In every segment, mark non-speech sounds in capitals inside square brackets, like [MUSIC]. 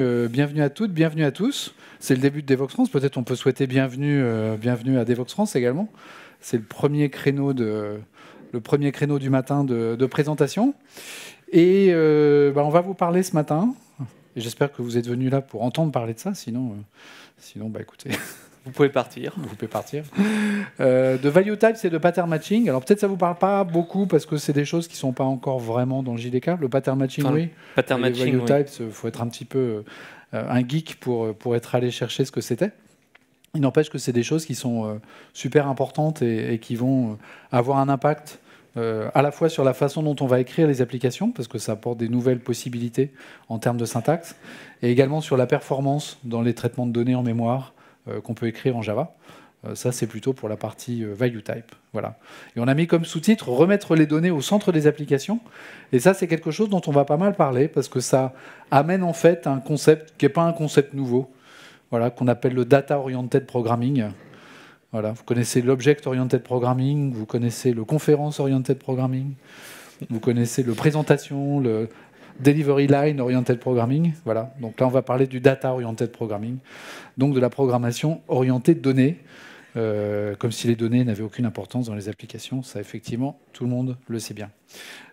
Euh, bienvenue à toutes, bienvenue à tous. C'est le début de Devox France. Peut-être on peut souhaiter bienvenue, euh, bienvenue à Devox France également. C'est le premier créneau de, le premier créneau du matin de, présentation. Et euh, bah, on va vous parler ce matin. J'espère que vous êtes venus là pour entendre parler de ça. Sinon, sinon, bah écoutez. [LAUGHS] Vous pouvez partir. Vous pouvez partir. Euh, de value types et de pattern matching. Alors peut-être ça ne vous parle pas beaucoup parce que c'est des choses qui ne sont pas encore vraiment dans le JDK. Le pattern matching, oui. Pattern matching. value types, euh, faut être un petit peu euh, un geek pour pour être allé chercher ce que c'était. Il n'empêche que c'est des choses qui sont super importantes et, qui vont avoir un impact à la fois sur la façon dont on va écrire les applications, parce que ça apporte des nouvelles possibilités en termes de syntaxe, et également sur la performance dans les traitements de données en mémoire, euh, qu'on peut écrire en Java. Euh, ça, c'est plutôt pour la partie euh, value type. Voilà. Et on a mis comme sous-titre remettre les données au centre des applications. Et ça, c'est quelque chose dont on va pas mal parler parce que ça amène en fait un concept qui n'est pas un concept nouveau, voilà, qu'on appelle le data oriented programming. Voilà, vous connaissez l'object oriented programming, vous connaissez le conférence oriented programming, vous connaissez le présentation, le Delivery Line Oriented Programming. Voilà. Donc là, on va parler du Data Oriented Programming, donc de la programmation orientée données, euh, comme si les données n'avaient aucune importance dans les applications. Ça, effectivement, tout le monde le sait bien.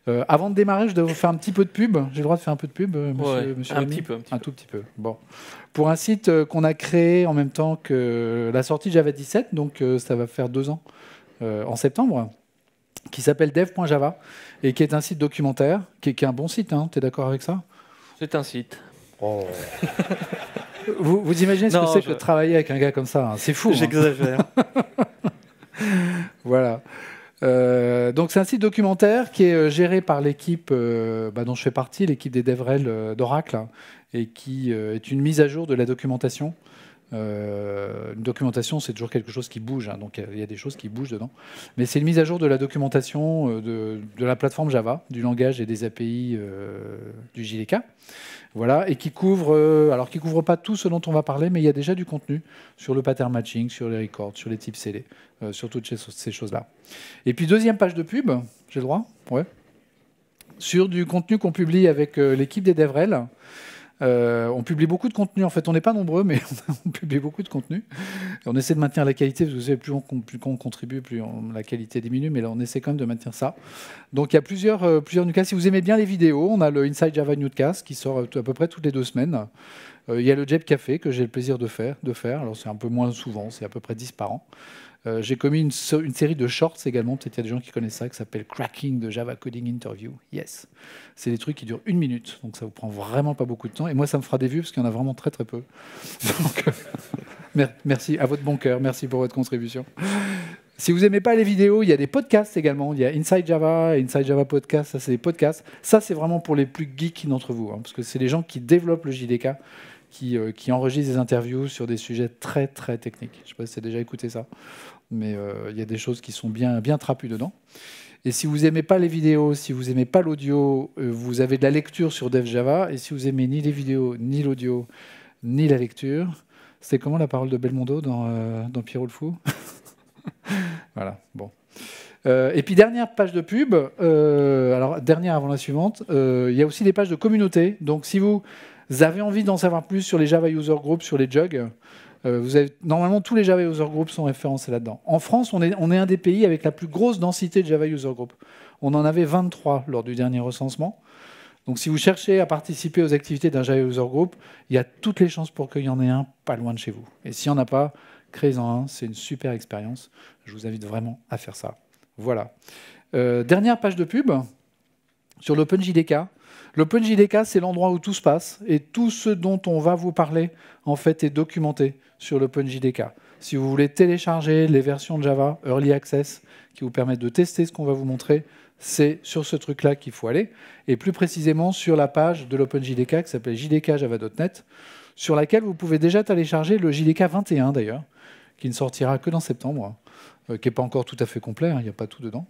Euh, avant de démarrer, je dois vous faire un petit peu de pub. J'ai le droit de faire un peu de pub, monsieur, monsieur un, petit peu, un, tout petit peu. Bon. Pour un site euh, qu'on a créé en même temps que la sortie de Java 17, donc ça va faire deux ans en septembre qui s'appelle dev.java et qui est un site documentaire, qui est, un bon site, hein, tu es d'accord avec ça C'est un site. Oh. [LAUGHS] vous, imaginez ce que c'est que de travailler avec un gars comme ça hein. C'est fou. Hein. J'exagère. [LAUGHS] voilà. Euh, donc c'est un site documentaire qui est euh, géré par l'équipe euh, bah, dont je fais partie, l'équipe des DevRel d'Oracle, hein, et qui est une mise à jour de la documentation euh, une documentation, c'est toujours quelque chose qui bouge, hein, donc il y a des choses qui bougent dedans. Mais c'est une mise à jour de la documentation euh, de, la plateforme Java, du langage et des API euh, du JDK. Voilà, et qui couvre, alors qui couvre pas tout ce dont on va parler, mais il y a déjà du contenu sur le pattern matching, sur les records, sur les types scellés, sur toutes ces, ces choses-là. Et puis deuxième page de pub, j'ai le droit, ouais, sur du contenu qu'on publie avec l'équipe des DevRel. Euh, on publie beaucoup de contenu. En fait, on n'est pas nombreux, mais [LAUGHS] on, publie beaucoup de contenu. On essaie de maintenir la qualité, vous savez, plus on, contribue, plus la qualité diminue, mais là, on essaie quand même de maintenir ça. Donc, il y a plusieurs, euh, plusieurs newscasts. Si vous aimez bien les vidéos, on a le Inside Java Newcast qui sort à peu près toutes les deux semaines. Euh, il y a le Jeb Café que j'ai le plaisir de faire. De faire. Alors, c'est un peu moins souvent, c'est à peu près 10 euh, j'ai commis une, série de shorts également, peut-être il y a des gens qui connaissent ça, qui s'appelle Cracking de Java Coding Interview. Yes. C'est des trucs qui durent une minute, donc ça vous prend vraiment pas beaucoup de temps. Et moi, ça me fera des vues parce qu'il y en a vraiment très très peu. [LAUGHS] Euh, merci à votre bon cœur, merci pour votre contribution. Si vous n'aimez pas les vidéos, il y a des podcasts également. Il y a Inside Java, Inside Java Podcast, ça c'est des podcasts. Ça c'est vraiment pour les plus geeks d'entre vous, hein, parce que c'est les gens qui développent le JDK. Euh, qui, enregistre des interviews sur des sujets très très techniques. Je ne sais pas si vous avez déjà écouté ça, mais euh, il y a des choses qui sont bien, bien trapues dedans. Et si vous n'aimez pas les vidéos, si vous n'aimez pas l'audio, euh, vous avez de la lecture sur DevJava. Et si vous aimez ni les vidéos, ni l'audio, ni la lecture, c'est comment la parole de Belmondo dans, dans Pierrot le Fou [LAUGHS] Voilà, bon. et puis dernière page de pub, alors dernière avant la suivante, il y a aussi des pages de communauté. Donc si vous vous avez envie d'en savoir plus sur les Java User Groups, sur les JUG euh, normalement, tous les Java User Groups sont référencés là-dedans. En France, on est, un des pays avec la plus grosse densité de Java User Groups. On en avait 23 lors du dernier recensement. Donc, si vous cherchez à participer aux activités d'un Java User Group, il y a toutes les chances pour qu'il y en ait un pas loin de chez vous. Et s'il n'y en a pas, créez-en un. C'est une super expérience. Je vous invite vraiment à faire ça. Voilà. Euh, dernière page de pub sur l'OpenJDK. L'OpenJDK, c'est l'endroit où tout se passe et tout ce dont on va vous parler en fait est documenté sur l'OpenJDK. Si vous voulez télécharger les versions de Java Early Access qui vous permettent de tester ce qu'on va vous montrer, c'est sur ce truc-là qu'il faut aller, et plus précisément sur la page de l'OpenJDK qui s'appelle jdkjava.net, sur laquelle vous pouvez déjà télécharger le JDK 21 d'ailleurs, qui ne sortira que dans septembre, hein, qui n'est pas encore tout à fait complet, hein, il n'y a pas tout dedans.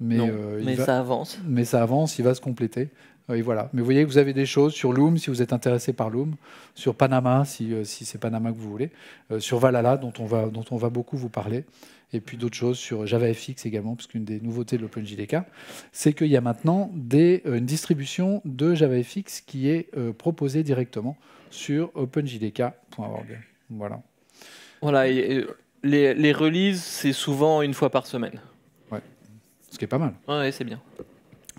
Mais, euh, mais ça avance. Mais ça avance, il va se compléter voilà. Mais vous voyez que vous avez des choses sur Loom, si vous êtes intéressé par Loom, sur Panama, si, euh, si c'est Panama que vous voulez, euh, sur Valhalla, dont on, va, dont on va beaucoup vous parler, et puis d'autres choses sur JavaFX également, parce qu'une des nouveautés de l'OpenJDK, c'est qu'il y a maintenant des, euh, une distribution de JavaFX qui est proposée directement sur openjdk.org. Voilà. Voilà, et les, les releases, c'est souvent une fois par semaine. Ouais, ce qui est pas mal. Ouais, c'est bien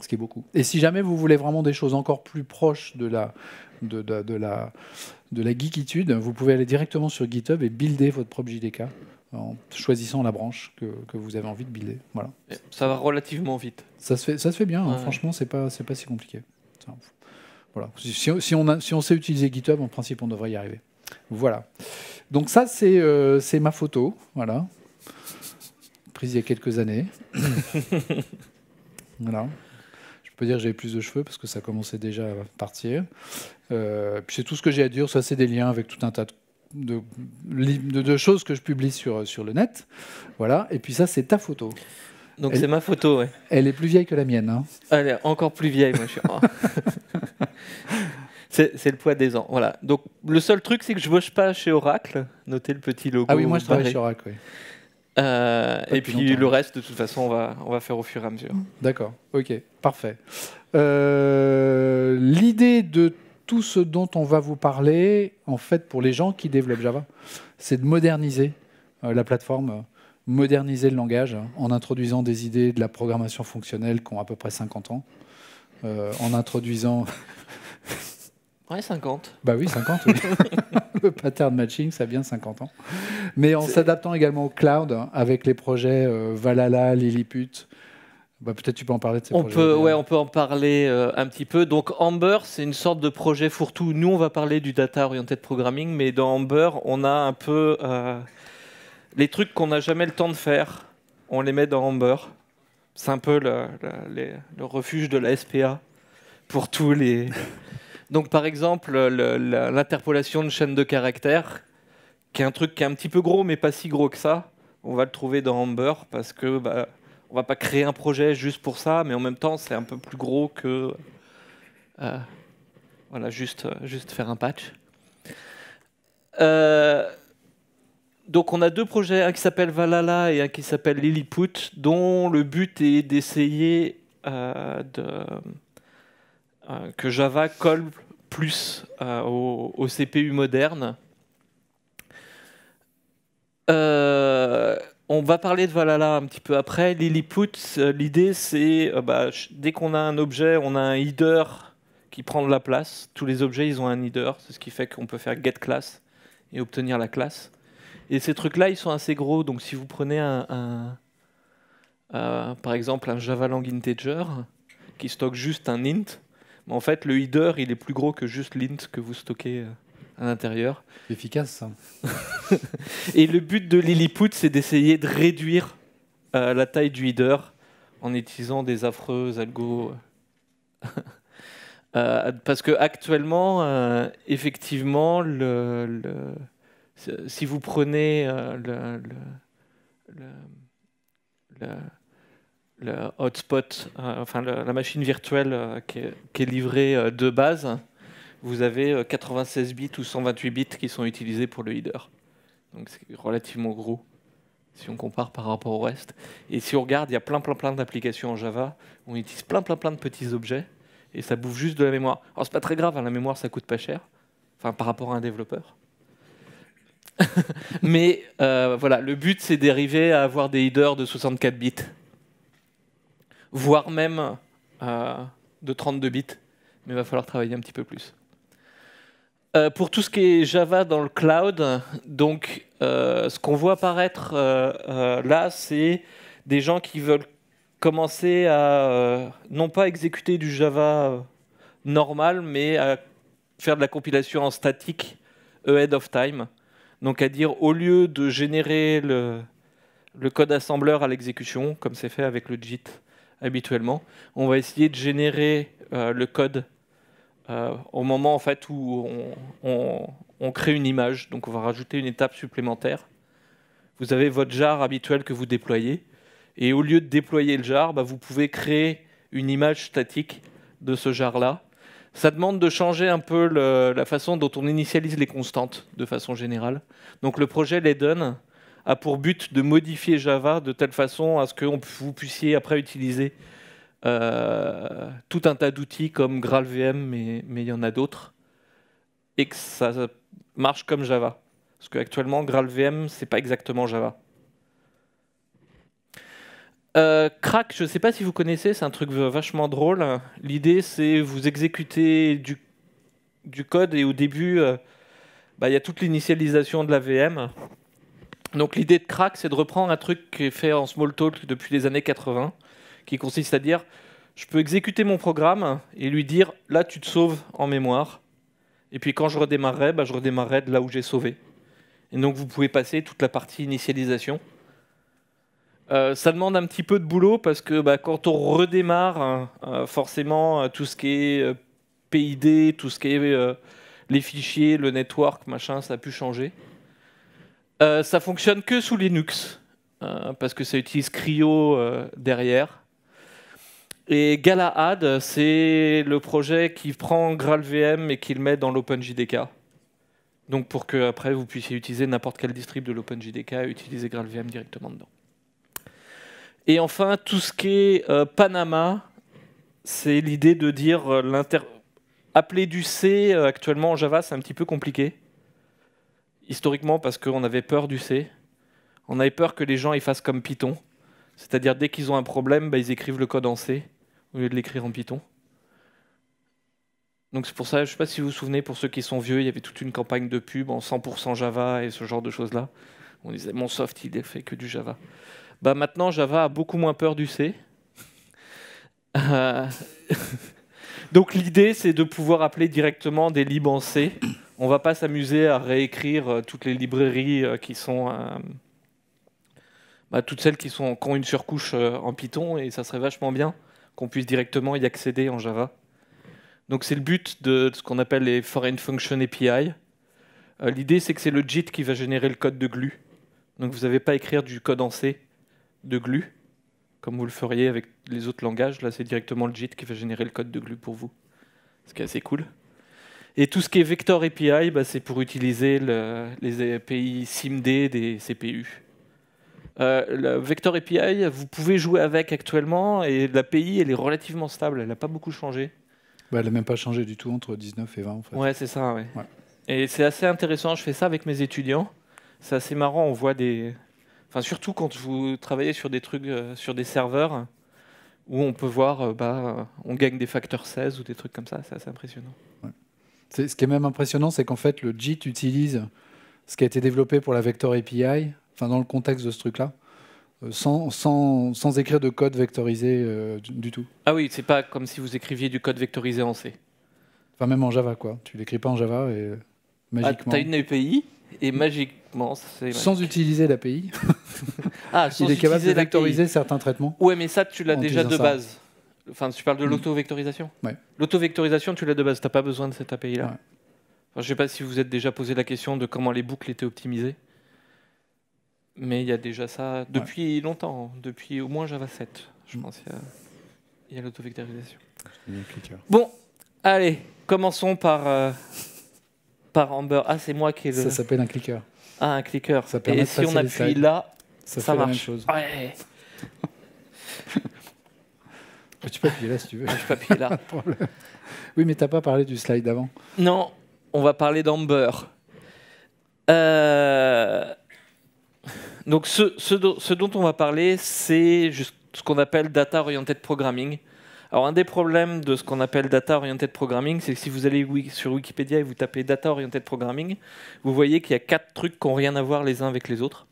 ce qui est beaucoup. Et si jamais vous voulez vraiment des choses encore plus proches de la, de, la, de la geekitude, vous pouvez aller directement sur GitHub et builder votre propre JDK en choisissant la branche que, que, vous avez envie de builder. Voilà. Ça va relativement vite. Ça se fait, ça se fait bien, hein. franchement, c'est pas, c'est pas si compliqué. Voilà. Si, on a, si on sait utiliser GitHub, en principe, on devrait y arriver. Voilà. Donc ça, c'est euh, c'est ma photo, voilà, prise il y a quelques années. [LAUGHS] voilà peut dire que j'avais plus de cheveux parce que ça commençait déjà à partir. Euh, puis c'est tout ce que j'ai à dire. Ça, c'est des liens avec tout un tas de de, choses que je publie sur, sur le net. Voilà. Et puis ça, c'est ta photo. Donc c'est ma photo, Elle est plus vieille que la mienne. Hein. Elle est encore plus vieille, moi je suis. Oh. [LAUGHS] c'est le poids des ans. Voilà. Donc le seul truc, c'est que je ne bosse pas chez Oracle. Notez le petit logo. Ah oui, moi je travaille chez Oracle, euh, et puis le reste, de toute façon, on va, on va faire au fur et à mesure. D'accord, ok, parfait. Euh, l'idée de tout ce dont on va vous parler, en fait, pour les gens qui développent Java, c'est de moderniser euh, la plateforme, moderniser le langage, hein, en introduisant des idées de la programmation fonctionnelle qui ont à peu près 50 ans, en introduisant... [LAUGHS] Ouais, 50. Bah oui, 50. [LAUGHS] le pattern matching, ça vient 50 ans. Mais en s'adaptant également au cloud, hein, avec les projets euh, Valhalla, Lilliput, bah, peut-être tu peux en parler de ces on Peut, ouais, on peut en parler euh, un petit peu. Donc Amber, c'est une sorte de projet fourre-tout. Nous, on va parler du data oriented programming, mais dans Amber, on a un peu euh, les trucs qu'on n'a jamais le temps de faire. On les met dans Amber. C'est un peu le refuge de la SPA pour tous les donc par exemple, l'interpolation de chaîne de caractères, qui est un truc qui est un petit peu gros, mais pas si gros que ça, on va le trouver dans Amber, parce que bah, on va pas créer un projet juste pour ça, mais en même temps, c'est un peu plus gros que euh, voilà, juste, juste faire un patch. Euh, donc on a deux projets, un qui s'appelle Valhalla et un qui s'appelle Lilliput, dont le but est d'essayer euh, de, que Java colle plus euh, aux, CPU moderne. Euh, on va parler de Valhalla un petit peu après. Lilliput, euh, l'idée c'est bah, dès qu'on a un objet, on a un header qui prend de la place. Tous les objets, ils ont un header. C'est ce qui fait qu'on peut faire get class et obtenir la classe. Et ces trucs-là, ils sont assez gros. Donc si vous prenez un, par exemple un Java Integer qui stocke juste un int, en fait, le header, il est plus gros que juste l'int que vous stockez euh, à l'intérieur. Efficace, ça. Hein. [LAUGHS] et le but de Lilliput, c'est d'essayer de réduire euh, la taille du header en utilisant des affreux algos. Euh, [LAUGHS] parce que actuellement, effectivement, si vous prenez le, le hotspot, euh, enfin la machine virtuelle euh, qui, est, livrée euh, de base, vous avez 96 bits ou 128 bits qui sont utilisés pour le header. Donc c'est relativement gros si on compare par rapport au reste. Et si on regarde, il y a plein plein plein d'applications en Java, on utilise plein plein plein de petits objets et ça bouffe juste de la mémoire. Alors c'est pas très grave, hein, la mémoire ça coûte pas cher, enfin par rapport à un développeur. [LAUGHS] Mais voilà, le but c'est d'arriver à avoir des headers de 64 bits voire même euh, de 32 bits, mais il va falloir travailler un petit peu plus. Euh, pour tout ce qui est Java dans le cloud, donc euh, ce qu'on voit apparaître là, c'est des gens qui veulent commencer à non pas exécuter du Java normal, mais à faire de la compilation en statique ahead of time. Donc à dire au lieu de générer le code assembleur à l'exécution, comme c'est fait avec le JIT habituellement. On va essayer de générer euh, le code euh, au moment en fait où on, crée une image, donc on va rajouter une étape supplémentaire. Vous avez votre jar habituel que vous déployez, et au lieu de déployer le jar, bah, vous pouvez créer une image statique de ce jar-là. Ça demande de changer un peu la façon dont on initialise les constantes de façon générale. Donc le projet les donne a pour but de modifier Java de telle façon à ce que vous puissiez après utiliser euh, tout un tas d'outils comme GraalVM, mais, il y en a d'autres, et que ça marche comme Java. Parce qu'actuellement, GraalVM, c'est pas exactement Java. Euh, crack, je ne sais pas si vous connaissez, c'est un truc vachement drôle. L'idée, c'est vous exécutez du, code et au début, euh, bah, il y a toute l'initialisation de la VM. Donc l'idée de crack, c'est de reprendre un truc qui est fait en small talk depuis les années 80, qui consiste à dire, je peux exécuter mon programme et lui dire, là tu te sauves en mémoire, et puis quand je redémarrerai, bah, je redémarrerai de là où j'ai sauvé. Et donc vous pouvez passer toute la partie initialisation. Euh, ça demande un petit peu de boulot parce que bah, quand on redémarre, hein, euh, forcément, euh, tout ce qui est PID, tout ce qui est les fichiers, le network, machin, ça a pu changer. Euh, ça fonctionne que sous Linux, euh, parce que ça utilise Cryo euh, derrière. Et Galahad, c'est le projet qui prend GraalVM et qui le met dans l'OpenJDK. Donc pour que après vous puissiez utiliser n'importe quel distrib de l'OpenJDK et utiliser GraalVM directement dedans. Et enfin, tout ce qui est Panama, c'est l'idée de dire l'inter... Appeler du C actuellement en Java, c'est un petit peu compliqué historiquement parce qu'on avait peur du C. On avait peur que les gens y fassent comme Python. C'est-à-dire, dès qu'ils ont un problème, bah, ils écrivent le code en C au lieu de l'écrire en Python. Donc c'est pour ça, je ne sais pas si vous vous souvenez, pour ceux qui sont vieux, il y avait toute une campagne de pub en 100% Java et ce genre de choses-là. On disait, mon soft, il ne fait que du Java. Bah, maintenant, Java a beaucoup moins peur du C. [LAUGHS] Euh, [LAUGHS] donc l'idée, c'est de pouvoir appeler directement des libs en C on va pas s'amuser à réécrire euh, toutes les librairies euh, qui sont euh, bah, toutes celles qui sont qui ont une surcouche en Python et ça serait vachement bien qu'on puisse directement y accéder en Java. Donc c'est le but de ce qu'on appelle les foreign function API. L'idée c'est que c'est le JIT qui va générer le code de glue. Donc vous n'avez pas à écrire du code en C de glue, comme vous le feriez avec les autres langages. Là c'est directement le JIT qui va générer le code de glue pour vous, ce qui est assez cool. Et tout ce qui est Vector API, bah, c'est pour utiliser les API SIMD des CPU. Euh, le Vector API, vous pouvez jouer avec actuellement et l'API, elle est relativement stable, elle n'a pas beaucoup changé. Bah, elle n'a même pas changé du tout entre 19 et 20 en fait. Ouais, c'est ça, Et c'est assez intéressant, je fais ça avec mes étudiants. C'est assez marrant, on voit des... Enfin, surtout quand vous travaillez sur des trucs, euh, sur des serveurs, où on peut voir, euh, bah, on gagne des facteurs 16 ou des trucs comme ça, c'est assez impressionnant. Ce qui est même impressionnant, c'est qu'en fait, le JIT utilise ce qui a été développé pour la Vector API, enfin dans le contexte de ce truc-là, euh, sans, sans, sans, écrire de code vectorisé euh, du, tout. Ah oui, c'est pas comme si vous écriviez du code vectorisé en C. Enfin, même en Java, quoi. Tu l'écris pas en Java et euh, ah, magiquement. Ah, as une API et magiquement, c'est. Sans utiliser l'API. ah, [LAUGHS] Il est capable de vectoriser certains traitements. Oui, mais ça, tu l'as déjà de base. Enfin, tu parles de mm. l'auto-vectorisation L'auto-vectorisation, tu l'as de base, tu n'as pas besoin de cette API-là. Enfin, je ne sais pas si vous êtes déjà posé la question de comment les boucles étaient optimisées, mais il y a déjà ça depuis longtemps, hein. depuis au moins Java 7, je mm. pense. Il y a, l'auto-vectorisation. Bon, allez, commençons par, euh, par Amber. Ah, c'est moi qui ai le... Ça s'appelle un clicker. Ah, un clicker. Et si on appuie là, ça, marche. Ouais. [LAUGHS] Bah, tu peux appuyer là si tu veux. Je peux là. [LAUGHS] oui, mais t'as pas parlé du slide avant. Non, on va parler d'Amber. Euh, donc ce, ce, dont on va parler, c'est ce qu'on appelle data oriented programming. Alors un des problèmes de ce qu'on appelle data oriented programming, c'est que si vous allez sur Wikipédia et vous tapez data oriented programming, vous voyez qu'il y a quatre trucs qui n'ont rien à voir les uns avec les autres.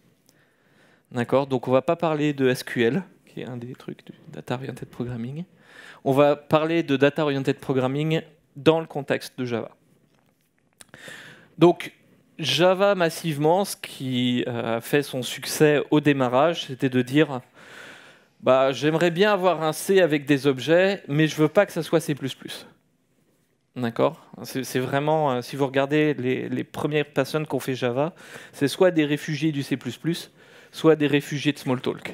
D'accord Donc on va pas parler de SQL qui est un des trucs du data oriented programming. On va parler de data oriented programming dans le contexte de Java. Donc Java massivement, ce qui euh, a fait son succès au démarrage, c'était de dire bah, j'aimerais bien avoir un C avec des objets, mais je ne veux pas que ça soit C++. D'accord C'est vraiment, euh, si vous regardez les, les premières personnes qui ont fait Java, c'est soit des réfugiés du C++, soit des réfugiés de Smalltalk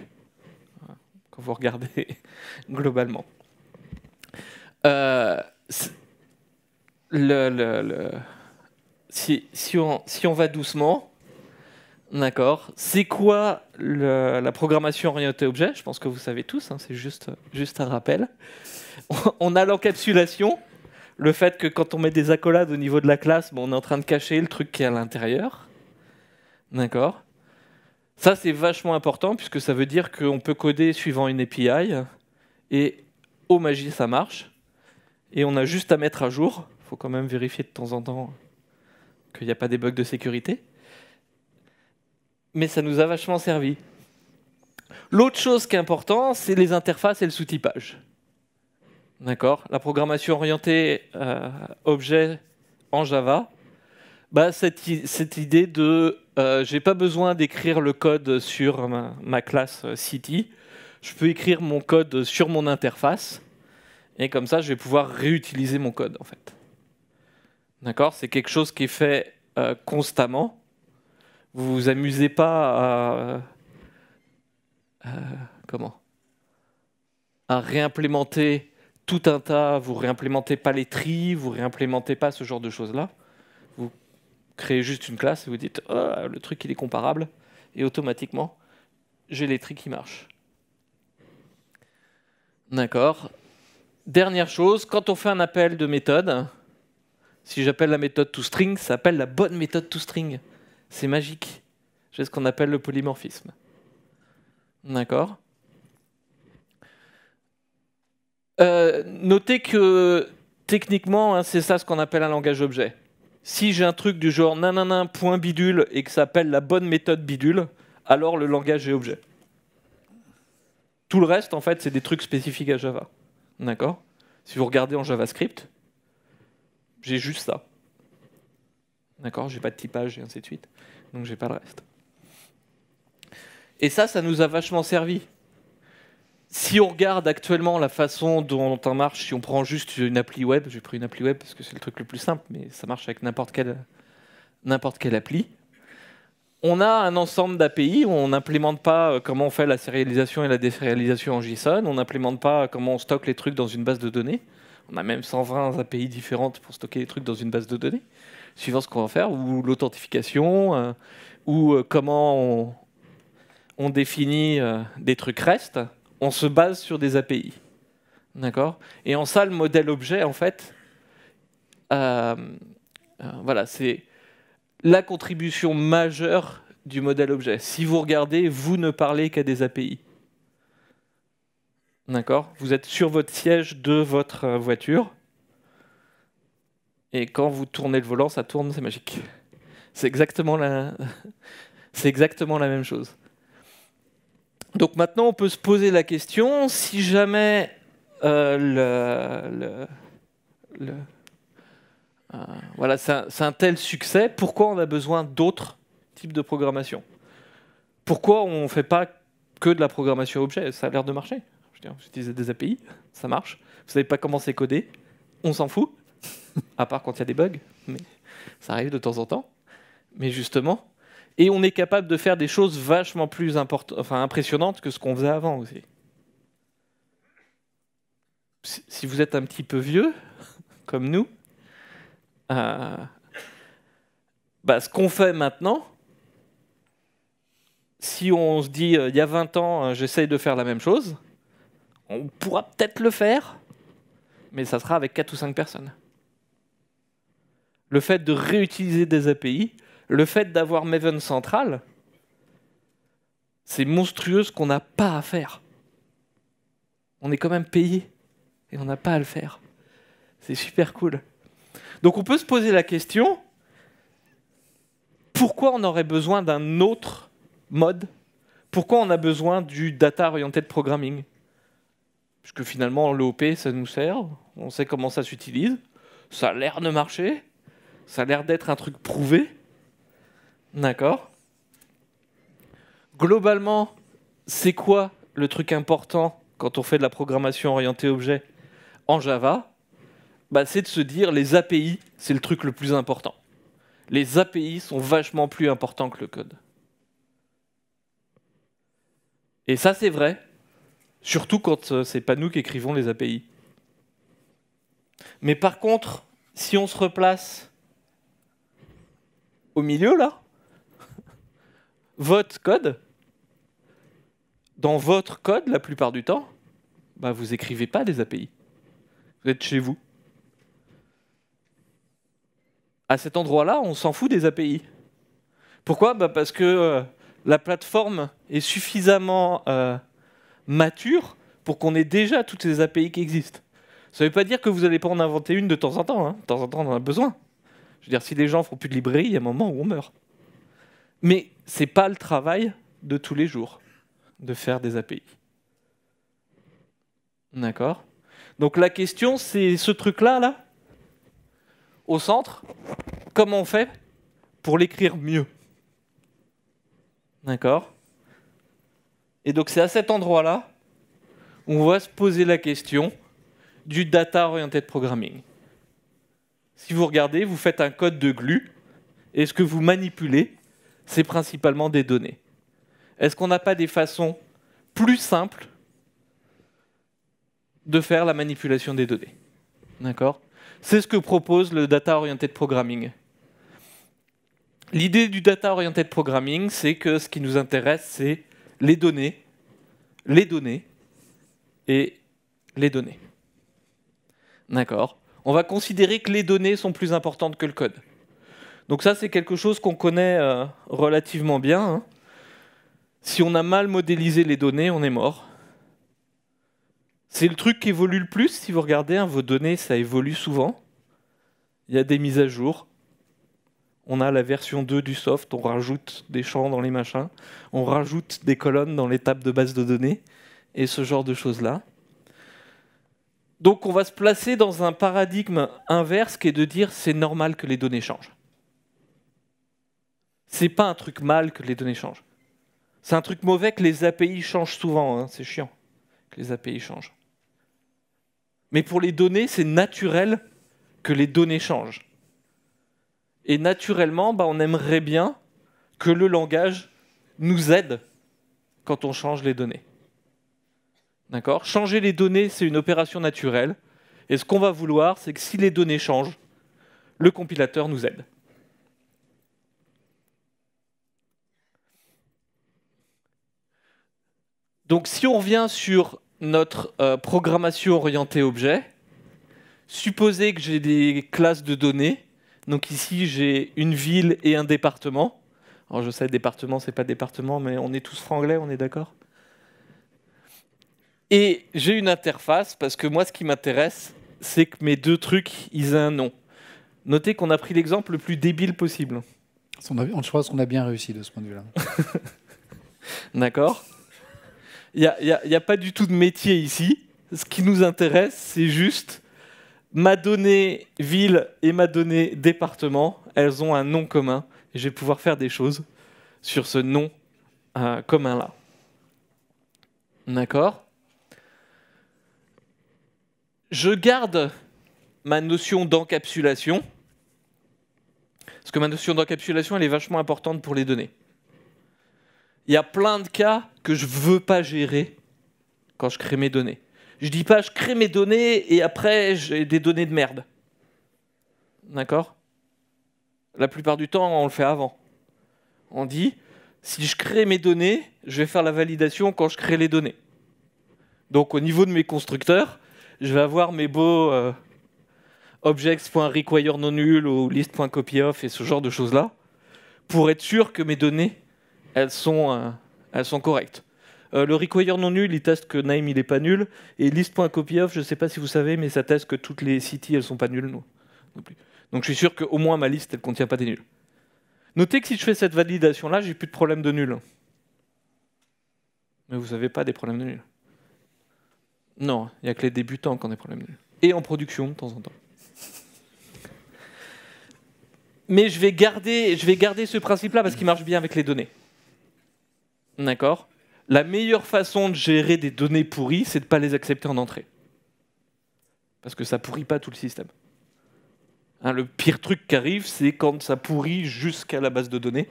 vous regardez [LAUGHS] globalement. Euh, le, si, si, on, si on va doucement, D'accord. C'est quoi la programmation orientée objet Je pense que vous savez tous, hein, c'est juste, juste un rappel. [LAUGHS] On a l'encapsulation, le fait que quand on met des accolades au niveau de la classe, on est en train de cacher le truc qui est à l'intérieur. D'accord. Ça, c'est vachement important puisque ça veut dire qu'on peut coder suivant une API et au magie, ça marche. Et on a juste à mettre à jour. Il faut quand même vérifier de temps en temps qu'il n'y a pas des bugs de sécurité. Mais ça nous a vachement servi. L'autre chose qui est importante, c'est les interfaces et le sous-typage. D'accord La programmation orientée euh, objet en Java, bah, cette, idée de euh, j'ai pas besoin d'écrire le code sur ma, classe euh, City, je peux écrire mon code sur mon interface et comme ça je vais pouvoir réutiliser mon code en fait. D'accord C'est quelque chose qui est fait euh, constamment. Vous vous amusez pas à. Euh, comment À réimplémenter tout un tas. Vous réimplémentez pas les tris, vous réimplémentez pas ce genre de choses là créez juste une classe et vous dites oh, le truc il est comparable et automatiquement j'ai les tri qui marchent. D'accord. Dernière chose, quand on fait un appel de méthode, si j'appelle la méthode toString, ça appelle la bonne méthode toString. C'est magique. C'est ce qu'on appelle le polymorphisme. D'accord. Euh, notez que techniquement, hein, c'est ça ce qu'on appelle un langage objet si j'ai un truc du genre nanana point bidule et que ça s'appelle la bonne méthode bidule, alors le langage est objet. Tout le reste, en fait, c'est des trucs spécifiques à Java. D'accord Si vous regardez en JavaScript, j'ai juste ça. D'accord J'ai pas de typage et ainsi de suite. Donc j'ai pas le reste. Et ça, ça nous a vachement servi si on regarde actuellement la façon dont on marche, si on prend juste une appli web, j'ai pris une appli web parce que c'est le truc le plus simple, mais ça marche avec n'importe quelle, n'importe quelle appli. On a un ensemble d'API, on n'implémente pas euh, comment on fait la sérialisation et la désérialisation en JSON, on n'implémente pas comment on stocke les trucs dans une base de données. On a même 120 API différentes pour stocker les trucs dans une base de données, suivant ce qu'on va faire, ou l'authentification, euh, ou euh, comment on, définit des trucs REST on se base sur des API. D'accord Et en ça, le modèle objet, en fait, euh, euh, voilà, c'est la contribution majeure du modèle objet. Si vous regardez, vous ne parlez qu'à des API. D'accord Vous êtes sur votre siège de votre euh, voiture. Et quand vous tournez le volant, ça tourne, c'est magique. C'est exactement la... [LAUGHS] c'est exactement la même chose. Donc maintenant, on peut se poser la question, si jamais euh, euh, c'est un, tel succès, pourquoi on a besoin d'autres types de programmation Pourquoi on ne fait pas que de la programmation objet Ça a l'air de marcher. J'utilisais des API, ça marche. Vous savez pas comment c'est codé, on s'en fout, à part quand il y a des bugs, mais ça arrive de temps en temps. Mais justement, et on est capable de faire des choses vachement plus enfin, impressionnantes que ce qu'on faisait avant aussi. Si vous êtes un petit peu vieux, [LAUGHS] comme nous, euh, bah, ce qu'on fait maintenant, si on se dit euh, il y a 20 ans, euh, j'essaye de faire la même chose, on pourra peut-être le faire, mais ça sera avec 4 ou 5 personnes. Le fait de réutiliser des API, le fait d'avoir Maven Central, c'est monstrueux ce qu'on n'a pas à faire. On est quand même payé et on n'a pas à le faire. C'est super cool. Donc on peut se poser la question, pourquoi on aurait besoin d'un autre mode Pourquoi on a besoin du Data Oriented Programming Puisque finalement l'OP, ça nous sert, on sait comment ça s'utilise, ça a l'air de marcher, ça a l'air d'être un truc prouvé. D'accord. Globalement, c'est quoi le truc important quand on fait de la programmation orientée objet en Java bah, C'est de se dire les API, c'est le truc le plus important. Les API sont vachement plus importants que le code. Et ça, c'est vrai, surtout quand euh, c'est pas nous qui écrivons les API. Mais par contre, si on se replace au milieu, là, votre code, dans votre code, la plupart du temps, bah, vous écrivez pas des API. Vous êtes chez vous. À cet endroit-là, on s'en fout des API. Pourquoi bah, Parce que euh, la plateforme est suffisamment euh, mature pour qu'on ait déjà toutes ces API qui existent. Ça ne veut pas dire que vous n'allez pas en inventer une de temps en temps. Hein. De temps en temps, on en a besoin. Je veux dire, si les gens font plus de librairie, il y a un moment où on meurt. Mais ce n'est pas le travail de tous les jours de faire des API. D'accord Donc la question, c'est ce truc-là, là, au centre, comment on fait pour l'écrire mieux D'accord Et donc c'est à cet endroit-là on va se poser la question du data oriented programming. Si vous regardez, vous faites un code de GLU, et ce que vous manipulez, c'est principalement des données. Est-ce qu'on n'a pas des façons plus simples de faire la manipulation des données D'accord C'est ce que propose le Data Oriented Programming. L'idée du Data Oriented Programming, c'est que ce qui nous intéresse, c'est les données, les données et les données. D'accord On va considérer que les données sont plus importantes que le code. Donc ça, c'est quelque chose qu'on connaît euh, relativement bien. Hein. Si on a mal modélisé les données, on est mort. C'est le truc qui évolue le plus, si vous regardez, hein, vos données, ça évolue souvent. Il y a des mises à jour. On a la version 2 du soft, on rajoute des champs dans les machins, on rajoute des colonnes dans les tables de base de données, et ce genre de choses-là. Donc on va se placer dans un paradigme inverse qui est de dire c'est normal que les données changent c'est pas un truc mal que les données changent. C'est un truc mauvais que les API changent souvent, hein, c'est chiant que les API changent. Mais pour les données, c'est naturel que les données changent. Et naturellement, bah, on aimerait bien que le langage nous aide quand on change les données. D'accord Changer les données, c'est une opération naturelle. Et ce qu'on va vouloir, c'est que si les données changent, le compilateur nous aide. Donc si on revient sur notre euh, programmation orientée objet, supposez que j'ai des classes de données. Donc ici, j'ai une ville et un département. Alors je sais, département, c'est pas département, mais on est tous franglais, on est d'accord Et j'ai une interface, parce que moi, ce qui m'intéresse, c'est que mes deux trucs, ils aient un nom. Notez qu'on a pris l'exemple le plus débile possible. On je crois qu'on a bien réussi de ce point de vue-là. [LAUGHS] d'accord il n'y a, pas du tout de métier ici. Ce qui nous intéresse, c'est juste ma donnée ville et ma donnée département, elles ont un nom commun. Et je vais pouvoir faire des choses sur ce nom euh, commun-là. D'accord Je garde ma notion d'encapsulation, parce que ma notion d'encapsulation, elle est vachement importante pour les données il y a plein de cas que je veux pas gérer quand je crée mes données. Je dis pas je crée mes données et après j'ai des données de merde. D'accord La plupart du temps, on le fait avant. On dit si je crée mes données, je vais faire la validation quand je crée les données. Donc au niveau de mes constructeurs, je vais avoir mes beaux euh, objects.require non nul ou list.copyoff et ce genre de choses-là pour être sûr que mes données euh, elles sont, correctes. Euh, le require non nul, il teste que name il est pas nul. Et list.copyoff, je ne sais pas si vous savez, mais ça teste que toutes les cities elles sont pas nulles non, plus. Donc je suis sûr qu'au moins ma liste elle contient pas des nuls. Notez que si je fais cette validation là, j'ai plus de problème de nul. Mais vous n'avez pas des problèmes de nul. Non, il n'y a que les débutants qui ont des problèmes de nul. Et en production de temps en temps. Mais je vais garder, je vais garder ce principe là parce qu'il marche bien avec les données. D'accord La meilleure façon de gérer des données pourries, c'est de ne pas les accepter en entrée. Parce que ça pourrit pas tout le système. Hein, le pire truc qui arrive, c'est quand ça pourrit jusqu'à la base de données,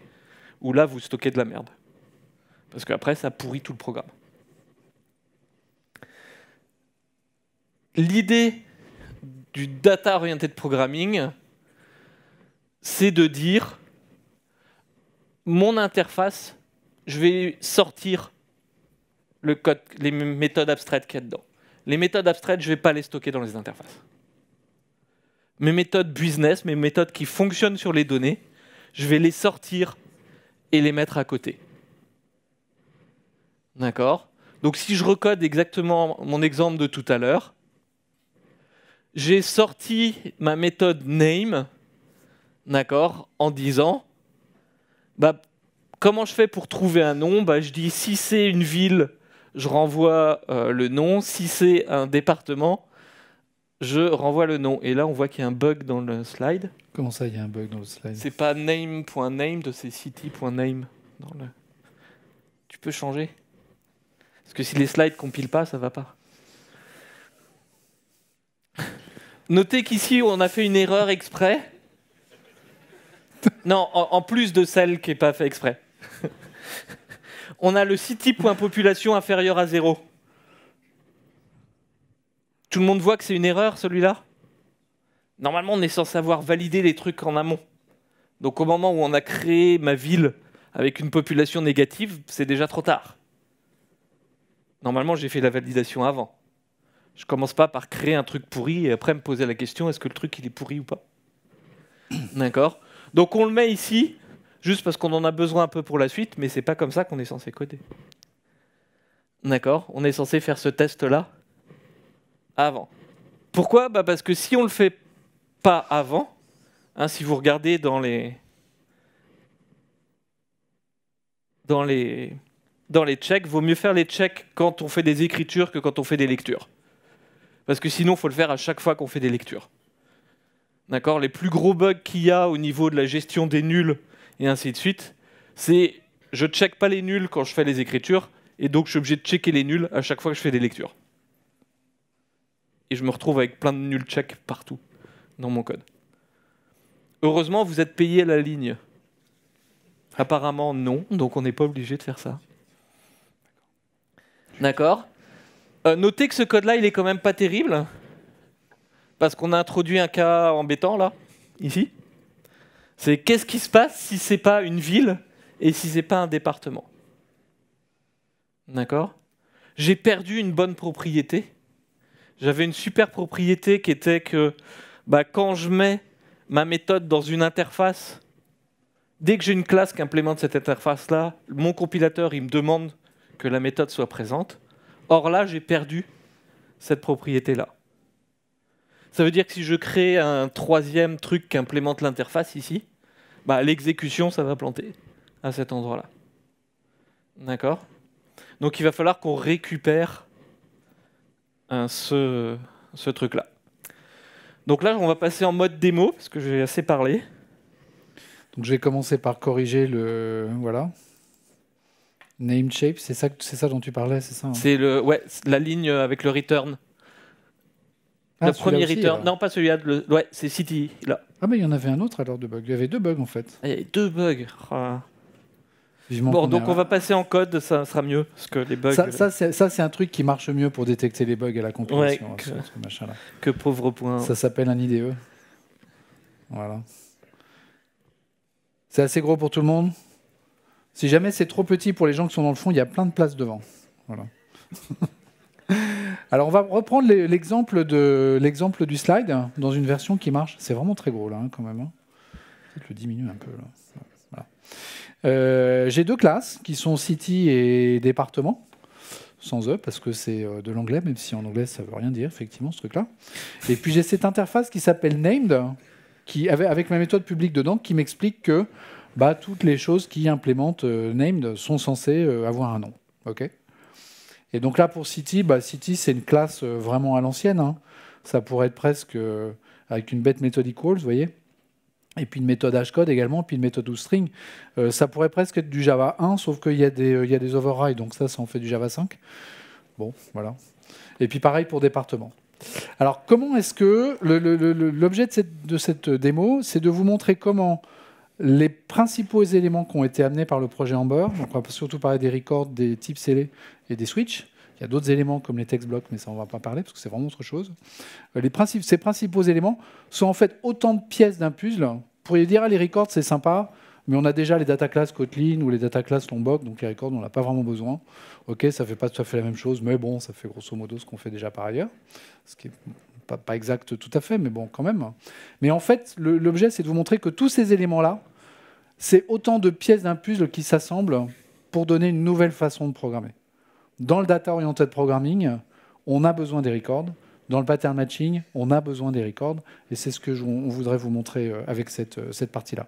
où là, vous stockez de la merde. Parce qu'après, ça pourrit tout le programme. L'idée du data oriented programming, c'est de dire mon interface, je vais sortir les méthodes abstraites qu'il y a dedans. Les méthodes abstraites, je ne vais pas les stocker dans les interfaces. Mes méthodes business, mes méthodes qui fonctionnent sur les données, je vais les sortir et les mettre à côté. D'accord Donc si je recode exactement mon exemple de tout à l'heure, j'ai sorti ma méthode name, d'accord, en disant, bah, comment je fais pour trouver un nom bah, Je dis si c'est une ville, je renvoie euh, le nom. Si c'est un département, je renvoie le nom. Et là, on voit qu'il y a un bug dans le slide. Comment ça, il y a un bug dans le slide C'est pas name.name de ces city.name. Le... Tu peux changer. Parce que si les slides compilent pas, ça va pas. Notez qu'ici, on a fait une erreur exprès. Non, en, plus de celle qui n'est pas faite exprès. [LAUGHS] On a le city.population inférieur à zéro Tout le monde voit que c'est une erreur, celui-là Normalement, on est censé avoir valider les trucs en amont. Donc au moment où on a créé ma ville avec une population négative, c'est déjà trop tard. Normalement, j'ai fait la validation avant. Je commence pas par créer un truc pourri et après me poser la question est-ce que le truc il est pourri ou pas D'accord Donc on le met ici juste parce qu'on en a besoin un peu pour la suite, mais c'est pas comme ça qu'on est censé coder. D'accord On est censé faire ce test-là avant. Pourquoi bah, Parce que si on le fait pas avant, hein, si vous regardez dans les... Dans les... Dans les checks, vaut mieux faire les checks quand on fait des écritures que quand on fait des lectures. Parce que sinon, il faut le faire à chaque fois qu'on fait des lectures. D'accord Les plus gros bugs qu'il y a au niveau de la gestion des nuls et ainsi de suite. C'est je check pas les nuls quand je fais les écritures, et donc je suis obligé de checker les nuls à chaque fois que je fais des lectures. Et je me retrouve avec plein de nuls check partout dans mon code. Heureusement, vous êtes payé à la ligne. Apparemment, non, donc on n'est pas obligé de faire ça. D'accord euh, Notez que ce code-là, il est quand même pas terrible, parce qu'on a introduit un cas embêtant, là, ici. C'est qu'est-ce qui se passe si c'est pas une ville et si c'est pas un département D'accord J'ai perdu une bonne propriété. J'avais une super propriété qui était que bah, quand je mets ma méthode dans une interface, dès que j'ai une classe qui implémente cette interface-là, mon compilateur il me demande que la méthode soit présente. Or là, j'ai perdu cette propriété-là. Ça veut dire que si je crée un troisième truc qui implémente l'interface ici, bah, l'exécution, ça va planter à cet endroit-là. D'accord Donc il va falloir qu'on récupère hein, ce, truc-là. Donc là, on va passer en mode démo, parce que j'ai assez parlé. Donc vais commencer par corriger le... Voilà. Name shape, c'est ça, ça dont tu parlais, c'est ça hein C'est le, ouais, la ligne avec le return. Ah, le premier non, pas celui-là. Ouais, c'est City, là. Ah, mais il y en avait un autre alors de bug. Il y avait deux bugs en fait. Il y avait deux bugs. Oh. Bon, donc on va passer en code, ça sera mieux. Parce que les bugs. Ça, euh, ça c'est un truc qui marche mieux pour détecter les bugs à la compilation. Hein, que... que pauvre point. Ça s'appelle un IDE. Voilà. C'est assez gros pour tout le monde. Si jamais c'est trop petit pour les gens qui sont dans le fond, il y a plein de places devant. Voilà. [LAUGHS] Alors, on va reprendre l'exemple de l'exemple du slide dans une version qui marche. C'est vraiment très gros là, hein, quand même. Hein. Peut-être le diminuer un peu. Voilà. Euh, j'ai deux classes qui sont city et département sans eux parce que c'est euh, de l'anglais, même si en anglais ça veut rien dire, effectivement, ce truc-là. Et puis j'ai cette interface qui s'appelle named, qui, avec ma méthode publique dedans, qui m'explique que bah, toutes les choses qui implémentent euh, named sont censées avoir un nom. ok et donc là, pour City, bah, City, c'est une classe euh, vraiment à l'ancienne. Hein. Ça pourrait être presque euh, avec une bête méthode equals, vous voyez et puis une méthode Hashcode également, puis une méthode string. Euh, ça pourrait presque être du Java 1, sauf qu'il y, a des, y des overrides, donc ça, ça en fait du Java 5. Bon, voilà. Et puis pareil pour département. Alors, comment est-ce que l'objet de cette, de cette démo, c'est de vous montrer comment les principaux éléments qui ont été amenés par le projet Amber, donc on va surtout parler des records, des types scellés et des switches. Il y a d'autres éléments comme les text blocks, mais ça, on ne va pas parler parce que c'est vraiment autre chose. Euh, ces principaux éléments sont en fait autant de pièces d'un puzzle. Vous pourriez dire, ah, les records, c'est sympa, mais on a déjà les data Kotlin ou les data classes Lombok, donc les records, on a pas vraiment besoin. OK, ça ne fait pas tout à fait la même chose, mais bon, ça fait grosso modo ce qu'on fait déjà par ailleurs, ce qui n'est pas, exact tout à fait, mais bon, quand même. Mais en fait, l'objet, c'est de vous montrer que tous ces éléments-là, c'est autant de pièces d'un puzzle qui s'assemblent pour donner une nouvelle façon de programmer. Dans le data-oriented programming, on a besoin des records. Dans le pattern matching, on a besoin des records. Et c'est ce que je, on voudrait vous montrer euh, avec cette, euh, cette partie-là.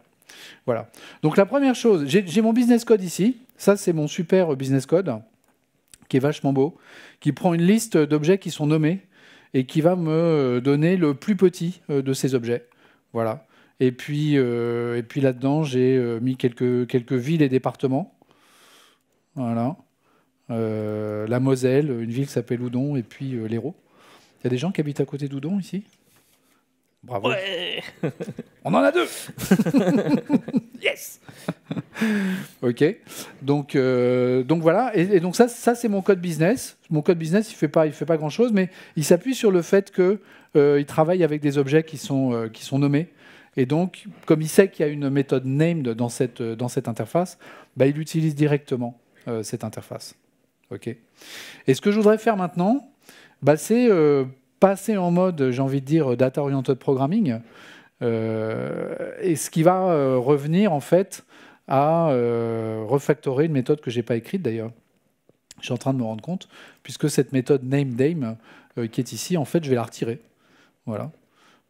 Voilà. Donc la première chose, j'ai mon business code ici. Ça, c'est mon super business code qui est vachement beau, qui prend une liste d'objets qui sont nommés et qui va me euh, donner le plus petit de ces objets. Voilà. Et puis, puis là-dedans, j'ai mis quelques, quelques villes et départements. Voilà. Euh, la Moselle, une ville qui s'appelle Oudon, et puis euh, l'Hérault. Il y a des gens qui habitent à côté d'Oudon ici Bravo. [LAUGHS] On en a deux. [LAUGHS] yes. [LAUGHS] ok. Donc, euh, donc voilà. Et, donc ça, c'est mon code business. Mon code business, il fait pas, fait pas grand chose, mais il s'appuie sur le fait que il travaille avec des objets qui sont, nommés. Et donc, comme il sait qu'il y a une méthode named dans cette, interface, il utilise directement cette interface. Bah, Ok. Et ce que je voudrais faire maintenant, bah, c'est euh, passer en mode, j'ai envie de dire, euh, data-oriented programming, euh, et ce qui va revenir en fait à refactorer une méthode que je n'ai pas écrite d'ailleurs. Je suis en train de me rendre compte, puisque cette méthode nameDame qui est ici, en fait, je vais la retirer. Voilà.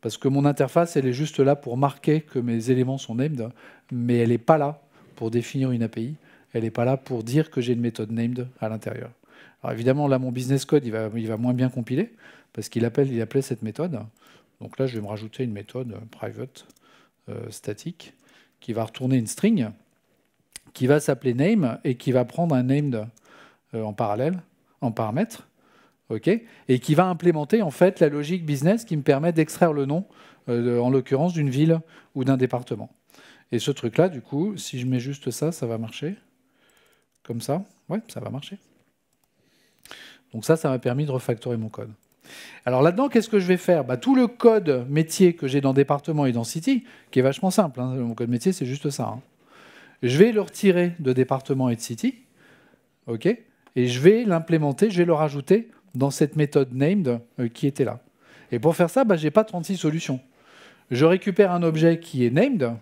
Parce que mon interface, elle est juste là pour marquer que mes éléments sont named, mais elle n'est pas là pour définir une API. Elle n'est pas là pour dire que j'ai une méthode named à l'intérieur. Alors évidemment, là, mon business code, il va, moins bien compiler parce qu'il appelle, appelait cette méthode. Donc là, je vais me rajouter une méthode euh, private euh, statique qui va retourner une string qui va s'appeler name et qui va prendre un named euh, en parallèle, en paramètre, ok, et qui va implémenter en fait la logique business qui me permet d'extraire le nom, en l'occurrence d'une ville ou d'un département. Et ce truc-là, du coup, si je mets juste ça, ça va marcher comme ça, ouais, ça va marcher. Donc ça, ça m'a permis de refactorer mon code. Alors là-dedans, qu'est-ce que je vais faire bah, Tout le code métier que j'ai dans département et dans city, qui est vachement simple, hein, mon code métier c'est juste ça. Hein. Je vais le retirer de département et de city, ok et je vais l'implémenter, je vais le rajouter dans cette méthode named euh, qui était là. Et pour faire ça, bah, je n'ai pas 36 solutions. Je récupère un objet qui est named,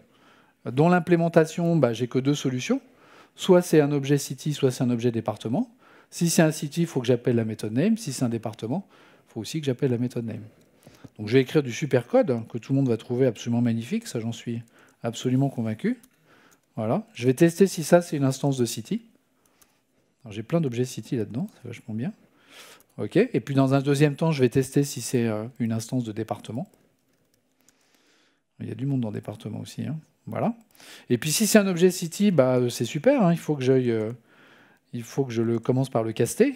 dont l'implémentation, bah, j'ai que deux solutions. Soit c'est un objet city, soit c'est un objet département. Si c'est un city, il faut que j'appelle la méthode name. Si c'est un département, il faut aussi que j'appelle la méthode name. Donc je vais écrire du super code hein, que tout le monde va trouver absolument magnifique, ça j'en suis absolument convaincu. Voilà. Je vais tester si ça c'est une instance de city. J'ai plein d'objets city là-dedans, c'est vachement bien. OK. Et puis dans un deuxième temps, je vais tester si c'est euh, une instance de département. Il y a du monde dans le département aussi. Hein. Voilà. Et puis si c'est un objet City, bah, c'est super. Hein. Euh, il, faut que je le commence par le caster.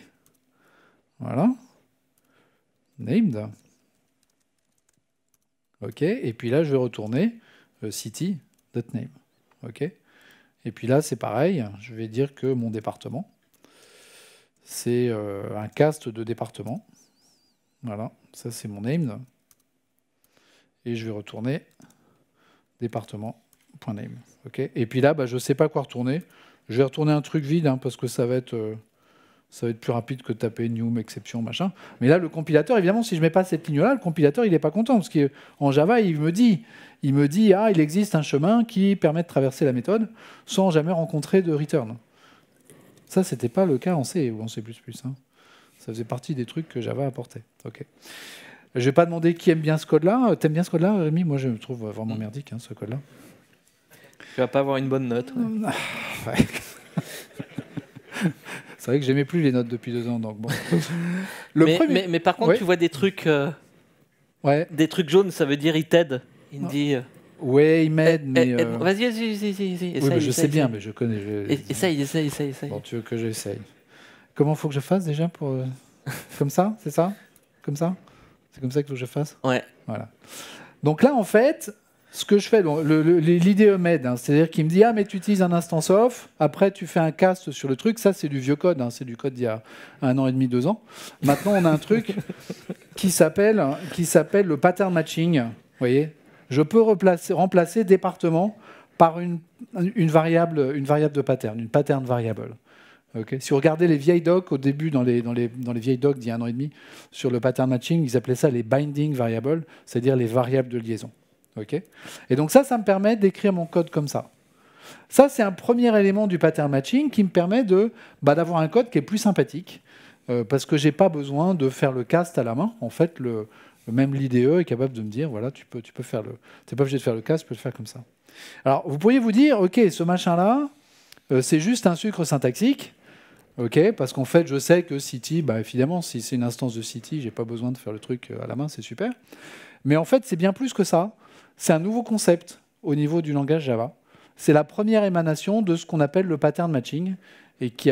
Voilà. Named. OK. Et puis là, je vais retourner euh, city.name. OK. Et puis là, c'est pareil. Je vais dire que mon département, c'est euh, un cast de département. Voilà. Ça, c'est mon named. Et je vais retourner département et puis là, bah, je ne sais pas quoi retourner. Je vais retourner un truc vide, hein, parce que ça va être... Euh, ça va plus rapide que de taper new exception machin. Mais là, le compilateur, évidemment, si je mets pas cette ligne-là, le compilateur, il n'est pas content parce qu'en Java, il me dit, il me dit, ah, il existe un chemin qui permet de traverser la méthode sans jamais rencontrer de return. Ça, c'était pas le cas en C ou en C++. Hein. Ça faisait partie des trucs que Java apportait. Ok. Je vais pas demander qui aime bien ce code-là. T'aimes bien ce code-là, Rémi Moi, je me trouve vraiment merdique, hein, ce code-là. Tu vas pas avoir une bonne note. Ah, [LAUGHS] c'est vrai que j'aimais plus les notes depuis deux ans, donc bon. [LAUGHS] Le mais, mais, par contre, tu vois des trucs, euh, ouais. des trucs jaunes, ça veut dire il t'aide. Il dit. Euh, ouais, il m'aide, eh, eh, mais. Eh, euh, vas-y, vas-y, y je sais bien, mais je connais. Essaye, essaye, essaye, essaye. tu veux que j'essaye. Comment faut que je fasse déjà pour [LAUGHS] comme ça, c'est ça, comme ça, c'est comme ça qu'il faut que je fasse. Ouais. Voilà. Donc là, en fait, ce que je fais, l'idée hein. c'est-à-dire qu'il me dit Ah, mais tu utilises un instance off, après tu fais un cast sur le truc. Ça, c'est du vieux code, hein. c'est du code d'il y a un an et demi, deux ans. Maintenant, on a un truc [LAUGHS] qui s'appelle le pattern matching. Vous voyez Je peux remplacer département par une, variable, une variable de pattern, une pattern variable. Si vous regardez les vieilles docs au début, dans les, dans les, dans les vieilles docs d'il y a un an et demi, sur le pattern matching, ils appelaient ça les binding variables, c'est-à-dire les variables de liaison. Ok, et donc ça, ça me permet d'écrire mon code comme ça. Ça, c'est un premier élément du pattern matching qui me permet de, bah, d'avoir un code qui est plus sympathique, euh, parce que je n'ai pas besoin de faire le cast à la main. En fait, le, même l'IDE est capable de me dire, voilà, tu peux, tu peux faire le... Tu pas obligé de faire le cast, tu peux le faire comme ça. Alors, vous pourriez vous dire, OK, ce machin-là, euh, c'est juste un sucre syntaxique, OK Parce qu'en fait, je sais que City, bah, évidemment, si c'est une instance de City, j'ai pas besoin de faire le truc euh, à la main, c'est super. Mais en fait, c'est bien plus que ça. C'est un nouveau concept au niveau du langage Java. C'est la première émanation de ce qu'on appelle le pattern matching et qui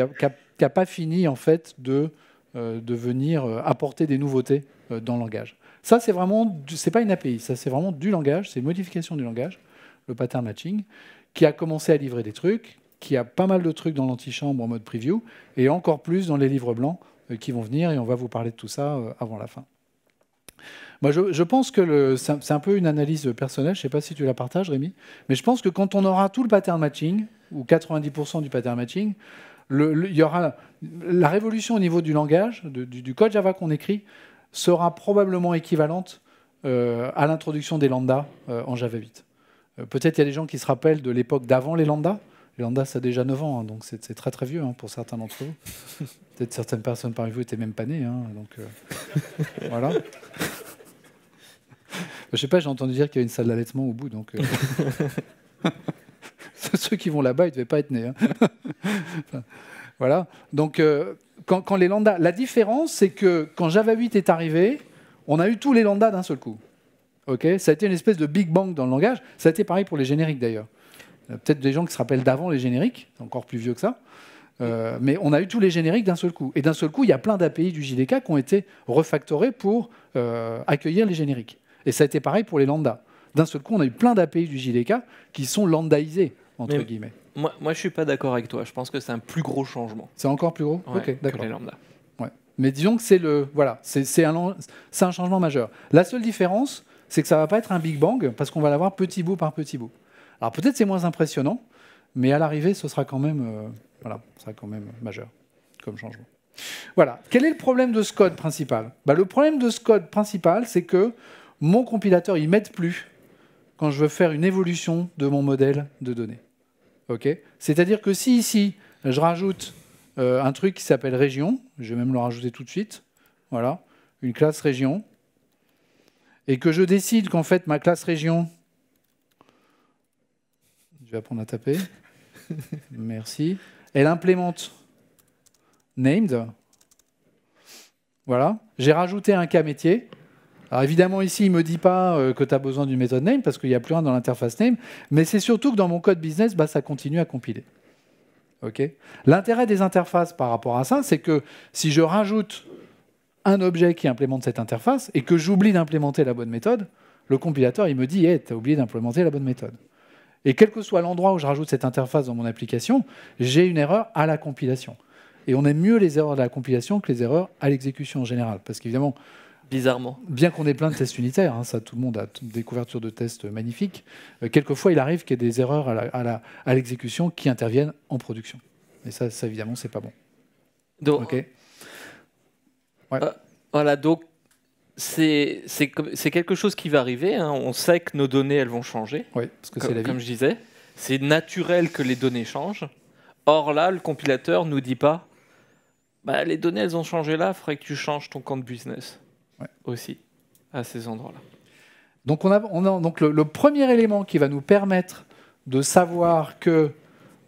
n'a pas fini en fait de, euh, venir euh, apporter des nouveautés euh, dans le langage. Ça, c'est vraiment, c'est pas une API, ça c'est vraiment du langage, c'est une modification du langage, le pattern matching, qui a commencé à livrer des trucs, qui a pas mal de trucs dans l'antichambre en mode preview et encore plus dans les livres blancs qui vont venir et on va vous parler de tout ça avant la fin. Moi, je, pense que c'est un peu une analyse personnelle, je ne sais pas si tu la partages, Rémi, mais je pense que quand on aura tout le pattern matching, ou 90% du pattern matching, y aura la révolution au niveau du langage, du, code Java qu'on écrit, sera probablement équivalente euh, à l'introduction des lambda euh, en Java 8. Euh, peut-être il y a des gens qui se rappellent de l'époque d'avant les lambda. Les lambda ça a déjà 9 ans, hein, donc c'est très très vieux hein, pour certains d'entre vous. [LAUGHS] Peut-être certaines personnes parmi vous n'étaient même pas nées, hein, donc voilà. [LAUGHS] Je sais pas, j'ai entendu dire qu'il y a une salle d'allaitement au bout, donc. Euh, [LAUGHS] [LAUGHS] ceux qui vont là-bas, ils ne devaient pas être nés. Hein. voilà. Donc, euh, quand, les La différence, c'est que quand Java 8 est arrivé, on a eu tous les Landas d'un seul coup. Ok, ça a été une espèce de Big Bang dans le langage. Ça a été pareil pour les génériques d'ailleurs. Peut-être des gens qui se rappellent d'avant les génériques, encore plus vieux que ça. Euh, mais on a eu tous les génériques d'un seul coup. Et d'un seul coup, il y a plein d'API du JDK qui ont été refactorés pour accueillir les génériques. Et ça a été pareil pour les lambda. D'un seul coup, on a eu plein d'API du JDK qui sont lambdaisés entre guillemets. Moi, moi, je suis pas d'accord avec toi. Je pense que c'est un plus gros changement. C'est encore plus gros d'accord. les lambda. Ouais. Mais disons que c'est le voilà, c'est un, un changement majeur. La seule différence, c'est que ça va pas être un big bang parce qu'on va l'avoir petit bout par petit bout. Alors peut-être c'est moins impressionnant, mais à l'arrivée, ce sera quand même euh, voilà, sera quand même majeur comme changement. Voilà. Quel est le problème de ce code principal bah, Le problème de ce code principal, c'est que mon compilateur, il m'aide plus quand je veux faire une évolution de mon modèle de données. ok C'est-à-dire que si ici, je rajoute euh, un truc qui s'appelle région, je vais même le rajouter tout de suite, voilà, une classe région, et que je décide qu'en fait ma classe région, je vais apprendre à taper, [LAUGHS] merci, elle implémente named, voilà, j'ai rajouté un cas métier, alors évidemment, ici, il ne me dit pas euh, que tu as besoin d'une méthode name parce qu'il n'y a plus rien dans l'interface name, mais c'est surtout que dans mon code business, bah, ça continue à compiler. L'intérêt des interfaces par rapport à ça, c'est que si je rajoute un objet qui implémente cette interface et que j'oublie d'implémenter la bonne méthode, le compilateur, il me dit hey, tu as oublié d'implémenter la bonne méthode. Et quel que soit l'endroit où je rajoute cette interface dans mon application, j'ai une erreur à la compilation. Et on aime mieux les erreurs de la compilation que les erreurs à l'exécution en général. Parce qu'évidemment, bizarrement. Bien qu'on ait plein de tests unitaires, hein, ça tout le monde a des couvertures de tests magnifiques, euh, quelquefois il arrive qu'il y ait des erreurs à l'exécution qui interviennent en production. Et ça, ça évidemment, c'est pas bon. Donc, euh, voilà, donc c'est quelque chose qui va arriver. Hein. On sait que nos données, elles vont changer. Oui, parce que c'est la Comme je disais, c'est naturel que les données changent. Or là, le compilateur nous dit pas, bah, les données, elles ont changé là, il faudrait que tu changes ton compte business aussi à ces endroits-là. Donc, on a, donc le, premier élément qui va nous permettre de savoir que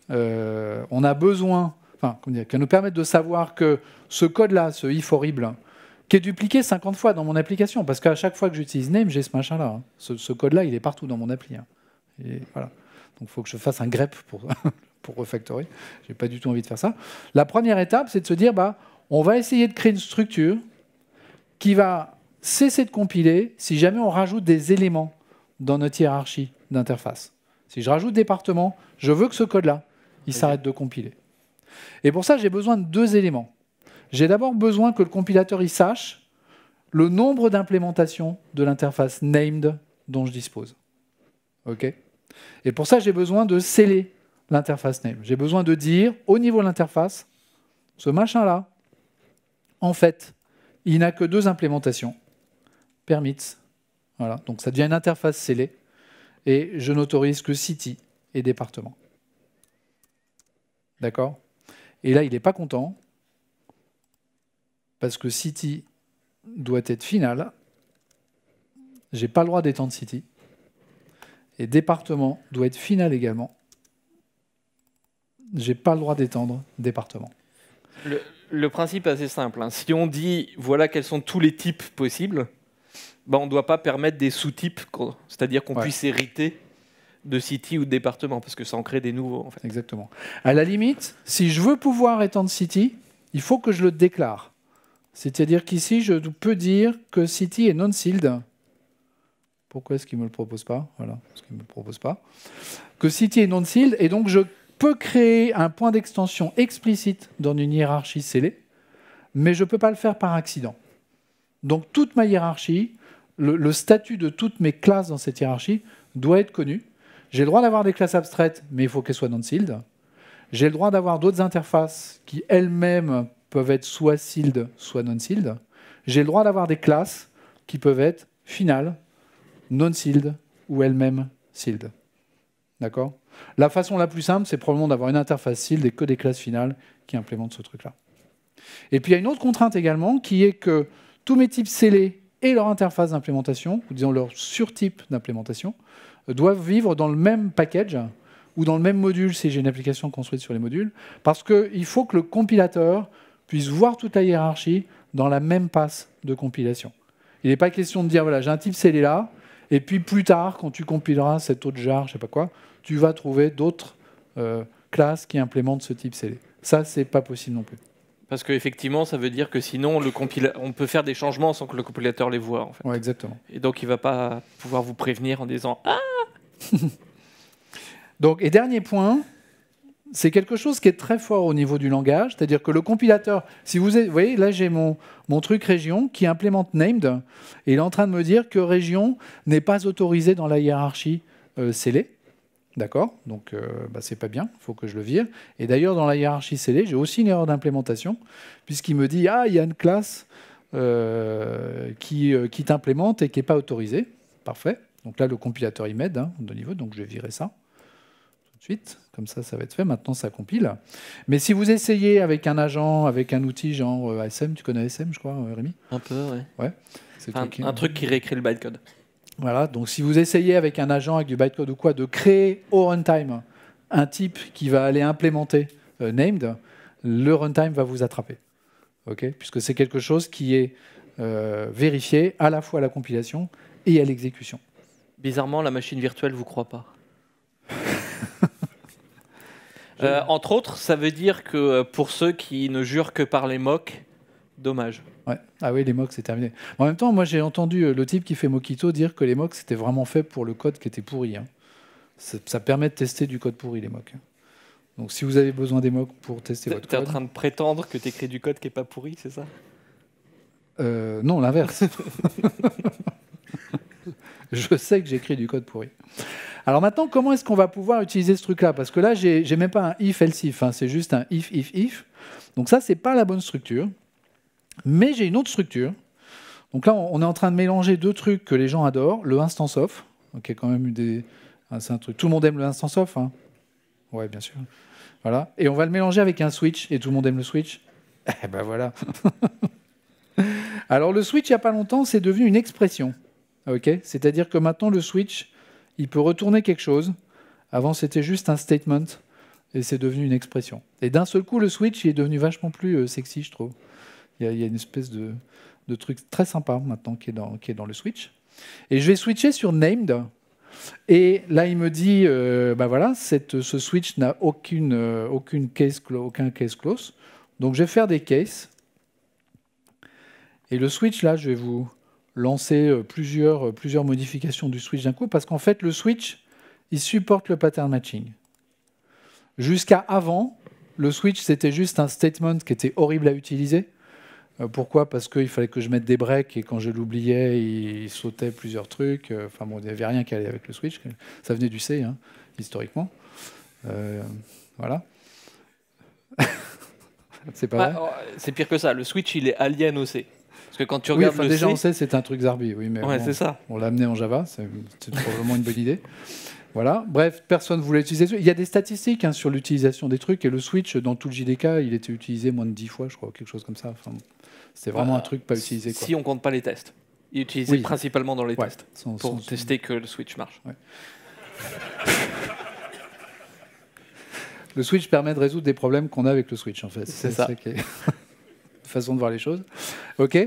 euh, on a besoin, enfin, va nous permettre de savoir que ce code-là, ce if horrible, qui est dupliqué 50 fois dans mon application, parce qu'à chaque fois que j'utilise name, j'ai ce machin-là. Hein. Ce, code-là, il est partout dans mon appli. Hein. Donc, il faut que je fasse un grep pour, [LAUGHS] pour refactorer. J'ai pas du tout envie de faire ça. La première étape, c'est de se dire, bah, on va essayer de créer une structure qui va cesser de compiler si jamais on rajoute des éléments dans notre hiérarchie d'interface. Si je rajoute département, je veux que ce code-là, il s'arrête de compiler. Et pour ça, j'ai besoin de deux éléments. J'ai d'abord besoin que le compilateur sache le nombre d'implémentations de l'interface named dont je dispose. OK Et pour ça, j'ai besoin de sceller l'interface named. J'ai besoin de dire au niveau de l'interface, ce machin-là, en fait, il n'a que deux implémentations. Permits. Voilà. Donc ça devient une interface scellée. Et je n'autorise que city et département. D'accord Et là, il n'est pas content. Parce que city doit être final. J'ai pas le droit d'étendre city. Et département doit être final également. J'ai pas le droit d'étendre département. Le, le principe est assez simple. Hein. Si on dit voilà quels sont tous les types possibles, ben, on ne doit pas permettre des sous-types, c'est-à-dire qu'on puisse hériter de city ou de département, parce que ça en crée des nouveaux. Exactement. À la limite, si je veux pouvoir étendre city, il faut que je le déclare. C'est-à-dire qu'ici, je peux dire que city est non-sealed. Pourquoi est-ce qu'il ne me le propose pas Voilà, parce qu'il me le propose pas. Que city est non-sealed, et donc je je peux créer un point d'extension explicite dans une hiérarchie scellée, mais je ne peux pas le faire par accident. Donc toute ma hiérarchie, le, le, statut de toutes mes classes dans cette hiérarchie doit être connu. J'ai le droit d'avoir des classes abstraites, mais il faut qu'elles soient non sealed. J'ai le droit d'avoir d'autres interfaces qui elles-mêmes peuvent être soit sealed, soit non sealed. J'ai le droit d'avoir des classes qui peuvent être finales, non sealed ou elles-mêmes sealed. D'accord la façon la plus simple, c'est probablement d'avoir une interface SIL et que des classes finales qui implémentent ce truc-là. Et puis il y a une autre contrainte également qui est que tous mes types scellés et leur interface d'implémentation, ou disons leur surtype d'implémentation, doivent vivre dans le même package ou dans le même module si j'ai une application construite sur les modules, parce qu'il faut que le compilateur puisse voir toute la hiérarchie dans la même passe de compilation. Il n'est pas question de dire, voilà, j'ai un type scellé là, et puis plus tard, quand tu compileras cet autre jar, je sais pas quoi, tu vas trouver d'autres euh, classes qui implémentent ce type scellé. Ça, c'est pas possible non plus. Parce qu'effectivement, ça veut dire que sinon, on peut faire des changements sans que le compilateur les voit. exactement. Et donc, il va pas pouvoir vous prévenir en disant Ah [LAUGHS] Donc, et dernier point, c'est quelque chose qui est très fort au niveau du langage, c'est-à-dire que le compilateur, si vous, voyez, là j'ai mon, mon truc région qui implémente named, et il est en train de me dire que région n'est pas autorisé dans la hiérarchie euh, scellée. D'accord Donc, euh, bah, c'est pas bien, il faut que je le vire. Et d'ailleurs, dans la hiérarchie scellée, j'ai aussi une erreur d'implémentation, puisqu'il me dit Ah, il y a une classe euh, euh, qui, t'implémente et qui n'est pas autorisée. Parfait. Donc là, le compilateur, il m'aide hein, de niveau, donc je vais virer ça tout de suite. Comme ça, ça va être fait. Maintenant, ça compile. Mais si vous essayez avec un agent, avec un outil genre ASM, tu connais ASM, je crois, Rémi Un peu, ouais. ouais. un, truc qui réécrit le bytecode. Voilà, donc si vous essayez avec un agent, avec du bytecode ou quoi, de créer au runtime un type qui va aller implémenter euh, named, le runtime va vous attraper. Puisque c'est quelque chose qui est euh, vérifié à la fois à la compilation et à l'exécution. Bizarrement, la machine virtuelle vous croit pas. [LAUGHS] Euh, entre autres, ça veut dire que pour ceux qui ne jurent que par les mocks, dommage. Ah oui, les mocks, c'est terminé. En même temps, moi, j'ai entendu euh, le type qui fait Moquito dire que les mocks, c'était vraiment fait pour le code qui était pourri. Hein. Ça, permet de tester du code pourri, les mocks. Donc, si vous avez besoin des mocks pour tester votre code... Tu es en train de prétendre que tu écris du code qui est pas pourri, c'est ça euh, Non, l'inverse. [LAUGHS] je sais que j'écris du code pourri. Alors maintenant, comment est-ce qu'on va pouvoir utiliser ce truc-là Parce que là, j'ai même pas un if else if, hein, c'est juste un if if if. Donc ça, c'est pas la bonne structure. Mais j'ai une autre structure. Donc là, on est en train de mélanger deux trucs que les gens adorent le instance off, qui est quand même des. Ah, c'est un truc. Tout le monde aime le instance off. Hein ouais, bien sûr. Voilà. Et on va le mélanger avec un switch. Et tout le monde aime le switch. [LAUGHS] Eh ben voilà. [LAUGHS] Alors le switch, il n'y a pas longtemps, c'est devenu une expression. C'est-à-dire que maintenant, le switch, il peut retourner quelque chose. Avant, c'était juste un statement. Et c'est devenu une expression. Et d'un seul coup, le switch, il est devenu vachement plus euh, sexy, je trouve. Il y, a une espèce de, truc très sympa maintenant qui est, dans, qui est dans le Switch. Et je vais switcher sur Named. Et là, il me dit, euh, bah voilà, cette, ce switch n'a aucune, euh, aucun case close. Donc, je vais faire des cases. Et le switch, là, je vais vous lancer euh, plusieurs, plusieurs modifications du switch d'un coup, parce qu'en fait, le switch, il supporte le pattern matching. Jusqu'à avant, le switch, c'était juste un statement qui était horrible à utiliser. Euh, pourquoi Parce qu'il fallait que je mette des breaks et quand je l'oubliais, il, sautait plusieurs trucs. Euh, enfin bon, il n'y avait rien qui allait avec le Switch. Ça venait du C, hein, historiquement. Euh, voilà. [LAUGHS] c'est pas ah, vrai oh, C'est pire que ça. Le Switch, il est alien au C. Parce que quand tu regardes le enfin, le déjà, on sait c'est un truc Zarbi, oui, mais on, on l'a amené en Java, c'est probablement une bonne idée. Voilà. Bref, personne ne voulait utiliser. Il y a des statistiques hein, sur l'utilisation des trucs et le switch dans tout le JDK, il était utilisé moins de 10 fois, je crois, quelque chose comme ça. Enfin, c'est vraiment bah, un truc pas utilisé. Si on compte pas les tests. Il utilisé principalement dans les tests pour tester que le switch marche. le switch permet de résoudre des problèmes qu'on a avec le switch, en fait. C'est ça. [LAUGHS] façon de voir les choses. OK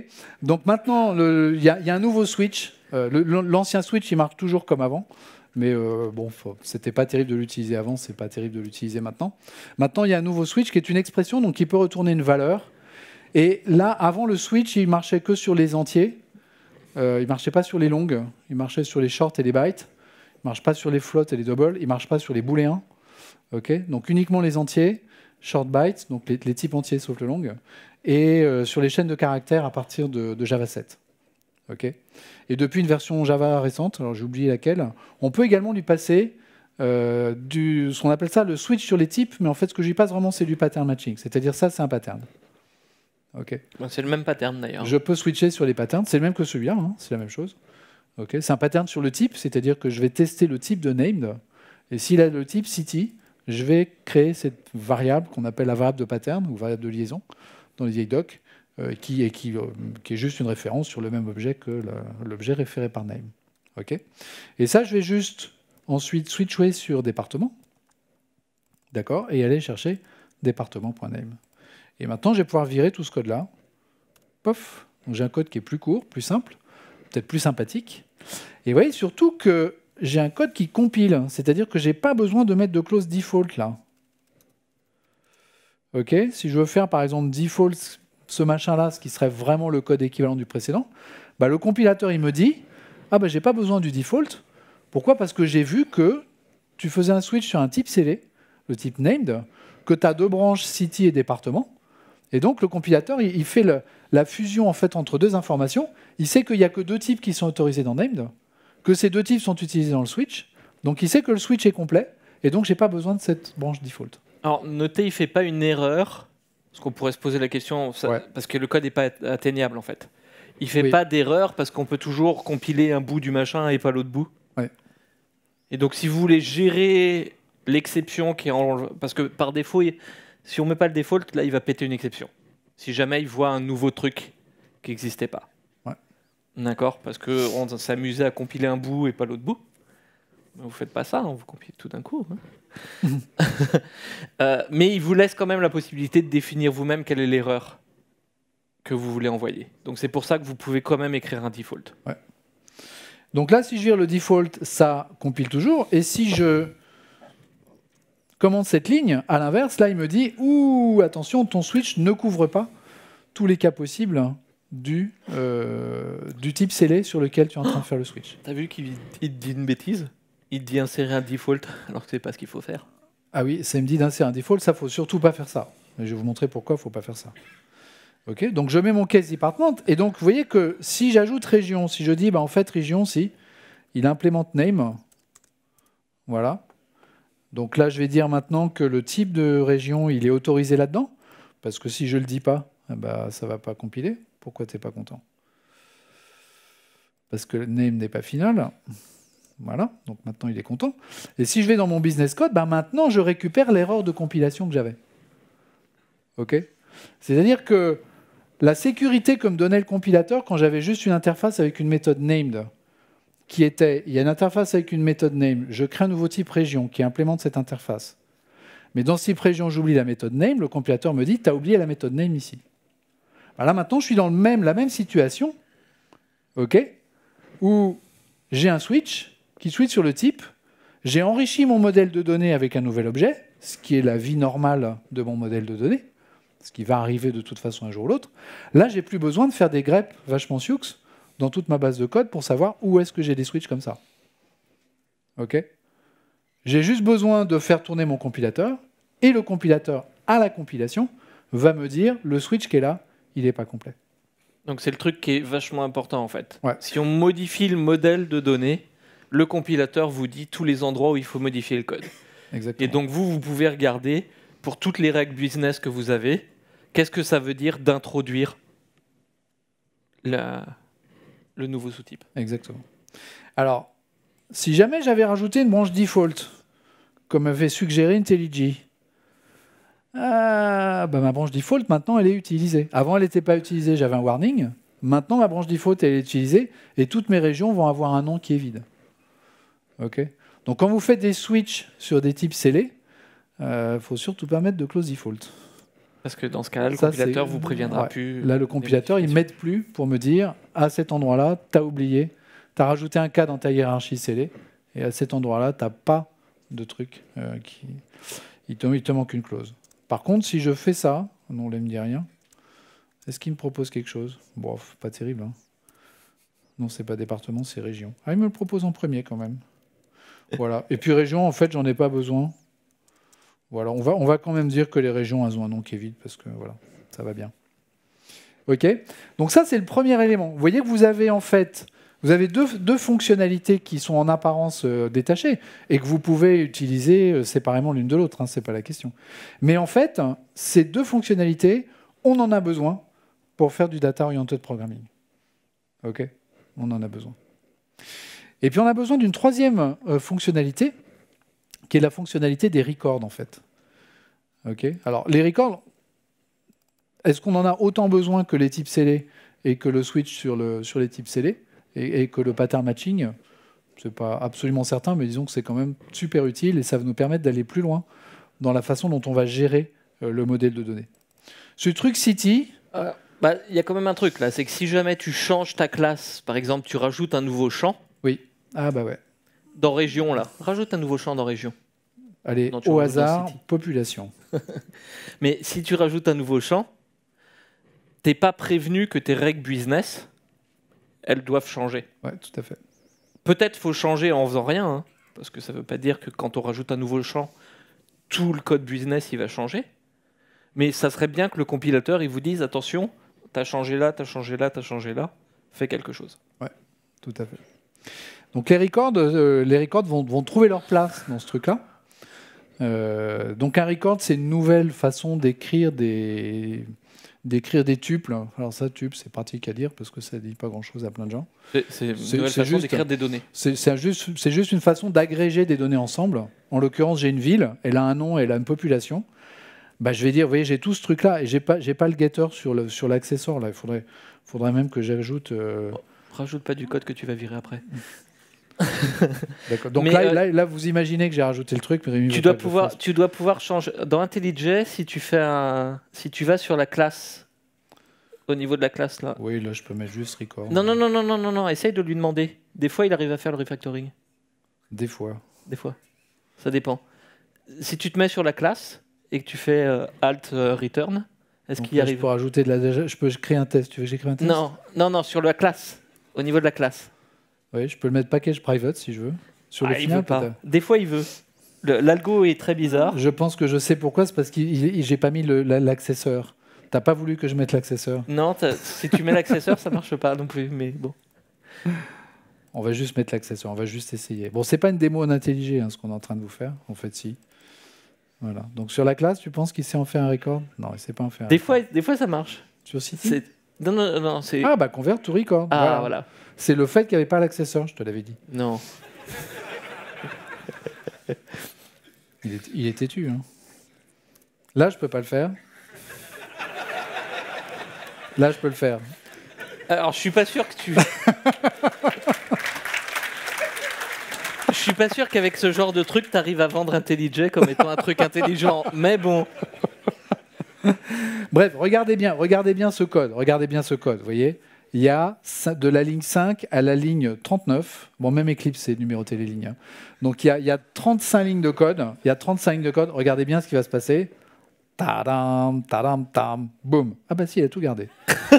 Donc maintenant, il y, a un nouveau switch. Euh, l'ancien switch, il marche toujours comme avant. Mais euh, bon, c'était pas terrible de l'utiliser avant, c'est pas terrible de l'utiliser maintenant. Maintenant, il y a un nouveau switch qui est une expression, donc qui peut retourner une valeur et là, avant le switch, il marchait que sur les entiers. Il euh, il marchait pas sur les longues. Il marchait sur les shorts et les bytes. Il marche pas sur les flottes et les doubles. Il marche pas sur les booléens. Ok donc uniquement les entiers, short bytes, donc les, types entiers sauf le long, et euh, sur les chaînes de caractères à partir de, Java 7. Ok et depuis une version Java récente, alors j'ai oublié laquelle, on peut également lui passer euh, du, ce qu'on appelle ça le switch sur les types, mais en fait ce que je lui passe vraiment c'est du pattern matching, c'est-à-dire ça c'est un pattern c'est le même pattern d'ailleurs. Je peux switcher sur les patterns. C'est le même que celui-là. Hein. C'est la même chose. Ok. C'est un pattern sur le type, c'est-à-dire que je vais tester le type de named. Et s'il a le type city, je vais créer cette variable qu'on appelle la variable de pattern ou variable de liaison dans les vieilles docs, euh, euh, qui, est, juste une référence sur le même objet que l'objet référé par name. ok. Et ça, je vais juste ensuite switcher sur département. D'accord Et aller chercher département.name. Et maintenant, je vais pouvoir virer tout ce code-là. Pof J'ai un code qui est plus court, plus simple, peut-être plus sympathique. Et vous voyez surtout que j'ai un code qui compile, c'est-à-dire que je n'ai pas besoin de mettre de clause default là. OK Si je veux faire par exemple default ce machin-là, ce qui serait vraiment le code équivalent du précédent, bah, le compilateur il me dit Ah ben j'ai pas besoin du default. Pourquoi Parce que j'ai vu que tu faisais un switch sur un type CV, le type named, que tu as deux branches city et département, et donc le compilateur, il, fait la fusion en fait entre deux informations. Il sait qu'il n'y a que deux types qui sont autorisés dans named, que ces deux types sont utilisés dans le switch. Donc il sait que le switch est complet, et donc j'ai pas besoin de cette branche default. Alors notez, il fait pas une erreur, parce qu'on pourrait se poser la question, parce que le code n'est pas atteignable en fait. Il fait pas d'erreur parce qu'on peut toujours compiler un bout du machin et pas l'autre bout. Et donc si vous voulez gérer l'exception qui est en... parce que par défaut si on met pas le default, là, il va péter une exception. Si jamais il voit un nouveau truc qui n'existait pas. D'accord Parce que on s'amusait à compiler un bout et pas l'autre bout. Mais vous faites pas ça, on hein, vous compile tout d'un coup. Hein. [LAUGHS] [LAUGHS] Euh, mais il vous laisse quand même la possibilité de définir vous-même quelle est l'erreur que vous voulez envoyer. Donc c'est pour ça que vous pouvez quand même écrire un default. Donc là, si je vire le default, ça compile toujours. Et si je commande cette ligne, à l'inverse, là, il me dit Ouh, attention, ton switch ne couvre pas tous les cas possibles du, euh, du type scellé sur lequel tu es en train de faire le switch. [GASPS] T'as vu qu'il te dit une bêtise Il dit insérer un default [LAUGHS] alors que c'est pas ce qu'il faut faire. Ah oui, ça me dit d'insérer un default, ça faut surtout pas faire ça. Mais je vais vous montrer pourquoi il faut pas faire ça. Ok, donc je mets mon case department et donc vous voyez que si j'ajoute région, si je dis bah en fait région si il implémente name, voilà, donc là, je vais dire maintenant que le type de région, il est autorisé là-dedans, parce que si je ne le dis pas, bah, ça ne va pas compiler. Pourquoi tu n'es pas content Parce que le name n'est pas final. Voilà, donc maintenant il est content. Et si je vais dans mon business code, bah maintenant je récupère l'erreur de compilation que j'avais. OK C'est-à-dire que la sécurité que me donnait le compilateur quand j'avais juste une interface avec une méthode named, qui était, il y a une interface avec une méthode name, je crée un nouveau type région qui implémente cette interface. Mais dans ce type région, j'oublie la méthode name, le compilateur me dit, tu as oublié la méthode name ici. Ben là maintenant, je suis dans le même, la même situation, ok, où j'ai un switch qui switch sur le type, j'ai enrichi mon modèle de données avec un nouvel objet, ce qui est la vie normale de mon modèle de données, ce qui va arriver de toute façon un jour ou l'autre. Là, j'ai plus besoin de faire des greppes vachement sioux dans toute ma base de code pour savoir où est-ce que j'ai des switches comme ça. OK J'ai juste besoin de faire tourner mon compilateur et le compilateur à la compilation va me dire le switch qui est là, il n'est pas complet. Donc c'est le truc qui est vachement important en fait. Si on modifie le modèle de données, le compilateur vous dit tous les endroits où il faut modifier le code. Exactement. Et donc vous, vous pouvez regarder pour toutes les règles business que vous avez, qu'est-ce que ça veut dire d'introduire la, le nouveau sous-type. Exactement. Alors, si jamais j'avais rajouté une branche default, comme avait suggéré IntelliJ, euh, bah, ma branche default, maintenant, elle est utilisée. Avant, elle n'était pas utilisée, j'avais un warning. Maintenant, ma branche default, elle est utilisée et toutes mes régions vont avoir un nom qui est vide. OK Donc, quand vous faites des switches sur des types scellés, il euh, faut surtout permettre de close default. Parce que dans ce cas-là, le compilateur compilateur vous préviendra plus. Là, le euh, compilateur, il m'aide plus pour me dire à cet endroit-là, tu as oublié, tu as rajouté un cas dans ta hiérarchie scellée, et à cet endroit-là, tu n'as pas de truc euh, qui. Il te, manque une clause. Par contre, si je fais ça, non, là, il me dit rien. Est-ce qu'il me propose quelque chose Bon, pas terrible. Hein. Non, c'est pas département, c'est région. Ah, il me le propose en premier quand même. voilà. Et puis région, en fait, j'en ai pas besoin on va, on va quand même dire que les régions, elles ont un nom qui est vide, parce que voilà, ça va bien. OK Donc ça, c'est le premier élément. Vous voyez que vous avez en fait vous avez deux, fonctionnalités qui sont en apparence euh, détachées et que vous pouvez utiliser euh, séparément l'une de l'autre, hein, C'est ce n'est pas la question. Mais en fait, ces deux fonctionnalités, on en a besoin pour faire du data oriented programming. OK On en a besoin. Et puis on a besoin d'une troisième euh, fonctionnalité qui est la fonctionnalité des records, en fait. Okay Alors, les records, est-ce qu'on en a autant besoin que les types scellés et que le switch sur, le, sur les types scellés et, que le pattern matching C'est pas absolument certain, mais disons que c'est quand même super utile et ça va nous permettre d'aller plus loin dans la façon dont on va gérer euh, le modèle de données. Ce truc City. Euh, bah, il y a quand même un truc là, c'est que si jamais tu changes ta classe, par exemple, tu rajoutes un nouveau champ. Oui. Ah bah ouais dans région, là. Rajoute un nouveau champ dans région. Allez, au hasard, population. [LAUGHS] Mais si tu rajoutes un nouveau champ, t'es pas prévenu que tes règles business, elles doivent changer. Ouais, tout à fait. Peut-être faut changer en faisant rien, hein, parce que ça veut pas dire que quand on rajoute un nouveau champ, tout le code business il va changer. Mais ça serait bien que le compilateur il vous dise attention, t'as changé là, t'as changé là, t'as changé là, fais quelque chose. Ouais, tout à fait. Donc les records, euh, les vont, trouver leur place dans ce truc-là. Euh, donc un record, c'est une nouvelle façon d'écrire des d'écrire des tuples. Alors ça, tuple, c'est pratique à dire parce que ça dit pas grand-chose à plein de gens. C'est une nouvelle façon d'écrire des données. C'est juste, juste, une façon d'agréger des données ensemble. En l'occurrence, j'ai une ville, elle a un nom, elle a une population. Bah, je vais dire, vous voyez, j'ai tout ce truc-là et j'ai pas, j'ai pas le getter sur le sur l'accessoire là. Il faudrait, faudrait même que j'ajoute. Euh, Rajoute pas du code que tu vas virer après. [LAUGHS] Donc euh, là, vous imaginez que j'ai rajouté le truc. Mais tu, dois pouvoir, tu dois pouvoir changer. Dans IntelliJ, si tu, fais un, si tu vas sur la classe, au niveau de la classe là. Oui, là, je peux mettre juste record. Non, non, non, non, non, non, non, essaye de lui demander. Des fois, il arrive à faire le refactoring. Des fois. Des fois. Ça dépend. Si tu te mets sur la classe et que tu fais euh, Alt euh, Return, est-ce qu'il arrive Je peux rajouter de la. Je peux créer un test. Tu veux que j'écris un test Non, non, non, sur la classe. Au niveau de la classe je peux le mettre package private si je veux. Sur le ah, il final, veut pas. Des fois, il veut. L'algo est très bizarre. Je pense que je sais pourquoi. C'est parce que j'ai pas mis l'accesseur. T'as pas voulu que je mette l'accesseur. Non, si tu mets l'accesseur, ça marche pas non plus. Mais bon. On va juste mettre l'accesseur. on va juste essayer. Bon, c'est pas une démo en intelligé, hein, ce qu'on est en train de vous faire. En fait, si. Voilà. Donc sur la classe, tu penses qu'il sait en faire un record Non, il sait pas en faire. Un des record. fois, des fois, ça marche. Sur City. Non, non, c'est. Ah, bah Convert to Record. Ah, voilà. C'est le fait qu'il n'y avait pas l'accessoire, je te l'avais dit. Non. [LAUGHS] il, est, têtu. Hein. Là, je peux pas le faire. Là, je peux le faire. Alors, je suis pas sûr que tu. [LAUGHS] Je suis pas sûr qu'avec ce genre de truc, t'arrives à vendre un comme étant un truc intelligent. Mais bon. [LAUGHS] Bref, regardez bien, regardez bien ce code, regardez bien ce code, vous voyez il y a de la ligne 5 à la ligne 39. Bon, même Eclipse, c'est numéroté les lignes. Hein. Donc il y, a, y, 35 lignes de code. Il y a 35 lignes de code. Regardez bien ce qui va se passer. Tadam, tadam, tam, boum. Ah bah si, il a tout gardé. [LAUGHS]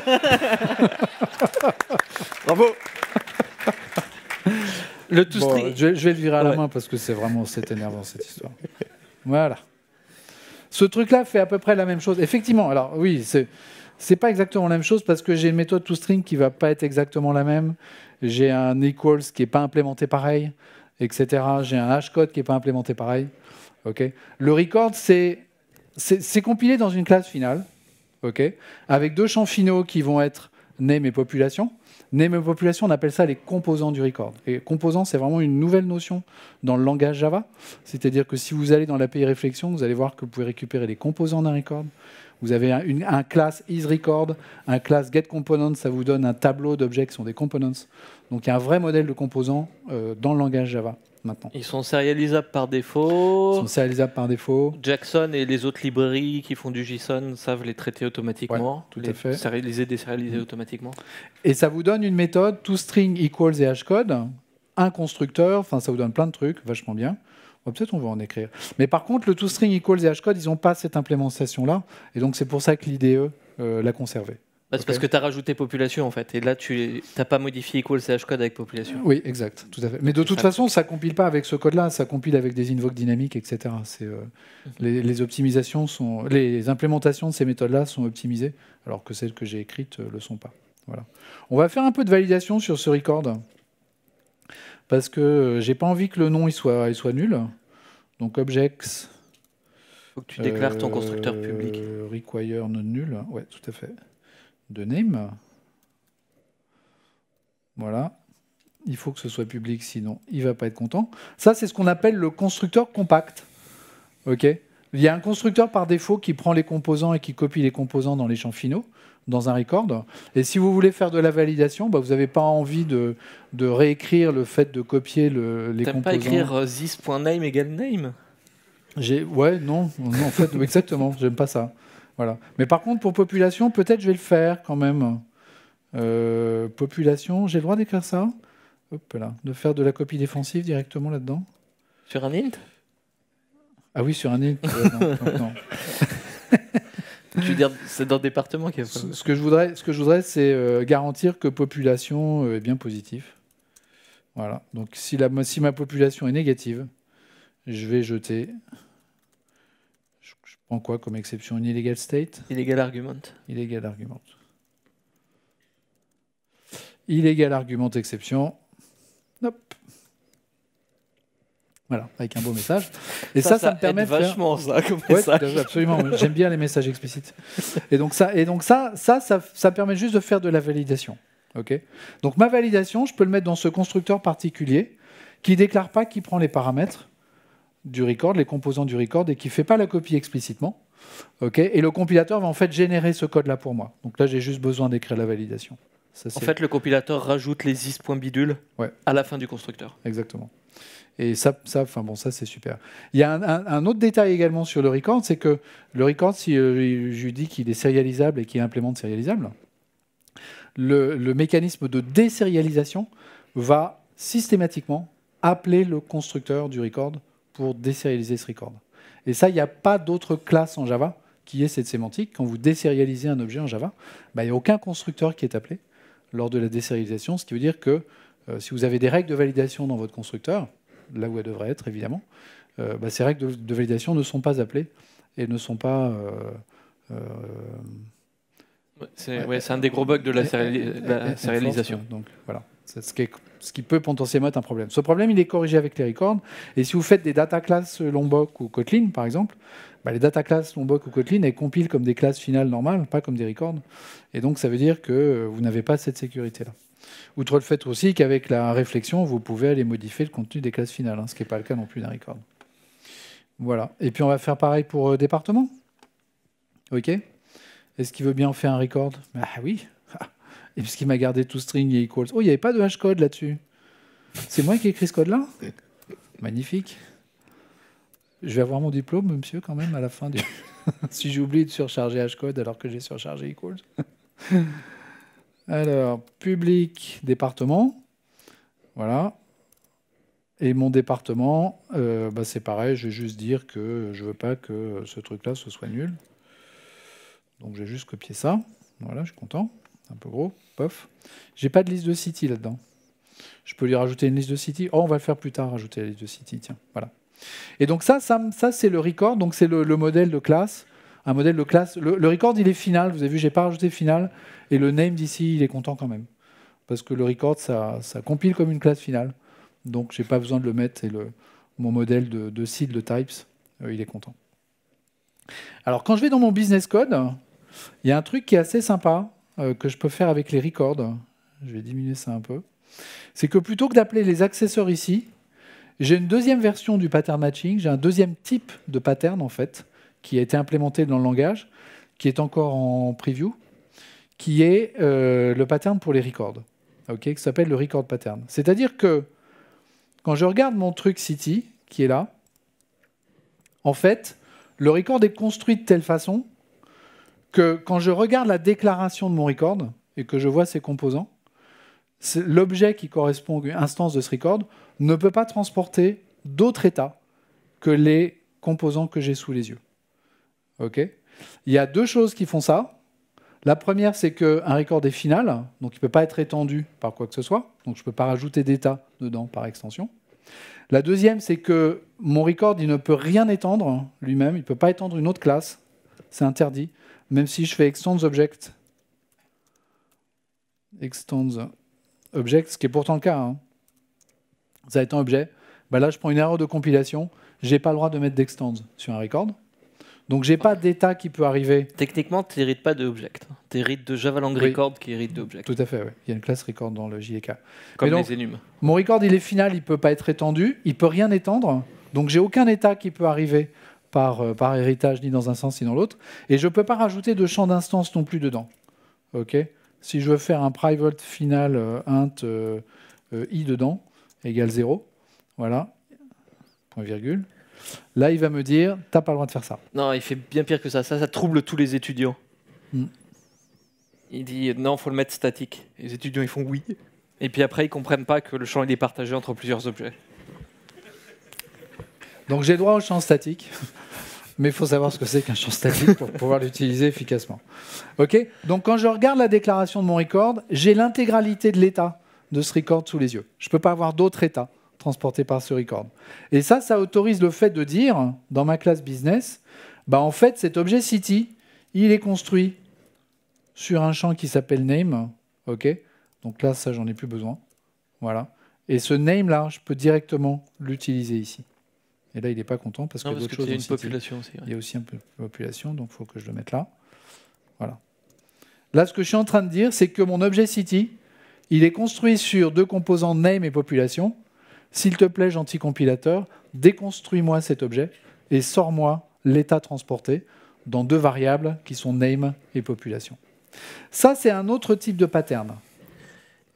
Bravo. Le tout je, vais le virer à la main parce que c'est vraiment c'est énervant cette histoire. Voilà. Ce truc-là fait à peu près la même chose. Effectivement, alors oui, c'est n'est pas exactement la même chose parce que j'ai une méthode toString qui va pas être exactement la même. J'ai un equals qui n'est pas implémenté pareil, etc. J'ai un hashcode qui n'est pas implémenté pareil. ok. Le record, c'est compilé dans une classe finale, ok, avec deux champs finaux qui vont être name et population population, on appelle ça les composants du record. Et composants, c'est vraiment une nouvelle notion dans le langage Java. C'est-à-dire que si vous allez dans l'API réflexion, vous allez voir que vous pouvez récupérer les composants d'un record. Vous avez un, une, un class isRecord, un class getComponents, ça vous donne un tableau d'objets qui sont des components. Donc il y a un vrai modèle de composants euh, dans le langage Java maintenant. Ils sont sérialisables par défaut. Ils sont sérialisables par défaut. Jackson et les autres librairies qui font du JSON savent les traiter automatiquement. tout les à fait. Sérialiser, désérialiser mm. automatiquement. Et ça vous donne une méthode toString equals et hashcode, un constructeur, enfin ça vous donne plein de trucs, vachement bien. Peut-être on va en écrire. Mais par contre, le toString equals et hashcode, ils n'ont pas cette implémentation-là. Et donc c'est pour ça que l'IDE euh, l'a conservé. Bah, c'est parce que tu as rajouté population en fait, et là tu n'as pas modifié equal ch code avec population. Oui, exact, tout à fait. Mais de toute façon, ça compile pas avec ce code-là, ça compile avec des invokes dynamiques, etc. Euh, mhm. les, optimisations sont, les implémentations de ces méthodes-là sont optimisées, alors que celles que j'ai écrites ne euh, le sont pas. Voilà. On va faire un peu de validation sur ce record, parce que euh, j'ai pas envie que le nom il soit, il soit nul. Donc objects. Faut que tu déclares ton constructeur public. Require non nul, ouais, tout à fait de name. Voilà. Il faut que ce soit public, sinon il va pas être content. Ça, c'est ce qu'on appelle le constructeur compact. OK Il y a un constructeur par défaut qui prend les composants et qui copie les composants dans les champs finaux, dans un record. Et si vous voulez faire de la validation, bah, vous n'avez pas envie de, réécrire le fait de copier les composants. pas écrire this.name euh, égale name, Ouais, non, en fait, [LAUGHS] exactement, j'aime pas ça. Voilà. Mais par contre, pour population, peut-être je vais le faire quand même. Euh, population, j'ai le droit d'écrire ça Hop là. De faire de la copie défensive directement là-dedans Sur un int Ah oui, sur un int. [LAUGHS] Euh, tu veux dire, c'est dans le département qu'il y ce, que je voudrais, ce que je voudrais, c'est euh, garantir que population est bien positif. Voilà. Donc si ma population est négative, je vais jeter en quoi comme exception Une illegal state Illegal argument. Illegal argument. Illegal argument exception. Voilà, avec un beau message. Et ça, ça, me permet vachement ça comme message. absolument. J'aime bien les messages explicites. Et donc ça, ça, ça, ça, permet juste de faire de la validation. Ok. Donc ma validation, je peux le mettre dans ce constructeur particulier qui déclare pas qu'il prend les paramètres du record, les composants du record, et qui ne fait pas la copie explicitement. Okay et le compilateur va en fait générer ce code-là pour moi. Donc là, j'ai juste besoin d'écrire la validation. en fait, le compilateur rajoute les is.bidule à la fin du constructeur. Exactement. Et ça, enfin bon, ça c'est super. Il y a un, autre détail également sur le record, c'est que le record, si euh, je lui dis qu'il est sérialisable et qu'il implémente sérialisable, le, le, mécanisme de désérialisation va systématiquement appeler le constructeur du record pour désérialiser ce record. Et ça, il n'y a pas d'autre classe en Java qui ait cette sémantique. Quand vous désérialisez un objet en Java, bah, il n'y a aucun constructeur qui est appelé lors de la désérialisation, ce qui veut dire que euh, si vous avez des règles de validation dans votre constructeur, là où elle devrait être évidemment, euh, bah, ces règles de, validation ne sont pas appelées et ne sont pas... Euh, c'est un des gros bugs de la, la Donc voilà ce qui, peut potentiellement être un problème. Ce problème, il est corrigé avec les records. Et si vous faites des data classes Lombok ou Kotlin, par exemple, bah, les data classes Lombok ou Kotlin, elles compilent comme des classes finales normales, pas comme des records. Et donc, ça veut dire que euh, vous n'avez pas cette sécurité-là. Outre le fait aussi qu'avec la réflexion, vous pouvez aller modifier le contenu des classes finales, hein, ce qui n'est pas le cas non plus d'un record. Voilà. Et puis, on va faire pareil pour euh, département. OK Est-ce qu'il veut bien faire un record Bah oui, et puisqu'il m'a gardé tout string et equals. Oh, il n'y avait pas de hashcode code là-dessus. C'est moi qui ai écrit ce code-là Magnifique. Je vais avoir mon diplôme, monsieur, quand même, à la fin du. [LAUGHS] si j'oublie de surcharger H-code alors que j'ai surchargé equals. alors, public, département. Voilà. Et mon département, euh, bah, c'est pareil, je vais juste dire que je ne veux pas que ce truc-là, ce soit nul. Donc j'ai juste copié ça. Voilà, je suis content un peu gros, pof. J'ai pas de liste de city là-dedans. Je peux lui rajouter une liste de city. Oh, on va le faire plus tard, rajouter la liste de city, tiens, voilà. Et donc ça, ça, c'est le record, donc c'est le, modèle de classe. Un modèle de classe. Le, record, il est final. Vous avez vu, j'ai pas rajouté final. Et le name d'ici, il est content quand même. Parce que le record, ça, ça compile comme une classe finale. Donc j'ai pas besoin de le mettre. Et le, mon modèle de, de de types, euh, il est content. Alors quand je vais dans mon business code, il y a un truc qui est assez sympa. Euh, que je peux faire avec les records, je vais diminuer ça un peu, c'est que plutôt que d'appeler les accesseurs ici, j'ai une deuxième version du pattern matching, j'ai un deuxième type de pattern en fait, qui a été implémenté dans le langage, qui est encore en preview, qui est euh, le pattern pour les records, qui s'appelle le record pattern. C'est-à-dire que quand je regarde mon truc City, qui est là, en fait, le record est construit de telle façon que quand je regarde la déclaration de mon record et que je vois ses composants, l'objet qui correspond à l'instance instance de ce record ne peut pas transporter d'autres états que les composants que j'ai sous les yeux. Il y a deux choses qui font ça. La première, c'est qu'un record est final, donc il ne peut pas être étendu par quoi que ce soit, donc je ne peux pas rajouter d'état dedans par extension. La deuxième, c'est que mon record, il ne peut rien étendre lui-même, il ne peut pas étendre une autre classe, c'est interdit même si je fais extends object. Extends object, ce qui est pourtant le cas. Hein. Ça est un objet. Bah là, je prends une erreur de compilation. Je n'ai pas le droit de mettre d'extends sur un record. Donc, j'ai pas d'état qui peut arriver. Techniquement, tu n'hérites pas d'object. Tu hérites de Java Lang Record qui hérite d'object. Tout à fait, Il y a une classe record dans le JDK. E Comme les enums. Mon record, il est final, il ne peut pas être étendu. Il peut rien étendre. Donc, j'ai aucun état qui peut arriver. Euh, par, héritage ni dans un sens ni dans l'autre. Et je ne peux pas rajouter de champ d'instance non plus dedans. OK si je veux faire un private final euh, int euh, i dedans égal 0, voilà, point virgule, là il va me dire t'as pas le droit de faire ça. Non, il fait bien pire que ça. Ça, ça trouble tous les étudiants. Hmm. Il dit non, faut le mettre statique. Les étudiants ils font oui. Et puis après ils comprennent pas que le champ est partagé entre plusieurs objets. Donc j'ai droit au champ statique, [LAUGHS] mais il faut savoir ce que c'est qu'un champ statique pour pouvoir l'utiliser efficacement. Donc quand je regarde la déclaration de mon record, j'ai l'intégralité de l'état de ce record sous les yeux. Je ne peux pas avoir d'autres états transportés par ce record. Et ça, ça autorise le fait de dire, dans ma classe business, bah, en fait, cet objet city, il est construit sur un champ qui s'appelle name. Donc là, ça, j'en ai plus besoin. Voilà. Et ce name-là, je peux directement l'utiliser ici. Et là, il n'est pas content parce qu'il y d'autres choses. Il y a une population aussi. Il y a aussi une population, donc il faut que je le mette là. Voilà. Là, ce que je suis en train de dire, c'est que mon objet city, il est construit sur deux composants name et population. S'il te plaît, gentil compilateur, déconstruis-moi cet objet et sors-moi l'état transporté dans deux variables qui sont name et population. Ça, c'est un autre type de pattern.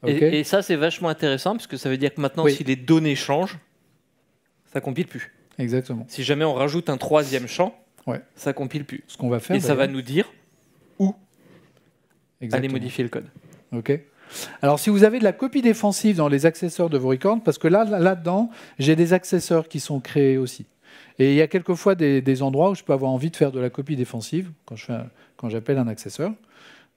Et, ça, c'est vachement intéressant parce que ça veut dire que maintenant, si les données changent, ça compile plus. Exactement. Si jamais on rajoute un troisième champ, ouais. ça compile plus. Ce qu'on va faire. Et ça va nous dire où aller modifier le code. OK. Alors, si vous avez de la copie défensive dans les accesseurs de vos records, parce que là, là-dedans, j'ai des accesseurs qui sont créés aussi. Et il y a quelquefois des, endroits où je peux avoir envie de faire de la copie défensive quand j'appelle un, un accesseur.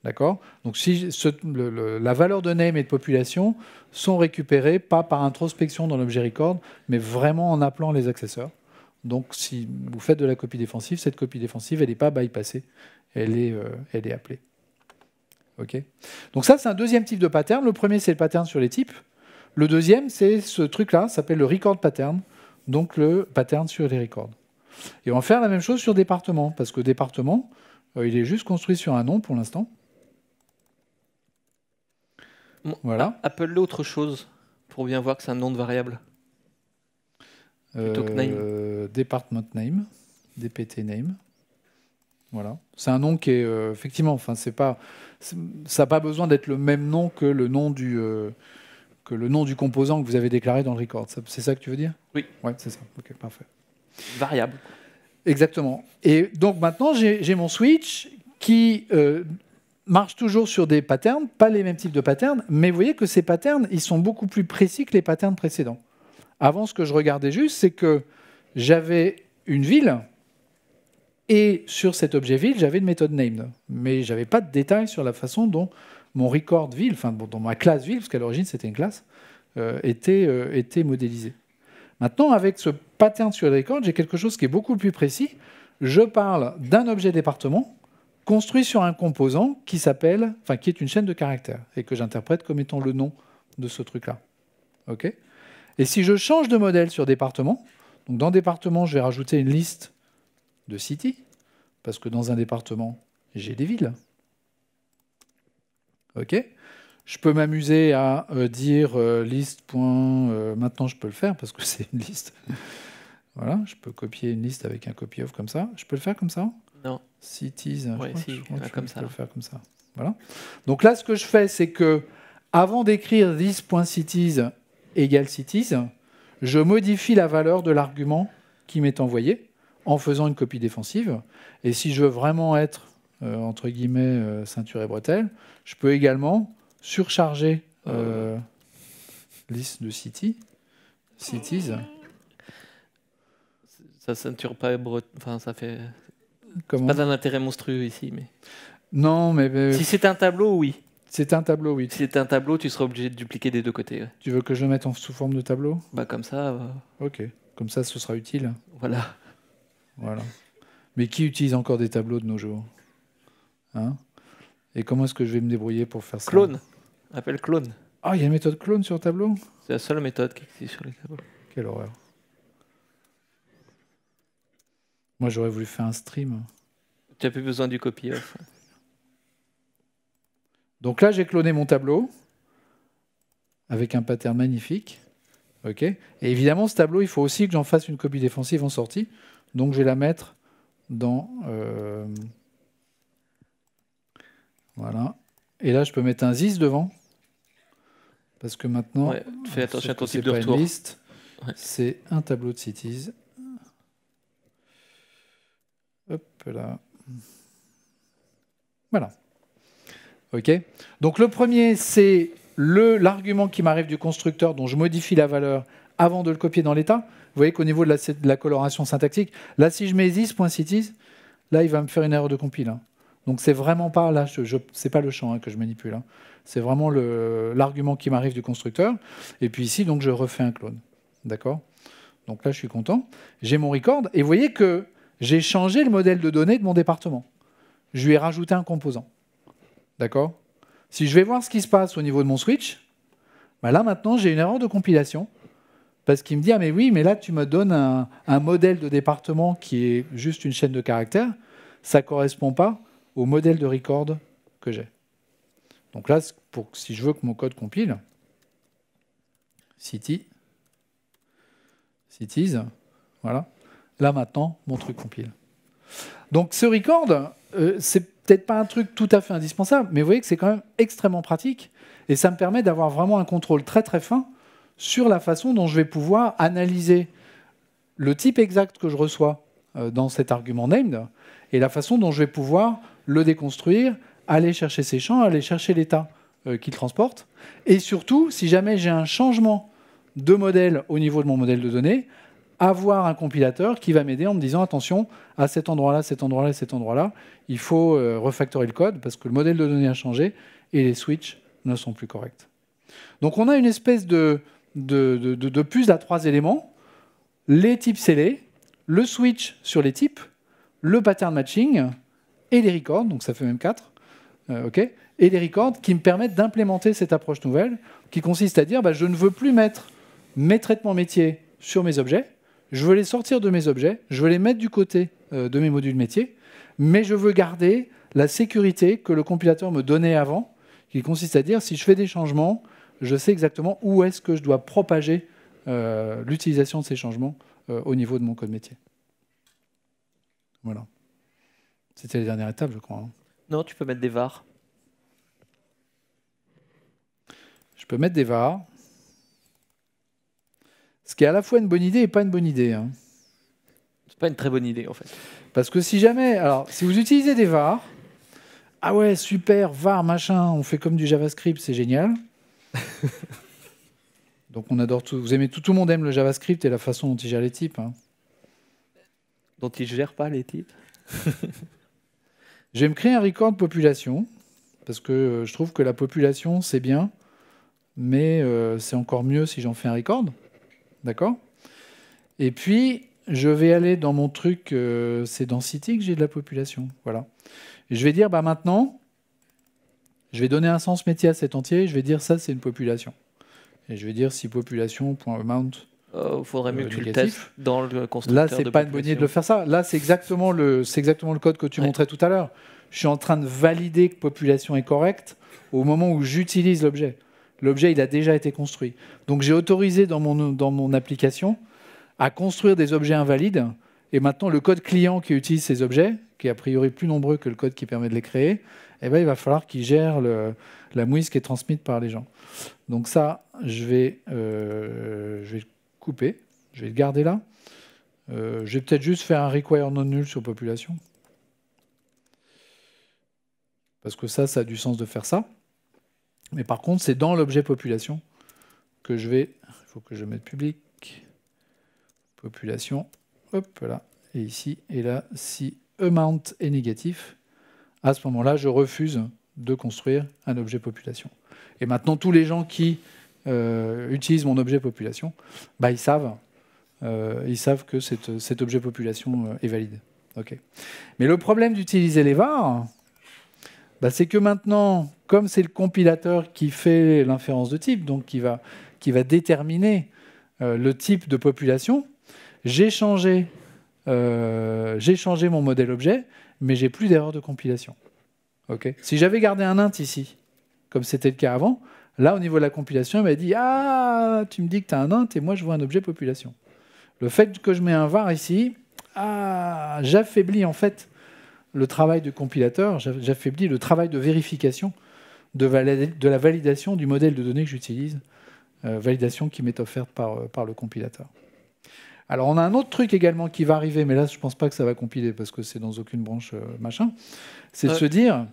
D'accord Donc si la valeur de name et de population sont récupérées pas par introspection dans l'objet record, mais vraiment en appelant les accesseurs. Donc si vous faites de la copie défensive, cette copie défensive, elle n'est pas bypassée, elle est, euh, appelée. OK Donc ça, c'est un deuxième type de pattern. Le premier, c'est le pattern sur les types. Le deuxième, c'est ce truc-là, ça s'appelle le record pattern, donc le pattern sur les records. Et on va faire la même chose sur département, parce que département, euh, il est juste construit sur un nom pour l'instant. Voilà. Apple autre chose pour bien voir que c'est un nom de variable. Euh, department name, DPT name. Voilà. C'est un nom qui est euh, effectivement, enfin c'est pas, ça n'a pas besoin d'être le même nom que le nom du euh, que le nom du composant que vous avez déclaré dans le record. C'est ça que tu veux dire Oui. c'est ça. Ok, parfait. Variable. Exactement. Et donc maintenant j'ai mon switch qui marche toujours sur des patterns, pas les mêmes types de patterns, mais vous voyez que ces patterns, ils sont beaucoup plus précis que les patterns précédents. Avant, ce que je regardais juste, c'est que j'avais une ville, et sur cet objet ville, j'avais une méthode named, mais je n'avais pas de détails sur la façon dont mon record ville, enfin dans ma classe ville, parce qu'à l'origine c'était une classe, euh, était, euh, était modélisée. Maintenant, avec ce pattern sur le record, j'ai quelque chose qui est beaucoup plus précis. Je parle d'un objet département, construit sur un composant qui s'appelle, enfin qui est une chaîne de caractères et que j'interprète comme étant le nom de ce truc-là. ok. et si je change de modèle sur département, donc dans département, je vais rajouter une liste de city parce que dans un département, j'ai des villes. Ok Je peux m'amuser à euh, dire euh, liste. Euh, maintenant, je peux le faire parce que [LAUGHS] c'est une liste. voilà, je peux copier une liste avec un copy of comme ça. Je peux le faire comme ça Cities. comme ça. le faire comme ça. Voilà. Donc là, ce que je fais, c'est que avant d'écrire list.cities égale cities, je modifie la valeur de l'argument qui m'est envoyé en faisant une copie défensive. Et si je veux vraiment être, euh, entre guillemets, ceinturé ceinture et bretelle, je peux également surcharger oh. euh, liste de city, cities. Ça ceinture pas et bretelle. Enfin, ça fait. Pas d'un intérêt monstrueux ici, mais. Non, mais. Si c'est un tableau, oui. C'est un tableau, oui. Si c'est un tableau, tu seras obligé de dupliquer des deux côtés. Tu veux que je le mette en sous forme de tableau Bah comme ça. Euh, ok. Comme ça, ce sera utile. Voilà. Voilà. Mais qui utilise encore des tableaux de nos jours Hein Et comment est-ce que je vais me débrouiller pour faire ça Clone. Appelle clone. Ah, il y a une méthode clone sur tableau C'est la seule méthode qui existe sur les tableaux. Quelle horreur. Moi, j'aurais voulu faire un stream. Tu n'as plus besoin du copy-off. Donc là, j'ai cloné mon tableau avec un pattern magnifique. ok Et évidemment, ce tableau, il faut aussi que j'en fasse une copie défensive en sortie. Donc je vais la mettre dans... Euh, voilà. Et là, je peux mettre un ZIS devant. Parce que maintenant, fais attention à ton type C'est un tableau de cities Voilà. OK Donc le premier, c'est l'argument qui m'arrive du constructeur dont je modifie la valeur avant de le copier dans l'état. Vous voyez qu'au niveau de la, coloration syntaxique, là, si je mets is.cities, là, il va me faire une erreur de compile. Hein. Donc c'est vraiment pas là, je, c'est pas le champ hein, que je manipule. Hein. C'est vraiment l'argument qui m'arrive du constructeur. Et puis ici, donc je refais un clone. D'accord Donc là, je suis content. J'ai mon record. Et vous voyez que j'ai changé le modèle de données de mon département. Je lui ai rajouté un composant. D'accord Si je vais voir ce qui se passe au niveau de mon switch, bah là maintenant j'ai une erreur de compilation. Parce qu'il me dit, ah mais oui, mais là tu me donnes un, modèle de département qui est juste une chaîne de caractères. Ça ne correspond pas au modèle de record que j'ai. Donc là, pour, si je veux que mon code compile, city, cities, voilà là maintenant, mon truc compile. Donc ce record, euh, c'est peut-être pas un truc tout à fait indispensable, mais vous voyez que c'est quand même extrêmement pratique et ça me permet d'avoir vraiment un contrôle très très fin sur la façon dont je vais pouvoir analyser le type exact que je reçois euh, dans cet argument named et la façon dont je vais pouvoir le déconstruire, aller chercher ses champs, aller chercher l'état euh, qu'il transporte et surtout si jamais j'ai un changement de modèle au niveau de mon modèle de données, avoir un compilateur qui va m'aider en me disant attention à cet endroit-là, cet endroit-là, cet endroit-là, il faut euh, refactorer le code parce que le modèle de données a changé et les switches ne sont plus corrects. Donc on a une espèce de, de, de, à trois éléments les types scellés, le switch sur les types, le pattern matching et les records, donc ça fait même quatre, euh, et les records qui me permettent d'implémenter cette approche nouvelle qui consiste à dire bah, je ne veux plus mettre mes traitements métiers sur mes objets, je veux les sortir de mes objets, je veux les mettre du côté euh, de mes modules métiers, mais je veux garder la sécurité que le compilateur me donnait avant, qui consiste à dire si je fais des changements, je sais exactement où est-ce que je dois propager euh, l'utilisation de ces changements euh, au niveau de mon code métier. Voilà. C'était la dernière étape, je crois. Hein. Non, tu peux mettre des vars. Je peux mettre des vars. Ce qui est à la fois une bonne idée et pas une bonne idée. Hein. C'est pas une très bonne idée en fait. Parce que si jamais, alors si vous utilisez des VAR, ah ouais super VAR machin, on fait comme du JavaScript, c'est génial. [LAUGHS] Donc on adore tout. Vous aimez tout, le monde aime le JavaScript et la façon dont il gère les types. Hein. Dont il gère pas les types. [LAUGHS] je vais me créer un record population parce que euh, je trouve que la population c'est bien, mais euh, c'est encore mieux si j'en fais un record. D'accord Et puis, je vais aller dans mon truc, euh, c'est c'est City que j'ai de la population. Voilà. je vais dire, bah maintenant, je vais donner un sens métier à cet entier, je vais dire ça, c'est une population. Et je vais dire si population.amount. Il euh, faudrait mieux euh, que tu le testes dans le constructeur. Là, c'est pas une bonne idée de le faire ça. Là, c'est exactement, le, exactement le code que tu montrais tout à l'heure. Je suis en train de valider que population est correcte au moment où j'utilise l'objet. L'objet, il a déjà été construit. Donc j'ai autorisé dans mon, dans mon application à construire des objets invalides. Et maintenant, le code client qui utilise ces objets, qui est a priori plus nombreux que le code qui permet de les créer, eh ben, il va falloir qu'il gère la mouise qui est transmise par les gens. Donc ça, je vais, euh, le couper. Je vais le garder là. Euh, je vais peut-être juste faire un require non nul sur population. Parce que ça, ça a du sens de faire ça. Mais par contre, c'est dans l'objet population que je vais. Il faut que je mette public. Population. Hop là. Et ici. Et là, si amount est négatif, à ce moment-là, je refuse de construire un objet population. Et maintenant, tous les gens qui euh, utilisent mon objet population, bah, ils savent. Euh, ils savent que cet objet population euh, est valide. Mais le problème d'utiliser les vars... Bah, c'est que maintenant, comme c'est le compilateur qui fait l'inférence de type, donc qui va, qui va déterminer euh, le type de population, j'ai changé, euh, changé mon modèle objet, mais j'ai plus d'erreur de compilation. si j'avais gardé un int ici, comme c'était le cas avant, là, au niveau de la compilation, il m'a dit Ah, tu me dis que tu as un int et moi, je vois un objet population. Le fait que je mets un var ici, ah, j'affaiblis en fait le travail de compilateur, j'affaiblis le travail de vérification de, de, la validation du modèle de données que j'utilise, euh, validation qui m'est offerte par, euh, par, le compilateur. Alors on a un autre truc également qui va arriver, mais là je ne pense pas que ça va compiler parce que c'est dans aucune branche euh, machin, c'est de se dire,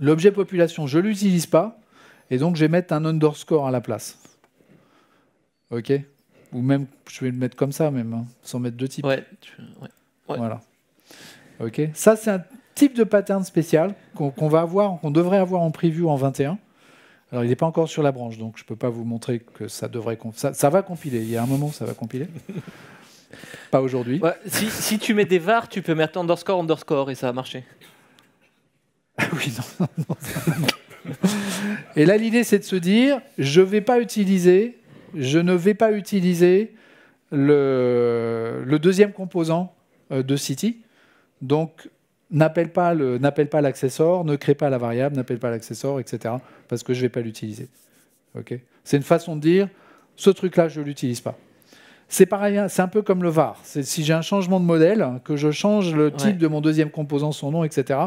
l'objet population, je ne l'utilise pas, et donc je vais mettre un underscore à la place. OK Ou même, je vais le mettre comme ça même, hein, sans mettre de type. Voilà. Ça, c'est un type de pattern spécial qu'on va avoir, qu'on devrait avoir en preview en 21. Alors, il n'est pas encore sur la branche, donc je ne peux pas vous montrer que ça devrait. Ça, ça, va compiler. Il y a un moment, ça va compiler. [LAUGHS] pas aujourd'hui. si, tu mets des var, tu peux mettre underscore, underscore, et ça va marcher. Ah oui, non, non, Et là, l'idée, c'est de se dire je ne vais pas utiliser, je ne vais pas utiliser le, le deuxième composant euh, de City donc, n'appelle pas l'accessoire, ne crée pas la variable, n'appelle pas l'accessoire, etc. Parce que je ne vais pas l'utiliser. c'est une façon de dire, ce truc-là, je ne l'utilise pas. Hein, c'est un peu comme le VAR. Si j'ai un changement de modèle, hein, que je change le type de mon deuxième composant, son nom, etc.,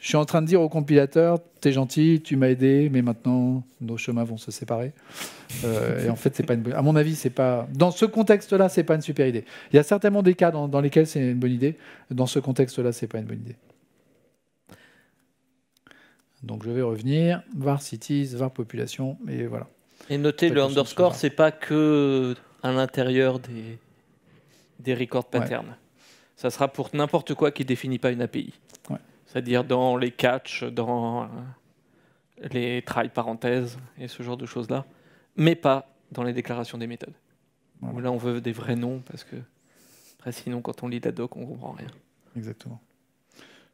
je suis en train de dire au compilateur, t'es gentil, tu m'as aidé, mais maintenant nos chemins vont se séparer. Euh, et en fait, c'est pas une, à mon avis, c'est pas dans ce contexte-là, c'est pas une super idée. Il y a certainement des cas dans, lesquels c'est une bonne idée. Dans ce contexte-là, c'est pas une bonne idée. Donc je vais revenir var cities, var population, et voilà. Et notez le underscore, c'est pas que à l'intérieur des des records patterns. Ça sera pour n'importe quoi qui ne définit pas une API c'est-à-dire dans les catchs, dans euh, les try parenthèses et ce genre de choses-là, mais pas dans les déclarations des méthodes. Là, on veut des vrais noms parce que sinon, quand on lit la doc, on comprend rien. Exactement.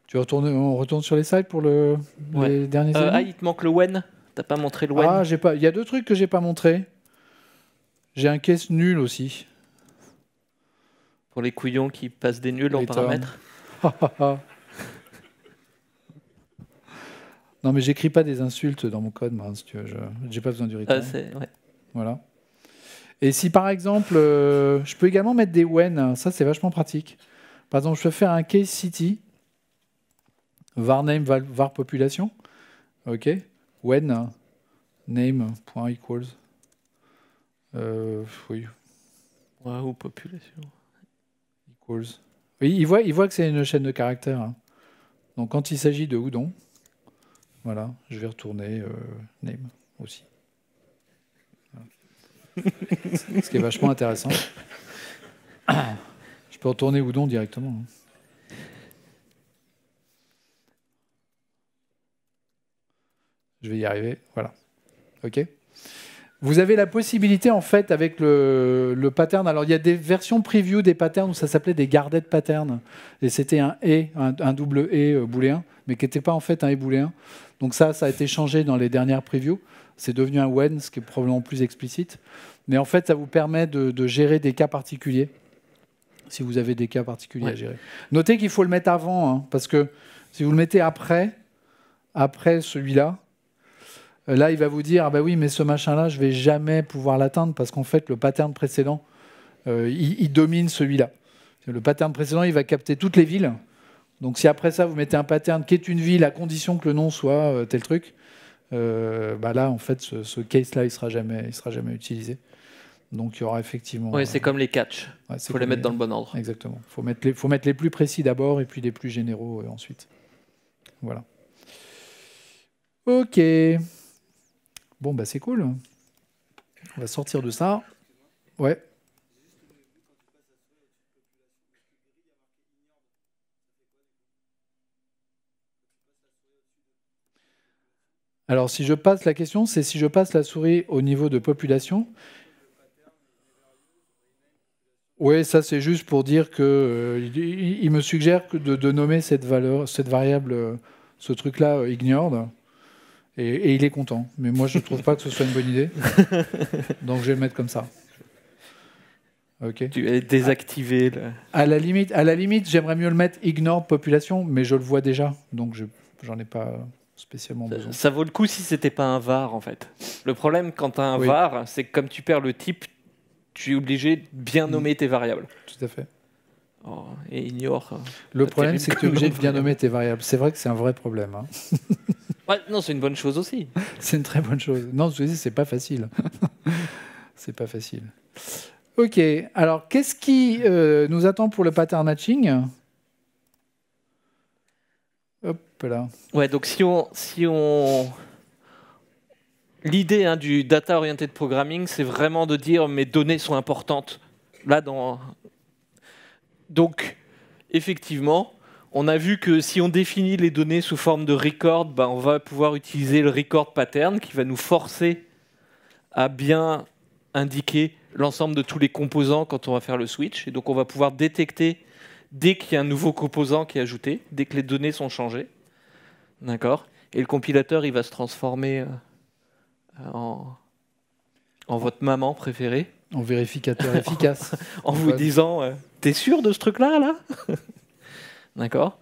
Tu retournes, on retourne sur les sites pour le, les derniers. Euh, ah, il te manque le when. T'as pas montré le when. Ah, j'ai pas. Il y a deux trucs que j'ai pas montrés. J'ai un caisse nul aussi. Pour les couillons qui passent des nuls en paramètres. [LAUGHS] Non, mais j'écris pas des insultes dans mon code, moi, si tu J'ai pas besoin du rythme. Ah, voilà. Et si par exemple, euh, je peux également mettre des when, hein, ça c'est vachement pratique. Par exemple, je peux faire un case city, var name, var, population, ok, when hein, name.equals. Euh, oui. ou population. Equals. Oui, il voit, il voit que c'est une chaîne de caractères. Hein. Donc quand il s'agit de houdon, voilà, je vais retourner euh, Name aussi. [LAUGHS] Ce qui est vachement intéressant. [COUGHS] Je peux retourner Oudon directement. Hein. Je vais y arriver. Voilà. OK vous avez la possibilité, en fait, avec le, pattern. Alors, il y a des versions preview des patterns où ça s'appelait des gardettes patterns. Et c'était un E, un, double E euh, booléen mais qui n'était pas en fait un ébouléen. Donc ça, ça a été changé dans les dernières previews. C'est devenu un when, ce qui est probablement plus explicite. Mais en fait, ça vous permet de, gérer des cas particuliers, si vous avez des cas particuliers à gérer. Notez qu'il faut le mettre avant, hein, parce que si vous le mettez après, après celui-là, euh, là, il va vous dire, ah ben bah oui, mais ce machin-là, je vais jamais pouvoir l'atteindre, parce qu'en fait, le pattern précédent, euh, il domine celui-là. Le pattern précédent, il va capter toutes les villes, donc si après ça, vous mettez un pattern qui est une ville à condition que le nom soit euh, tel truc, euh, bah là, en fait, ce, case-là, il ne sera, jamais, sera jamais utilisé. Donc il y aura effectivement. Oui, c'est euh, comme les catch. Il faut les mettre dans le bon ordre. Exactement. Il faut, mettre les... faut mettre les plus précis d'abord et puis les plus généraux ensuite. Voilà. Ok. Bon, bah c'est cool. On va sortir de ça. Ouais. Alors si je passe la question, c'est si je passe la souris au niveau de population. Oui, ça c'est juste pour dire que euh, il, me suggère que de, nommer cette valeur, cette variable, euh, ce truc-là ignore. Euh, ignored, et, il est content. Mais moi je ne trouve pas que ce soit une bonne idée, [LAUGHS] donc je vais le mettre comme ça. Ok. Tu es désactivé. À, la limite, à la limite, j'aimerais mieux le mettre ignore population, mais je le vois déjà, donc je j'en ai pas spécialement besoin. Ça, vaut le coup si c'était pas un VAR en fait. Le problème quand tu as un VAR, c'est que comme tu perds le type, tu es obligé de bien mm. nommer tes variables. Tout à fait. Oh, et ignore. Hein. Le problème, c'est que tu es obligé de bien nommer tes variables. C'est vrai que c'est un vrai problème. Hein. [LAUGHS] non, c'est une bonne chose aussi. [LAUGHS] c'est une très bonne chose. Non, je te dis, c'est pas facile. [LAUGHS] c'est pas facile. Ok, alors qu'est-ce qui euh, nous attend pour le pattern matching Ouais, donc si on, l'idée hein, du data oriented programming, c'est vraiment de dire mes données sont importantes. Là, Donc, effectivement, on a vu que si on définit les données sous forme de record, ben, on va pouvoir utiliser le record pattern qui va nous forcer à bien indiquer l'ensemble de tous les composants quand on va faire le switch. Et donc, on va pouvoir détecter dès qu'il y a un nouveau composant qui est ajouté, dès que les données sont changées. D'accord. Et le compilateur, il va se transformer euh, en, votre maman préférée. En vérificateur efficace. [LAUGHS] en, vous disant, euh, t'es sûr de ce truc-là, là, [LAUGHS] D'accord.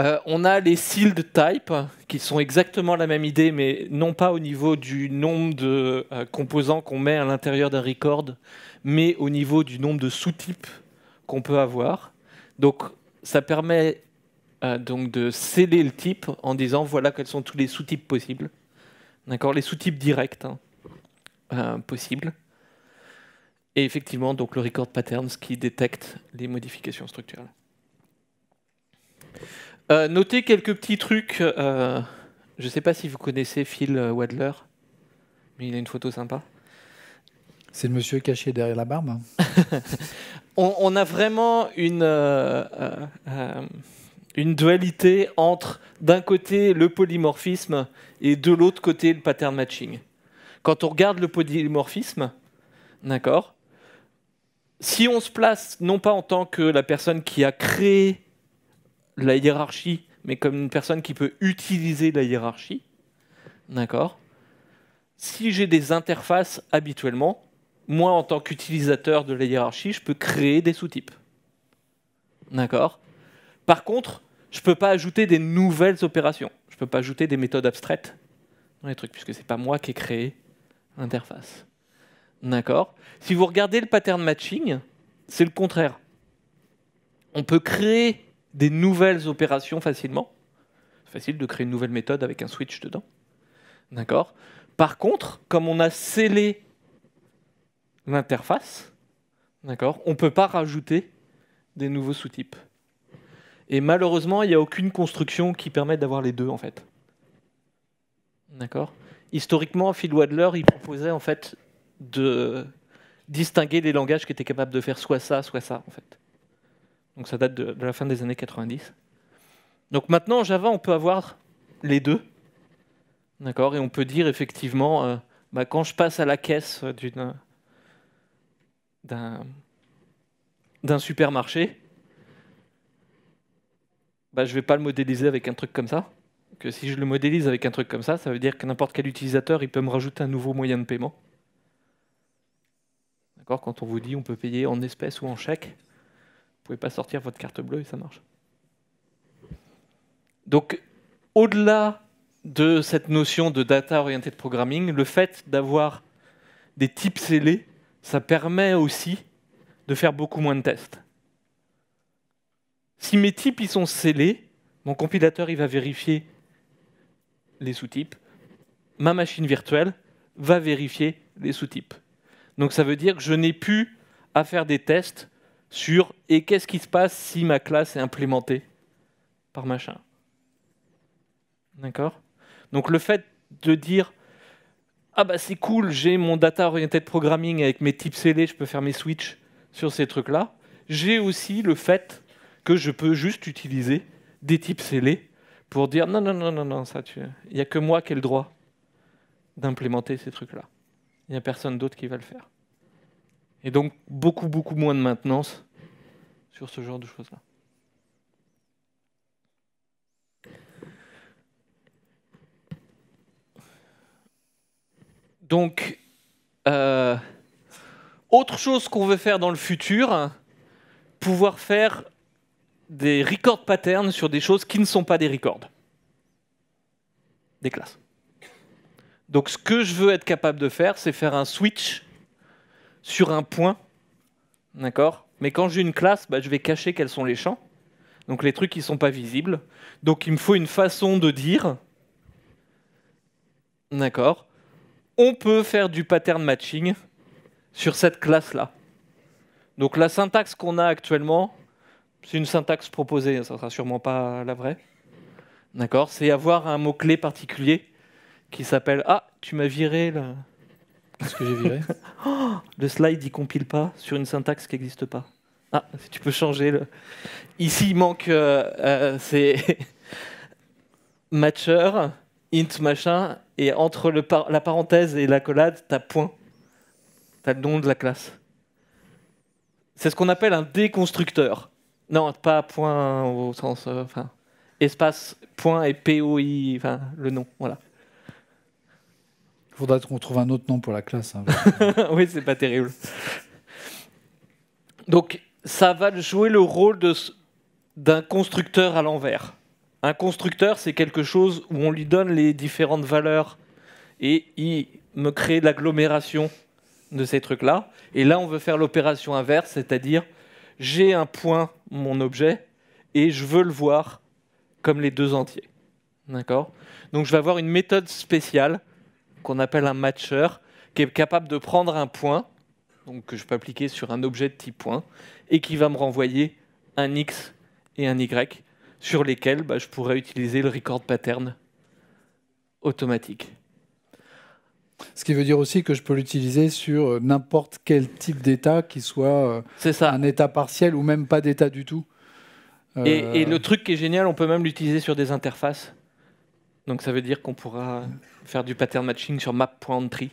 Euh, on a les sealed type qui sont exactement la même idée, mais non pas au niveau du nombre de composants qu'on met à l'intérieur d'un record, mais au niveau du nombre de sous-types qu'on peut avoir. Donc ça permet euh, donc de sceller le type en disant voilà quels sont tous les sous-types possibles. D'accord Les sous-types directs hein, euh, possibles. Et effectivement, donc le record patterns qui détecte les modifications structurelles. Euh, notez quelques petits trucs. je ne sais pas si vous connaissez Phil Wadler, mais il a une photo sympa. C'est le monsieur caché derrière la barbe. [LAUGHS] on, a vraiment une une dualité entre, d'un côté, le polymorphisme et de l'autre côté, le pattern matching. Quand on regarde le polymorphisme, d'accord Si on se place non pas en tant que la personne qui a créé la hiérarchie, mais comme une personne qui peut utiliser la hiérarchie, d'accord Si j'ai des interfaces habituellement, moi, en tant qu'utilisateur de la hiérarchie, je peux créer des sous-types. D'accord Par contre, je ne peux pas ajouter des nouvelles opérations. Je ne peux pas ajouter des méthodes abstraites dans les trucs, puisque ce n'est pas moi qui ai créé l'interface. D'accord Si vous regardez le pattern matching, c'est le contraire. On peut créer des nouvelles opérations facilement. C'est facile de créer une nouvelle méthode avec un switch dedans. D'accord Par contre, comme on a scellé l'interface, d'accord, on ne peut pas rajouter des nouveaux sous-types. Et malheureusement, il n'y a aucune construction qui permette d'avoir les deux, en fait. D'accord Historiquement, Phil Wadler, il proposait, en fait, de distinguer les langages qui étaient capables de faire soit ça, soit ça, en fait. Donc ça date de, la fin des années 90. Donc maintenant, en Java, on peut avoir les deux. D'accord Et on peut dire, effectivement, euh, bah, quand je passe à la caisse d'une d'un supermarché, bah, je ne vais pas le modéliser avec un truc comme ça. Que si je le modélise avec un truc comme ça, ça veut dire que n'importe quel utilisateur, il peut me rajouter un nouveau moyen de paiement. D'accord Quand on vous dit on peut payer en espèces ou en chèque, vous ne pouvez pas sortir votre carte bleue et ça marche. Donc, au-delà de cette notion de data orientée programming, le fait d'avoir des types scellés, ça permet aussi de faire beaucoup moins de tests. Si mes types ils sont scellés, mon compilateur il va vérifier les sous-types. Ma machine virtuelle va vérifier les sous-types. Donc ça veut dire que je n'ai plus à faire des tests sur et qu'est-ce qui se passe si ma classe est implémentée par machin. D'accord Donc le fait de dire ah bah c'est cool, j'ai mon data oriented programming avec mes types scellés, je peux faire mes switches sur ces trucs-là. J'ai aussi le fait que je peux juste utiliser des types scellés pour dire non, non, non, non, non, ça, tu... il n'y a que moi qui ai le droit d'implémenter ces trucs-là. Il n'y a personne d'autre qui va le faire. Et donc, beaucoup, beaucoup moins de maintenance sur ce genre de choses-là. Donc, euh, autre chose qu'on veut faire dans le futur, pouvoir faire des record patterns sur des choses qui ne sont pas des records. Des classes. Donc ce que je veux être capable de faire, c'est faire un switch sur un point. D'accord Mais quand j'ai une classe, bah, je vais cacher quels sont les champs. Donc les trucs qui ne sont pas visibles. Donc il me faut une façon de dire. D'accord On peut faire du pattern matching sur cette classe-là. Donc la syntaxe qu'on a actuellement, c'est une syntaxe proposée, ça ne sera sûrement pas la vraie. D'accord C'est avoir un mot-clé particulier qui s'appelle Ah, tu m'as viré là Qu'est-ce que j'ai viré [LAUGHS] oh, Le slide, il compile pas sur une syntaxe qui n'existe pas. Ah, si tu peux changer. Le... Ici, il manque. Euh, euh, c'est. [LAUGHS] Matcher, int machin, et entre la parenthèse et l'accolade, collade, t'as point. T'as le nom de la classe. C'est ce qu'on appelle un déconstructeur. Non, pas point au sens. Euh, enfin, espace, point et POI, enfin, le nom, voilà. Il faudra qu'on trouve un autre nom pour la classe. Hein. [LAUGHS] oui, c'est pas terrible. Donc, ça va jouer le rôle d'un constructeur à l'envers. Un constructeur, c'est quelque chose où on lui donne les différentes valeurs et il me crée l'agglomération de ces trucs-là. Et là, on veut faire l'opération inverse, c'est-à-dire j'ai un point, mon objet, et je veux le voir comme les deux entiers. D'accord Donc je vais avoir une méthode spéciale qu'on appelle un matcher qui est capable de prendre un point, donc que je peux appliquer sur un objet de type point, et qui va me renvoyer un x et un y sur lesquels bah, je pourrais utiliser le record pattern automatique. Ce qui veut dire aussi que je peux l'utiliser sur euh, n'importe quel type d'état, qui soit euh, ça. un état partiel ou même pas d'état du tout. Et, euh, le truc qui est génial, on peut même l'utiliser sur des interfaces. Donc ça veut dire qu'on pourra faire du pattern matching sur map.entry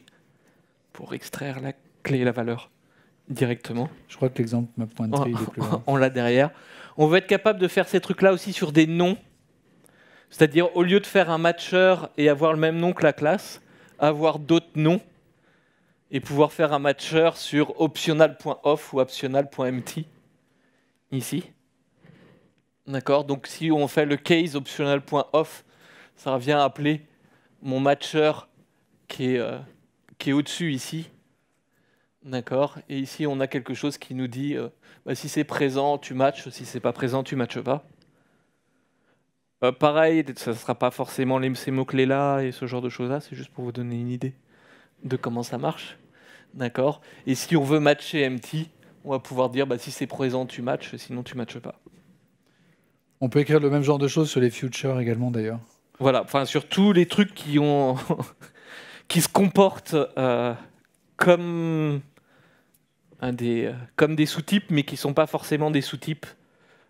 pour extraire la clé et la valeur directement. Je crois que l'exemple map.entry est le plus [LAUGHS] On l'a derrière. On va être capable de faire ces trucs-là aussi sur des noms. C'est-à-dire, au lieu de faire un matcher et avoir le même nom que la classe, avoir d'autres noms et pouvoir faire un matcher sur optional.off ou optional.mt ici. D'accord Donc si on fait le case optional.off, ça revient à appeler mon matcher qui est, euh, est au-dessus ici. D'accord Et ici, on a quelque chose qui nous dit euh, bah, si c'est présent, tu matches si c'est pas présent, tu matches pas. Euh, pareil, ça ne sera pas forcément les, ces mots-clés-là et ce genre de choses-là, c'est juste pour vous donner une idée de comment ça marche. D'accord Et si on veut matcher MT, on va pouvoir dire bah, si c'est présent, tu matches, sinon tu matches pas. On peut écrire le même genre de choses sur les futures également d'ailleurs. Voilà, enfin sur tous les trucs qui ont [LAUGHS] qui se comportent euh, comme des euh, comme des sous-types, mais qui ne sont pas forcément des sous-types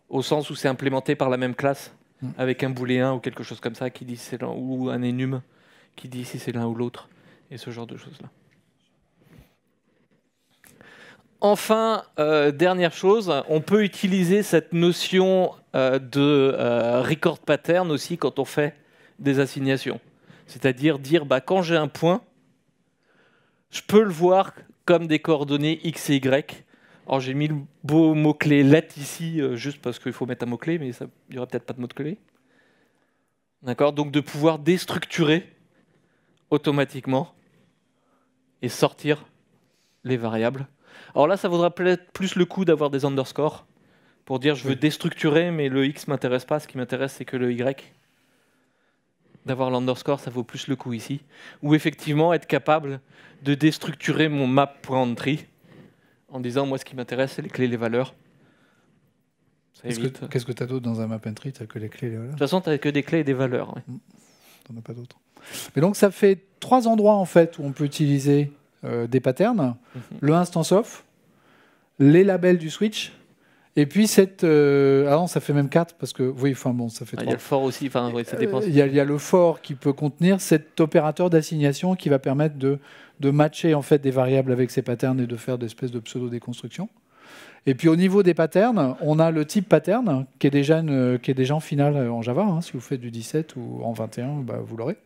au sens où c'est implémenté par la même classe. Mm. avec un booléen ou quelque chose comme ça qui dit c'est l'un ou un énume qui dit si c'est l'un ou l'autre et ce genre de choses là. Enfin, euh, dernière chose, on peut utiliser cette notion euh, de euh, record pattern aussi quand on fait des assignations. C'est-à-dire dire, bah, quand j'ai un point, je peux le voir comme des coordonnées x et y alors j'ai mis le beau mot-clé let ici, euh, juste parce qu'il faut mettre un mot-clé, mais il n'y aurait peut-être pas de mot-clé. D'accord Donc de pouvoir déstructurer automatiquement et sortir les variables. Alors là, ça vaudra peut-être plus le coup d'avoir des underscores pour dire je veux déstructurer, mais le x m'intéresse pas. Ce qui m'intéresse, c'est que le y. D'avoir l'underscore, ça vaut plus le coup ici. Ou effectivement, être capable de déstructurer mon map.entry en disant moi ce qui m'intéresse c'est les clés, les valeurs. Qu'est-ce que tu euh. as d'autre dans un map entry Tu que les clés et les valeurs De toute façon, tu que des clés et des valeurs. Ouais. Mm. as pas d'autres. Mais donc ça fait trois endroits en fait où on peut utiliser euh, des patterns. Mhm. Le instance off, les labels du switch, et puis cette. Euh, alors ah ça fait même quatre, parce que. Oui, enfin bon, ça fait trois. Ah, il y a le fort aussi, enfin, ça dépend. Il y, a, y, a le fort qui peut contenir cet opérateur d'assignation qui va permettre de de matcher en fait des variables avec ces patterns et de faire des espèces de pseudo-déconstructions. Et puis au niveau des patterns, on a le type pattern qui est déjà, qui est déjà en finale en Java. Hein. si vous faites du 17 ou en 21, bah, vous l'aurez.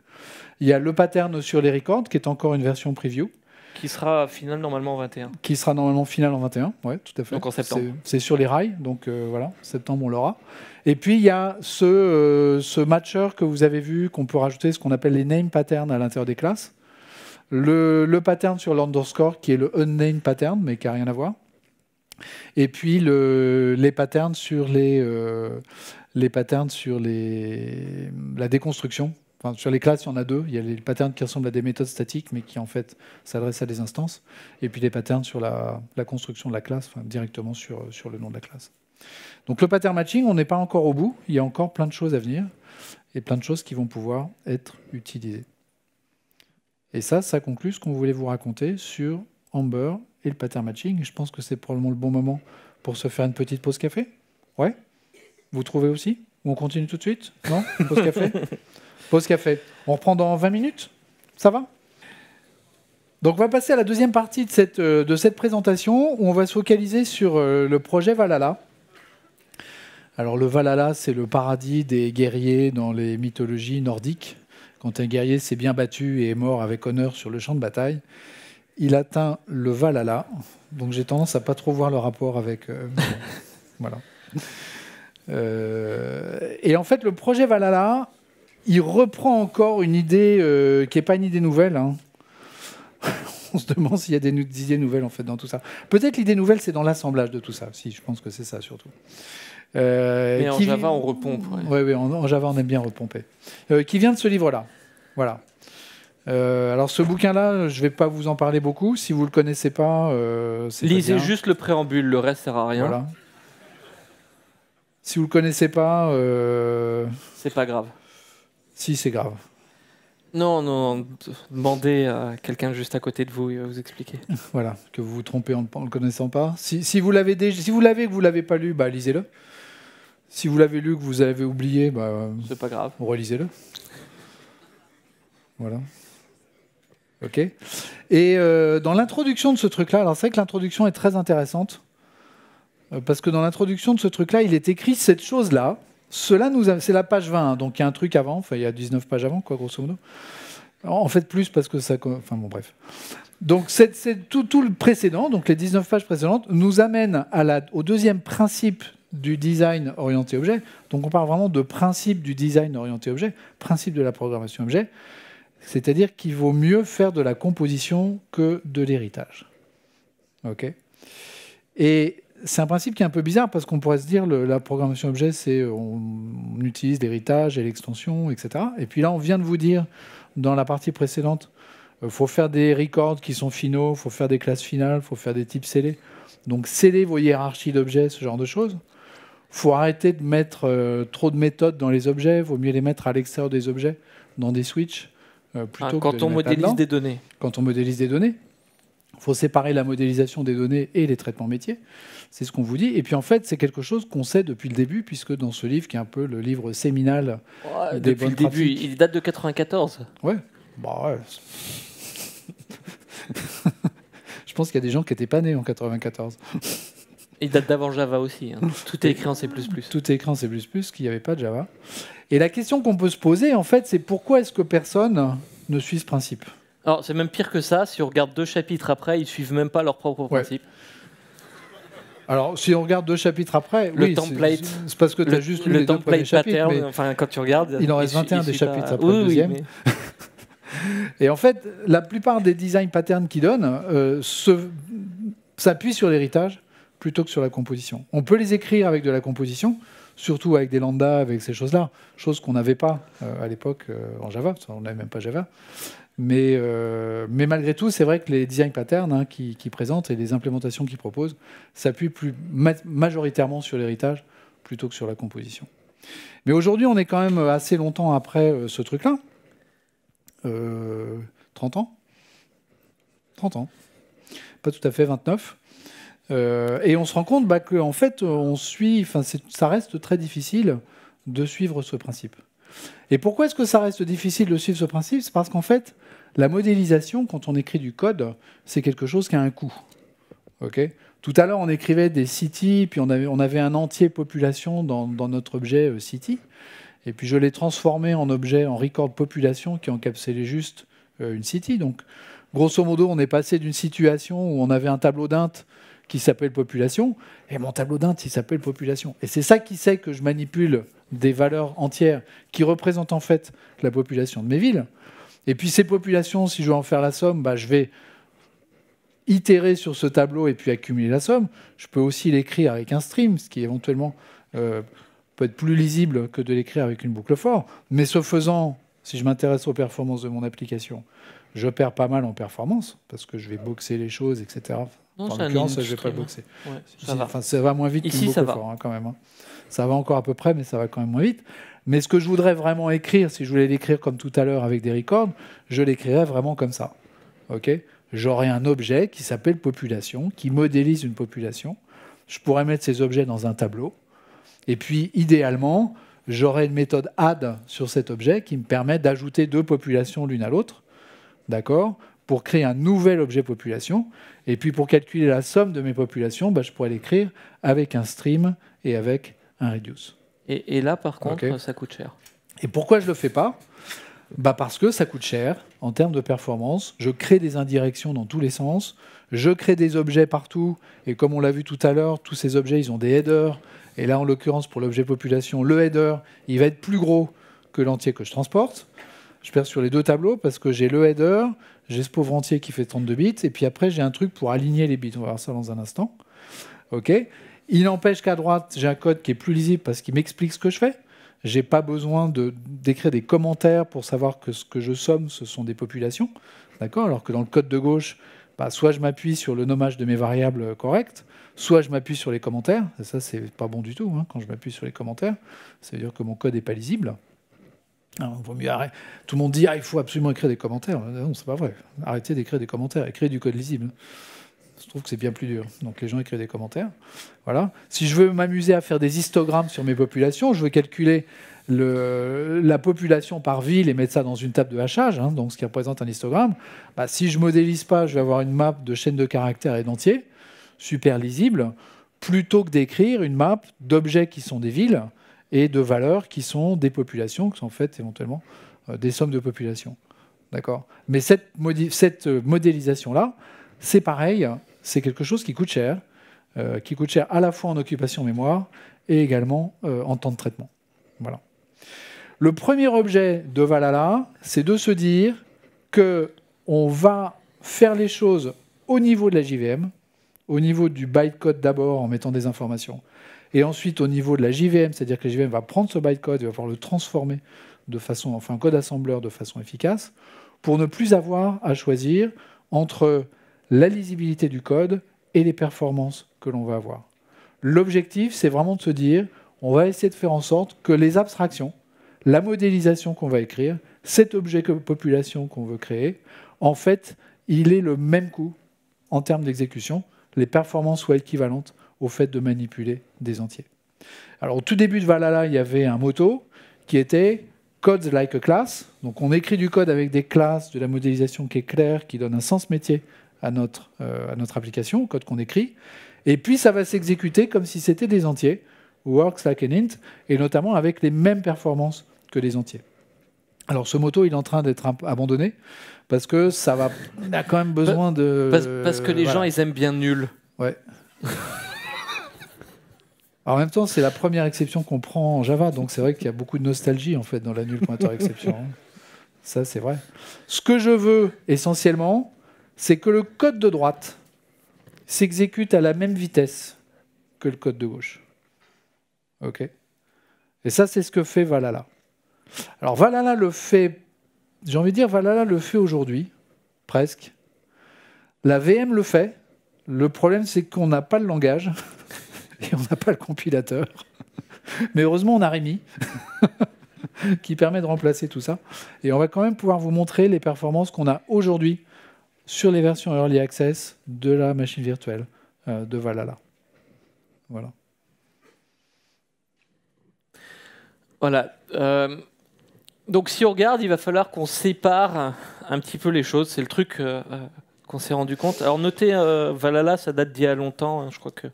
Il y a le pattern sur les records qui est encore une version preview. Qui sera final normalement en 21. Qui sera normalement final en 21, ouais, tout à fait. Donc en septembre. C'est sur les rails, donc euh, voilà, septembre on l'aura. Et puis il y a ce, euh, ce matcher que vous avez vu, qu'on peut rajouter, ce qu'on appelle les name patterns à l'intérieur des classes le, pattern sur l'underscore qui est le unnamed pattern, mais qui n'a rien à voir. Et puis les patterns sur les, euh, les patterns sur les, la déconstruction. sur les classes, il y en a deux. Il y a les patterns qui ressemblent à des méthodes statiques, mais qui en fait s'adressent à des instances. Et puis les patterns sur la, construction de la classe, directement sur, sur le nom de la classe. Donc le pattern matching, on n'est pas encore au bout. Il y a encore plein de choses à venir et plein de choses qui vont pouvoir être utilisées. Et ça, ça conclut ce qu'on voulait vous raconter sur Amber et le pattern matching. Je pense que c'est probablement le bon moment pour se faire une petite pause café. Ouais Vous trouvez aussi Ou on continue tout de suite Non Pause café [LAUGHS] Pause café. On reprend dans 20 minutes Ça va donc on va passer à la deuxième partie de cette, euh, de cette présentation où on va se focaliser sur euh, le projet Valhalla. Alors le Valhalla, c'est le paradis des guerriers dans les mythologies nordiques. Quand un guerrier s'est bien battu et est mort avec honneur sur le champ de bataille, il atteint le Valhalla. Donc j'ai tendance à pas trop voir le rapport avec. Euh, [LAUGHS] voilà. Euh, et en fait, le projet Valhalla, il reprend encore une idée euh, qui n'est pas une idée nouvelle. Hein. [LAUGHS] On se demande s'il y a des, idées nouvelles en fait dans tout ça. Peut-être l'idée nouvelle, c'est dans l'assemblage de tout ça. Si, je pense que c'est ça surtout. Euh, Mais en Java, on repompe. Oui, en, Java, on aime bien repomper. Euh, qui vient de ce livre-là. Voilà. Euh, alors ce bouquin-là, je ne vais pas vous en parler beaucoup. Si vous ne le connaissez pas, euh, lisez juste le préambule, le reste sert à rien. Si vous ne le connaissez pas, c'est pas grave. Si c'est grave. Non, non, demandez à quelqu'un juste à côté de vous, il va vous expliquer. [LAUGHS] voilà, que vous vous trompez en ne le connaissant pas. Si, vous l'avez si vous l'avez que vous l'avez pas lu, bah lisez-le. Si vous l'avez lu, que vous avez oublié, bah, c'est pas grave. Relisez-le. Voilà. OK Et euh, dans l'introduction de ce truc-là, alors c'est vrai que l'introduction est très intéressante, euh, parce que dans l'introduction de ce truc-là, il est écrit cette chose-là. Cela nous C'est la page 20, hein, donc il y a un truc avant, enfin il y a 19 pages avant, quoi, grosso modo. En fait, plus parce que ça. Enfin bon, bref. Donc, c'est, tout, tout, le précédent, donc les 19 pages précédentes, nous amène à la, au deuxième principe du design orienté objet. Donc on parle vraiment de principe du design orienté objet, principe de la programmation objet, c'est-à-dire qu'il vaut mieux faire de la composition que de l'héritage. OK Et c'est un principe qui est un peu bizarre parce qu'on pourrait se dire la programmation objet, c'est on, utilise l'héritage et l'extension, etc. Et puis là, on vient de vous dire dans la partie précédente, il euh, faut faire des records qui sont finaux, faut faire des classes finales, faut faire des types scellés. Donc sceller vos hiérarchies d'objets, ce genre de choses faut arrêter de mettre euh, trop de méthodes dans les objets, vaut mieux les mettre à l'extérieur des objets, dans des switches, euh, plutôt ah, quand on modélise des données. Quand on modélise des données, faut séparer la modélisation des données et les traitements métiers. C'est ce qu'on vous dit. Et puis en fait, c'est quelque chose qu'on sait depuis le début, puisque dans ce livre, qui est un peu le livre séminal depuis le début, il date de 94. Ouais. Bah [LAUGHS] Je pense qu'il y a des gens qui n'étaient pas nés en 94. [LAUGHS] Il date d'avant Java aussi. Hein. [LAUGHS] Tout est écrit en C++. Tout est écrit en C++, qu'il n'y avait pas de Java. Et la question qu'on peut se poser, en fait, c'est pourquoi est-ce que personne ne suit ce principe Alors, c'est même pire que ça. Si on regarde deux chapitres après, ils suivent même pas leur propre principe. Alors, si on regarde deux chapitres après, le template, c'est parce que tu as juste le les template pattern, enfin, quand tu regardes, il en reste 21 des chapitres après le deuxième. [LAUGHS] Et en fait, la plupart des design patterns qu'ils donnent euh, s'appuient sur l'héritage plutôt que sur la composition. On peut les écrire avec de la composition, surtout avec des lambda, avec ces choses-là, chose qu'on n'avait pas euh, à l'époque euh, en Java, on n'avait même pas Java. Euh, mais, malgré tout, c'est vrai que les design patterns hein, qui, présentent et les implémentations qu'ils proposent s'appuient plus majoritairement sur l'héritage plutôt que sur la composition. Mais aujourd'hui, on est quand même assez longtemps après ce truc-là. 30 ans 30 ans. Pas tout à fait 29. Euh, et on se rend compte bah, que, en fait, on suit, ça reste très difficile de suivre ce principe. Et pourquoi est-ce que ça reste difficile de suivre ce principe C'est parce qu'en fait, la modélisation, quand on écrit du code, c'est quelque chose qui a un coût. Tout à l'heure, on écrivait des cities, puis on avait, un entier population dans, notre objet euh, city. Et puis je l'ai transformé en objet, en record population qui encapsulait juste euh, une city. Donc, grosso modo, on est passé d'une situation où on avait un tableau d'int qui s'appelle population, et mon tableau d'Inde qui s'appelle population. Et c'est ça qui sait que je manipule des valeurs entières qui représentent en fait la population de mes villes. Et puis ces populations, si je veux en faire la somme, bah, je vais itérer sur ce tableau et puis accumuler la somme. Je peux aussi l'écrire avec un stream, ce qui éventuellement euh, peut être plus lisible que de l'écrire avec une boucle fort. Mais ce faisant, si je m'intéresse aux performances de mon application, je perds pas mal en performance parce que je vais boxer les choses, etc en l'occurrence, je vais pas boxé. ça, va. moins vite Ici, ça va. Hein, quand même. Hein. Ça va encore à peu près, mais ça va quand même moins vite. Mais ce que je voudrais vraiment écrire, si je voulais l'écrire comme tout à l'heure avec des records, je l'écrirais vraiment comme ça. J'aurais un objet qui s'appelle population, qui modélise une population. Je pourrais mettre ces objets dans un tableau. Et puis, idéalement, j'aurais une méthode add sur cet objet qui me permet d'ajouter deux populations l'une à l'autre. D'accord pour créer un nouvel objet population. Et puis pour calculer la somme de mes populations, bah, je pourrais l'écrire avec un stream et avec un reduce. Et, là, par contre, ça coûte cher. Et pourquoi je ne le fais pas bah Parce que ça coûte cher en termes de performance. Je crée des indirections dans tous les sens. Je crée des objets partout. Et comme on l'a vu tout à l'heure, tous ces objets, ils ont des headers. Et là, en l'occurrence, pour l'objet population, le header, il va être plus gros que l'entier que je transporte. Je perds sur les deux tableaux parce que j'ai le header, j'ai ce pauvre entier qui fait 32 bits, et puis après, j'ai un truc pour aligner les bits. On va voir ça dans un instant. OK Il n'empêche qu'à droite, j'ai un code qui est plus lisible parce qu'il m'explique ce que je fais. Je n'ai pas besoin de d'écrire des commentaires pour savoir que ce que je somme, ce sont des populations. D'accord Alors que dans le code de gauche, bah, soit je m'appuie sur le nommage de mes variables correctes, soit je m'appuie sur les commentaires. Et ça, c'est pas bon du tout hein, quand je m'appuie sur les commentaires. Ça veut dire que mon code n'est pas lisible. Ah, mieux arrêter. Tout le monde dit ah, il faut absolument écrire des commentaires. Non, c'est pas vrai. Arrêtez d'écrire des commentaires, écrivez du code lisible. Je trouve que c'est bien plus dur. Donc les gens écrivent des commentaires. Voilà. Si je veux m'amuser à faire des histogrammes sur mes populations, je veux calculer la population par ville et mettre ça dans une table de hachage, hein, donc ce qui représente un histogramme. Bah, si je modélise pas, je vais avoir une map de chaînes de caractères et d'entiers, super lisible, plutôt que d'écrire une map d'objets qui sont des villes et de valeurs qui sont des populations, qui sont en fait éventuellement euh, des sommes de populations. D'accord Mais cette, euh, modélisation-là, c'est pareil, c'est quelque chose qui coûte cher, euh, qui coûte cher à la fois en occupation mémoire et également en temps de traitement. Voilà. Le premier objet de Valhalla, c'est de se dire que on va faire les choses au niveau de la JVM, au niveau du bytecode d'abord en mettant des informations, et ensuite, au niveau de la JVM, c'est-à-dire que la JVM va prendre ce bytecode et va pouvoir le transformer de façon, enfin, code assembleur de façon efficace, pour ne plus avoir à choisir entre la lisibilité du code et les performances que l'on va avoir. L'objectif, c'est vraiment de se dire, on va essayer de faire en sorte que les abstractions, la modélisation qu'on va écrire, cet objet que population qu'on veut créer, en fait, il ait le même coût en termes d'exécution, les performances soient équivalentes au fait de manipuler des entiers. Alors au tout début de Valhalla, il y avait un motto qui était Codes like a class. Donc on écrit du code avec des classes, de la modélisation qui est claire, qui donne un sens métier à notre, euh, à notre application, au code qu'on écrit. Et puis ça va s'exécuter comme si c'était des entiers, works like an int, et notamment avec les mêmes performances que les entiers. Alors ce moto, il est en train d'être abandonné parce que ça va, On a quand même besoin de. Parce, que les gens, ils aiment bien nul. Ouais. [LAUGHS] en même temps, c'est la première exception qu'on prend en Java, donc c'est vrai qu'il y a beaucoup de nostalgie en fait dans la nulle pointeur exception. Hein. Ça, c'est vrai. Ce que je veux essentiellement, c'est que le code de droite s'exécute à la même vitesse que le code de gauche. OK Et ça, c'est ce que fait Valhalla. Alors, Valhalla le fait, j'ai envie de dire, Valhalla le fait aujourd'hui, presque. La VM le fait. Le problème, c'est qu'on n'a pas le langage. [LAUGHS] et on n'a pas le compilateur. [LAUGHS] Mais heureusement, on a Rémi [LAUGHS] qui permet de remplacer tout ça. Et on va quand même pouvoir vous montrer les performances qu'on a aujourd'hui sur les versions Early Access de la machine virtuelle euh, de Valhalla. Voilà. Voilà. Euh, donc si on regarde, il va falloir qu'on sépare un petit peu les choses. C'est le truc euh, qu'on s'est rendu compte. Alors notez, Valhalla, ça date d'il y a longtemps. Hein. je crois que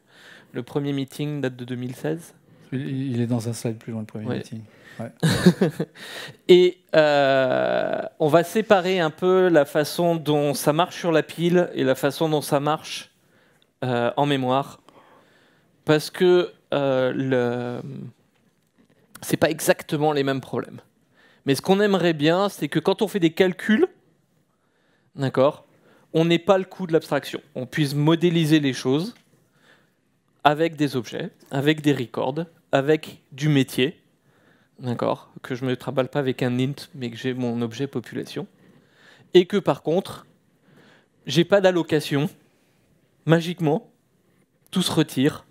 le premier meeting date de 2016. Il est dans un slide plus loin, le premier meeting. [LAUGHS] et euh, on va séparer un peu la façon dont ça marche sur la pile et la façon dont ça marche euh, en mémoire. Parce que ce euh, le... c'est pas exactement les mêmes problèmes. Mais ce qu'on aimerait bien, c'est que quand on fait des calculs, d'accord, on n'ait pas le coup de l'abstraction. On puisse modéliser les choses avec des objets, avec des records, avec du métier, d'accord, que je ne me travaille pas avec un int, mais que j'ai mon objet population, et que par contre, j'ai pas d'allocation, magiquement, tout se retire,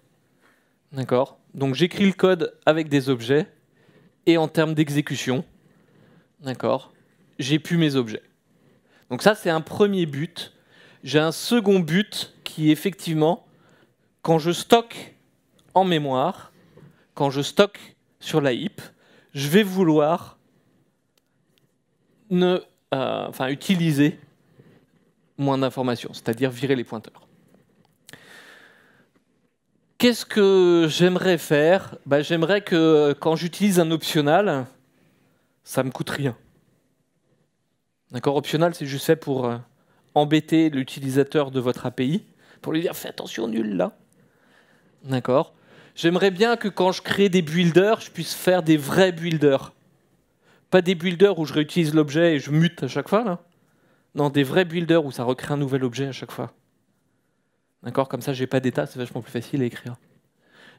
d'accord. Donc j'écris le code avec des objets, et en termes d'exécution, d'accord, j'ai plus mes objets. Donc ça, c'est un premier but. J'ai un second but qui, effectivement, quand je stocke en mémoire, quand je stocke sur la HIP, je vais vouloir ne, euh, utiliser moins d'informations, c'est-à-dire virer les pointeurs. Qu'est-ce que j'aimerais faire bah, J'aimerais que quand j'utilise un optional, ça ne me coûte rien. D'accord Optional, c'est juste fait pour euh, embêter l'utilisateur de votre API, pour lui dire fais attention nul là. D'accord J'aimerais bien que quand je crée des builders, je puisse faire des vrais builders. Pas des builders où je réutilise l'objet et je mute à chaque fois, là. Non, des vrais builders où ça recrée un nouvel objet à chaque fois. D'accord Comme ça, j'ai pas d'état, c'est vachement plus facile à écrire.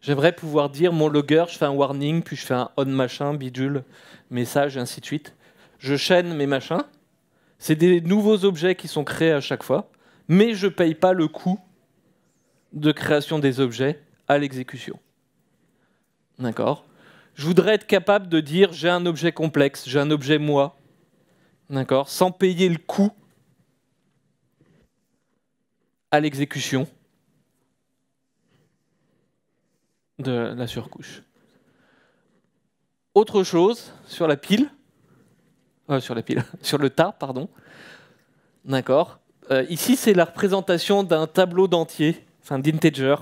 J'aimerais pouvoir dire mon logger, je fais un warning, puis je fais un on machin, bidule, message, et ainsi de suite. Je chaîne mes machins. C'est des nouveaux objets qui sont créés à chaque fois, mais je paye pas le coût de création des objets à l'exécution. D'accord Je voudrais être capable de dire j'ai un objet complexe, j'ai un objet moi, d'accord Sans payer le coût à l'exécution de la surcouche. Autre chose sur la pile, euh, sur la pile, [LAUGHS] sur le tas, pardon. D'accord. Euh, ici, c'est la représentation d'un tableau d'entier, enfin d'integer,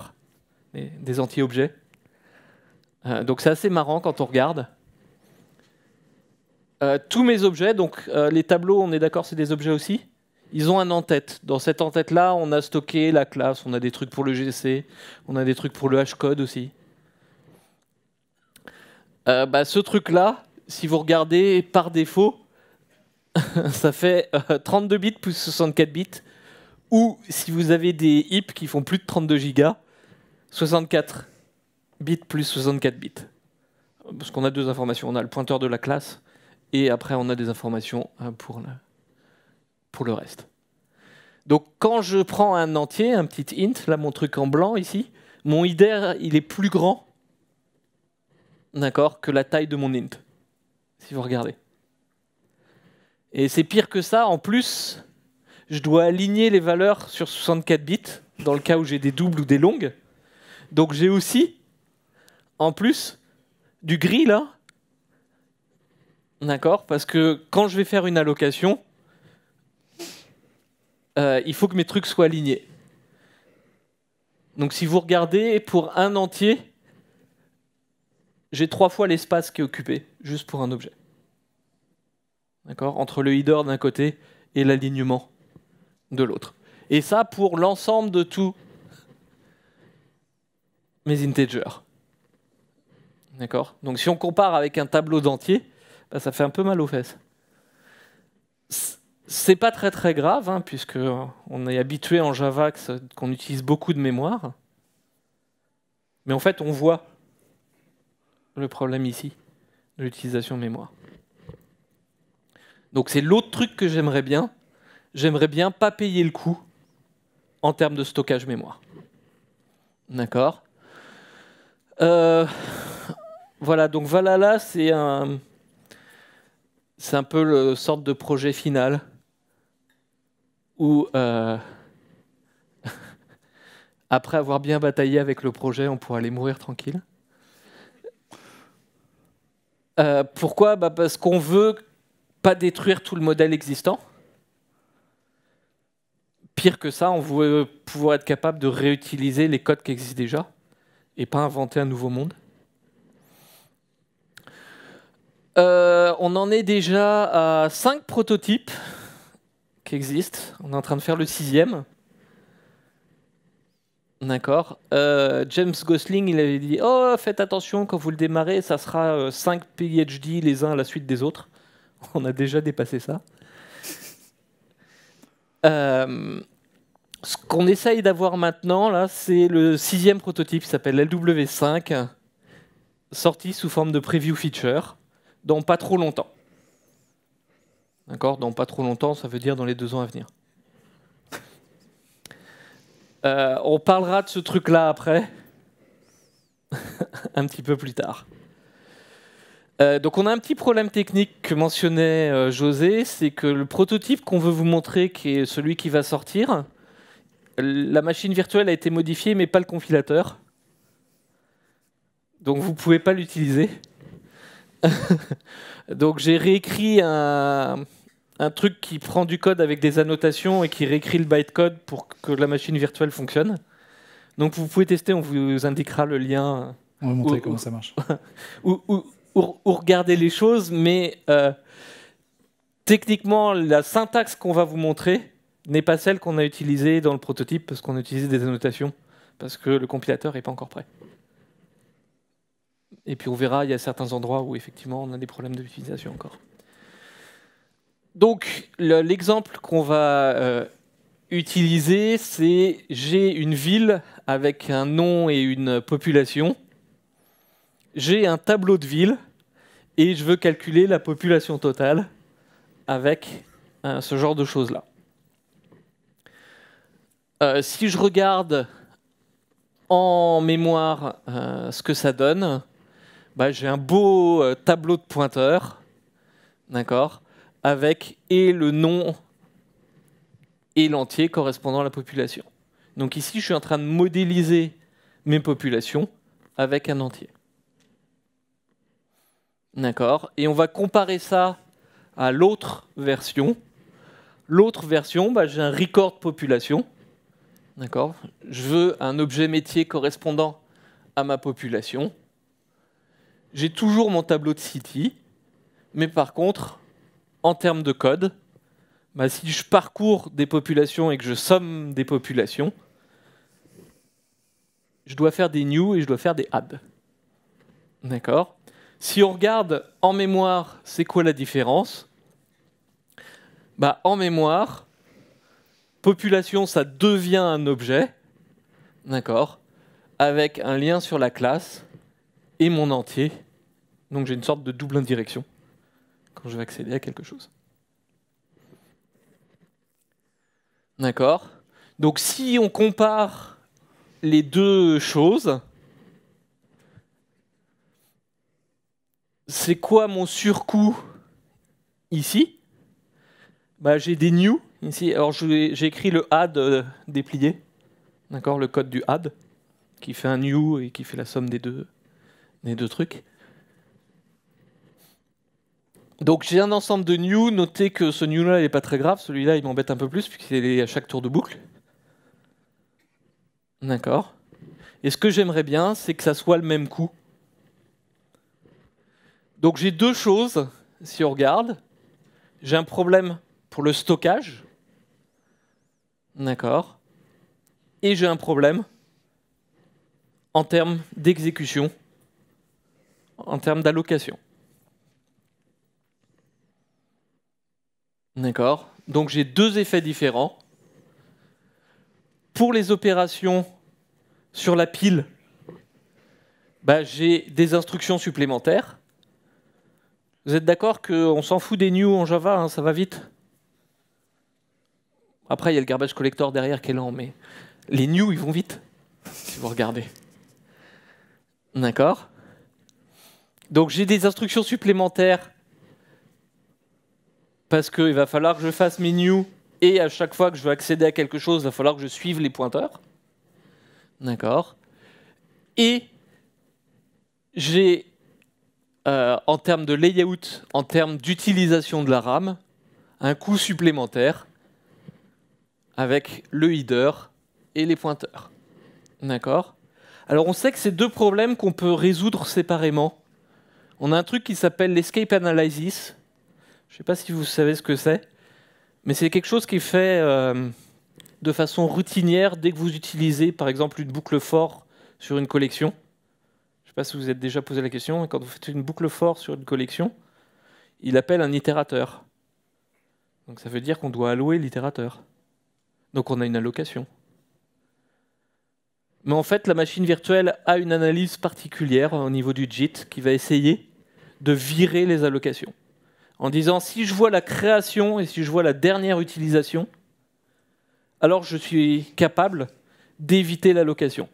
des, anti-objets. Euh, donc c'est assez marrant quand on regarde. Euh, tous mes objets, donc euh, les tableaux, on est d'accord, c'est des objets aussi. Ils ont un en-tête. Dans cet en-tête-là, on a stocké la classe, on a des trucs pour le GC, on a des trucs pour le H-code aussi. Bah, ce truc-là, si vous regardez par défaut, [LAUGHS] ça fait 32 bits plus 64 bits. Ou si vous avez des hips qui font plus de 32 gigas, 64 bits plus 64 bits. Parce qu'on a deux informations. On a le pointeur de la classe et après on a des informations hein, pour, le, pour le reste. Donc quand je prends un entier, un petit int, là mon truc en blanc ici, mon ider il est plus grand d'accord, que la taille de mon int, si vous regardez. Et c'est pire que ça, en plus, je dois aligner les valeurs sur 64 bits, dans le cas où j'ai des doubles ou des longues. Donc j'ai aussi, en plus, du gris là. D'accord Parce que quand je vais faire une allocation, euh, il faut que mes trucs soient alignés. Donc si vous regardez, pour un entier, j'ai trois fois l'espace qui est occupé, juste pour un objet. D'accord Entre le header d'un côté et l'alignement de l'autre. Et ça pour l'ensemble de tout mes integers. D'accord Donc si on compare avec un tableau d'entier, bah, ça fait un peu mal aux fesses. C'est pas très très grave, hein, puisque on est habitué en Java qu'on utilise beaucoup de mémoire. Mais en fait, on voit le problème ici de l'utilisation mémoire. Donc c'est l'autre truc que j'aimerais bien. J'aimerais bien pas payer le coût en termes de stockage mémoire. D'accord euh, voilà, donc Valhalla, c'est un, c'est un peu le sorte de projet final où, euh, [LAUGHS] après avoir bien bataillé avec le projet, on pourra aller mourir tranquille. Euh, pourquoi bah, Parce qu'on veut pas détruire tout le modèle existant. Pire que ça, on veut pouvoir être capable de réutiliser les codes qui existent déjà et pas inventer un nouveau monde euh, On en est déjà à 5 prototypes qui existent. On est en train de faire le sixième. D'accord. Euh, James Gosling, il avait dit Oh, faites attention quand vous le démarrez, ça sera 5 euh, PhD les uns à la suite des autres. [LAUGHS] On a déjà dépassé ça ce qu'on essaye d'avoir maintenant, là, c'est le sixième prototype qui s'appelle LW5, sorti sous forme de preview feature, dans pas trop longtemps. D'accord Dans pas trop longtemps, ça veut dire dans les deux ans à venir. [LAUGHS] Euh, on parlera de ce truc-là après, [LAUGHS] un petit peu plus tard. Euh, donc on a un petit problème technique que mentionnait euh, José, c'est que le prototype qu'on veut vous montrer, qui est celui qui va sortir, la machine virtuelle a été modifiée, mais pas le compilateur. Donc vous ne pouvez pas l'utiliser. [LAUGHS] Donc j'ai réécrit un, truc qui prend du code avec des annotations et qui réécrit le bytecode pour que la machine virtuelle fonctionne. Donc vous pouvez tester, on vous indiquera le lien. On va montrer comment ça marche. [LAUGHS] Ou regarder les choses, mais euh, techniquement, la syntaxe qu'on va vous montrer, n'est pas celle qu'on a utilisée dans le prototype parce qu'on a utilisé des annotations, parce que le compilateur n'est pas encore prêt. Et puis on verra, il y a certains endroits où effectivement on a des problèmes d'utilisation encore. Donc l'exemple qu'on va euh, utiliser, c'est j'ai une ville avec un nom et une population. J'ai un tableau de ville et je veux calculer la population totale avec euh, ce genre de choses-là. Euh, si je regarde en mémoire euh, ce que ça donne, bah, j'ai un beau euh, tableau de pointeurs, d'accord, avec et le nom et l'entier correspondant à la population. Donc ici, je suis en train de modéliser mes populations avec un entier. D'accord Et on va comparer ça à l'autre version. L'autre version, bah, j'ai un record population D'accord Je veux un objet métier correspondant à ma population. J'ai toujours mon tableau de city, mais par contre, en termes de code, bah, si je parcours des populations et que je somme des populations, je dois faire des new et je dois faire des add. D'accord Si on regarde en mémoire, c'est quoi la différence bah, En mémoire, Population, ça devient un objet, d'accord, avec un lien sur la classe et mon entier. Donc j'ai une sorte de double indirection quand je vais accéder à quelque chose. D'accord Donc si on compare les deux choses, c'est quoi mon surcoût ici bah, J'ai des new alors j'ai écrit le add euh, déplié, d'accord, le code du add, qui fait un new et qui fait la somme des deux, des deux trucs. Donc j'ai un ensemble de new, notez que ce new-là n'est pas très grave, celui-là il m'embête un peu plus puisqu'il est à chaque tour de boucle. D'accord. Et ce que j'aimerais bien, c'est que ça soit le même coup. Donc j'ai deux choses, si on regarde. J'ai un problème pour le stockage. D'accord. Et j'ai un problème en termes d'exécution, en termes d'allocation. D'accord. Donc j'ai deux effets différents. Pour les opérations sur la pile, bah, j'ai des instructions supplémentaires. Vous êtes d'accord qu'on s'en fout des new en Java, hein, ça va vite après, il y a le garbage collector derrière qui est lent, mais les new, ils vont vite, si vous regardez. D'accord Donc j'ai des instructions supplémentaires parce qu'il va falloir que je fasse mes new et à chaque fois que je veux accéder à quelque chose, il va falloir que je suive les pointeurs. D'accord Et j'ai, euh, en termes de layout, en termes d'utilisation de la RAM, un coût supplémentaire avec le header et les pointeurs. D'accord Alors on sait que c'est deux problèmes qu'on peut résoudre séparément. On a un truc qui s'appelle l'escape analysis. Je ne sais pas si vous savez ce que c'est, mais c'est quelque chose qui est fait euh, de façon routinière dès que vous utilisez par exemple une boucle fort sur une collection. Je ne sais pas si vous êtes déjà posé la question, quand vous faites une boucle fort sur une collection, il appelle un itérateur. Donc ça veut dire qu'on doit allouer l'itérateur. Donc on a une allocation. Mais en fait, la machine virtuelle a une analyse particulière au niveau du JIT qui va essayer de virer les allocations. En disant, si je vois la création et si je vois la dernière utilisation, alors je suis capable d'éviter l'allocation.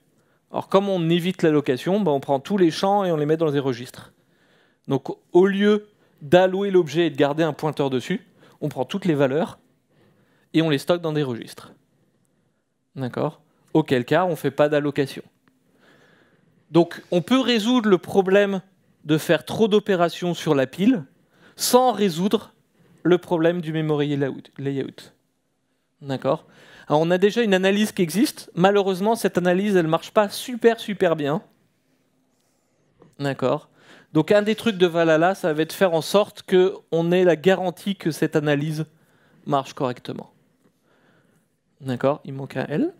Alors comme on évite l'allocation, ben, on prend tous les champs et on les met dans les registres. Donc au lieu d'allouer l'objet et de garder un pointeur dessus, on prend toutes les valeurs et on les stocke dans des registres. D'accord Auquel cas, on ne fait pas d'allocation. Donc, on peut résoudre le problème de faire trop d'opérations sur la pile sans résoudre le problème du memory layout. D'accord on a déjà une analyse qui existe. Malheureusement, cette analyse, elle ne marche pas super, super bien. D'accord Donc, un des trucs de Valhalla, ça va être de faire en sorte qu'on ait la garantie que cette analyse marche correctement. D'accord, il manque un L.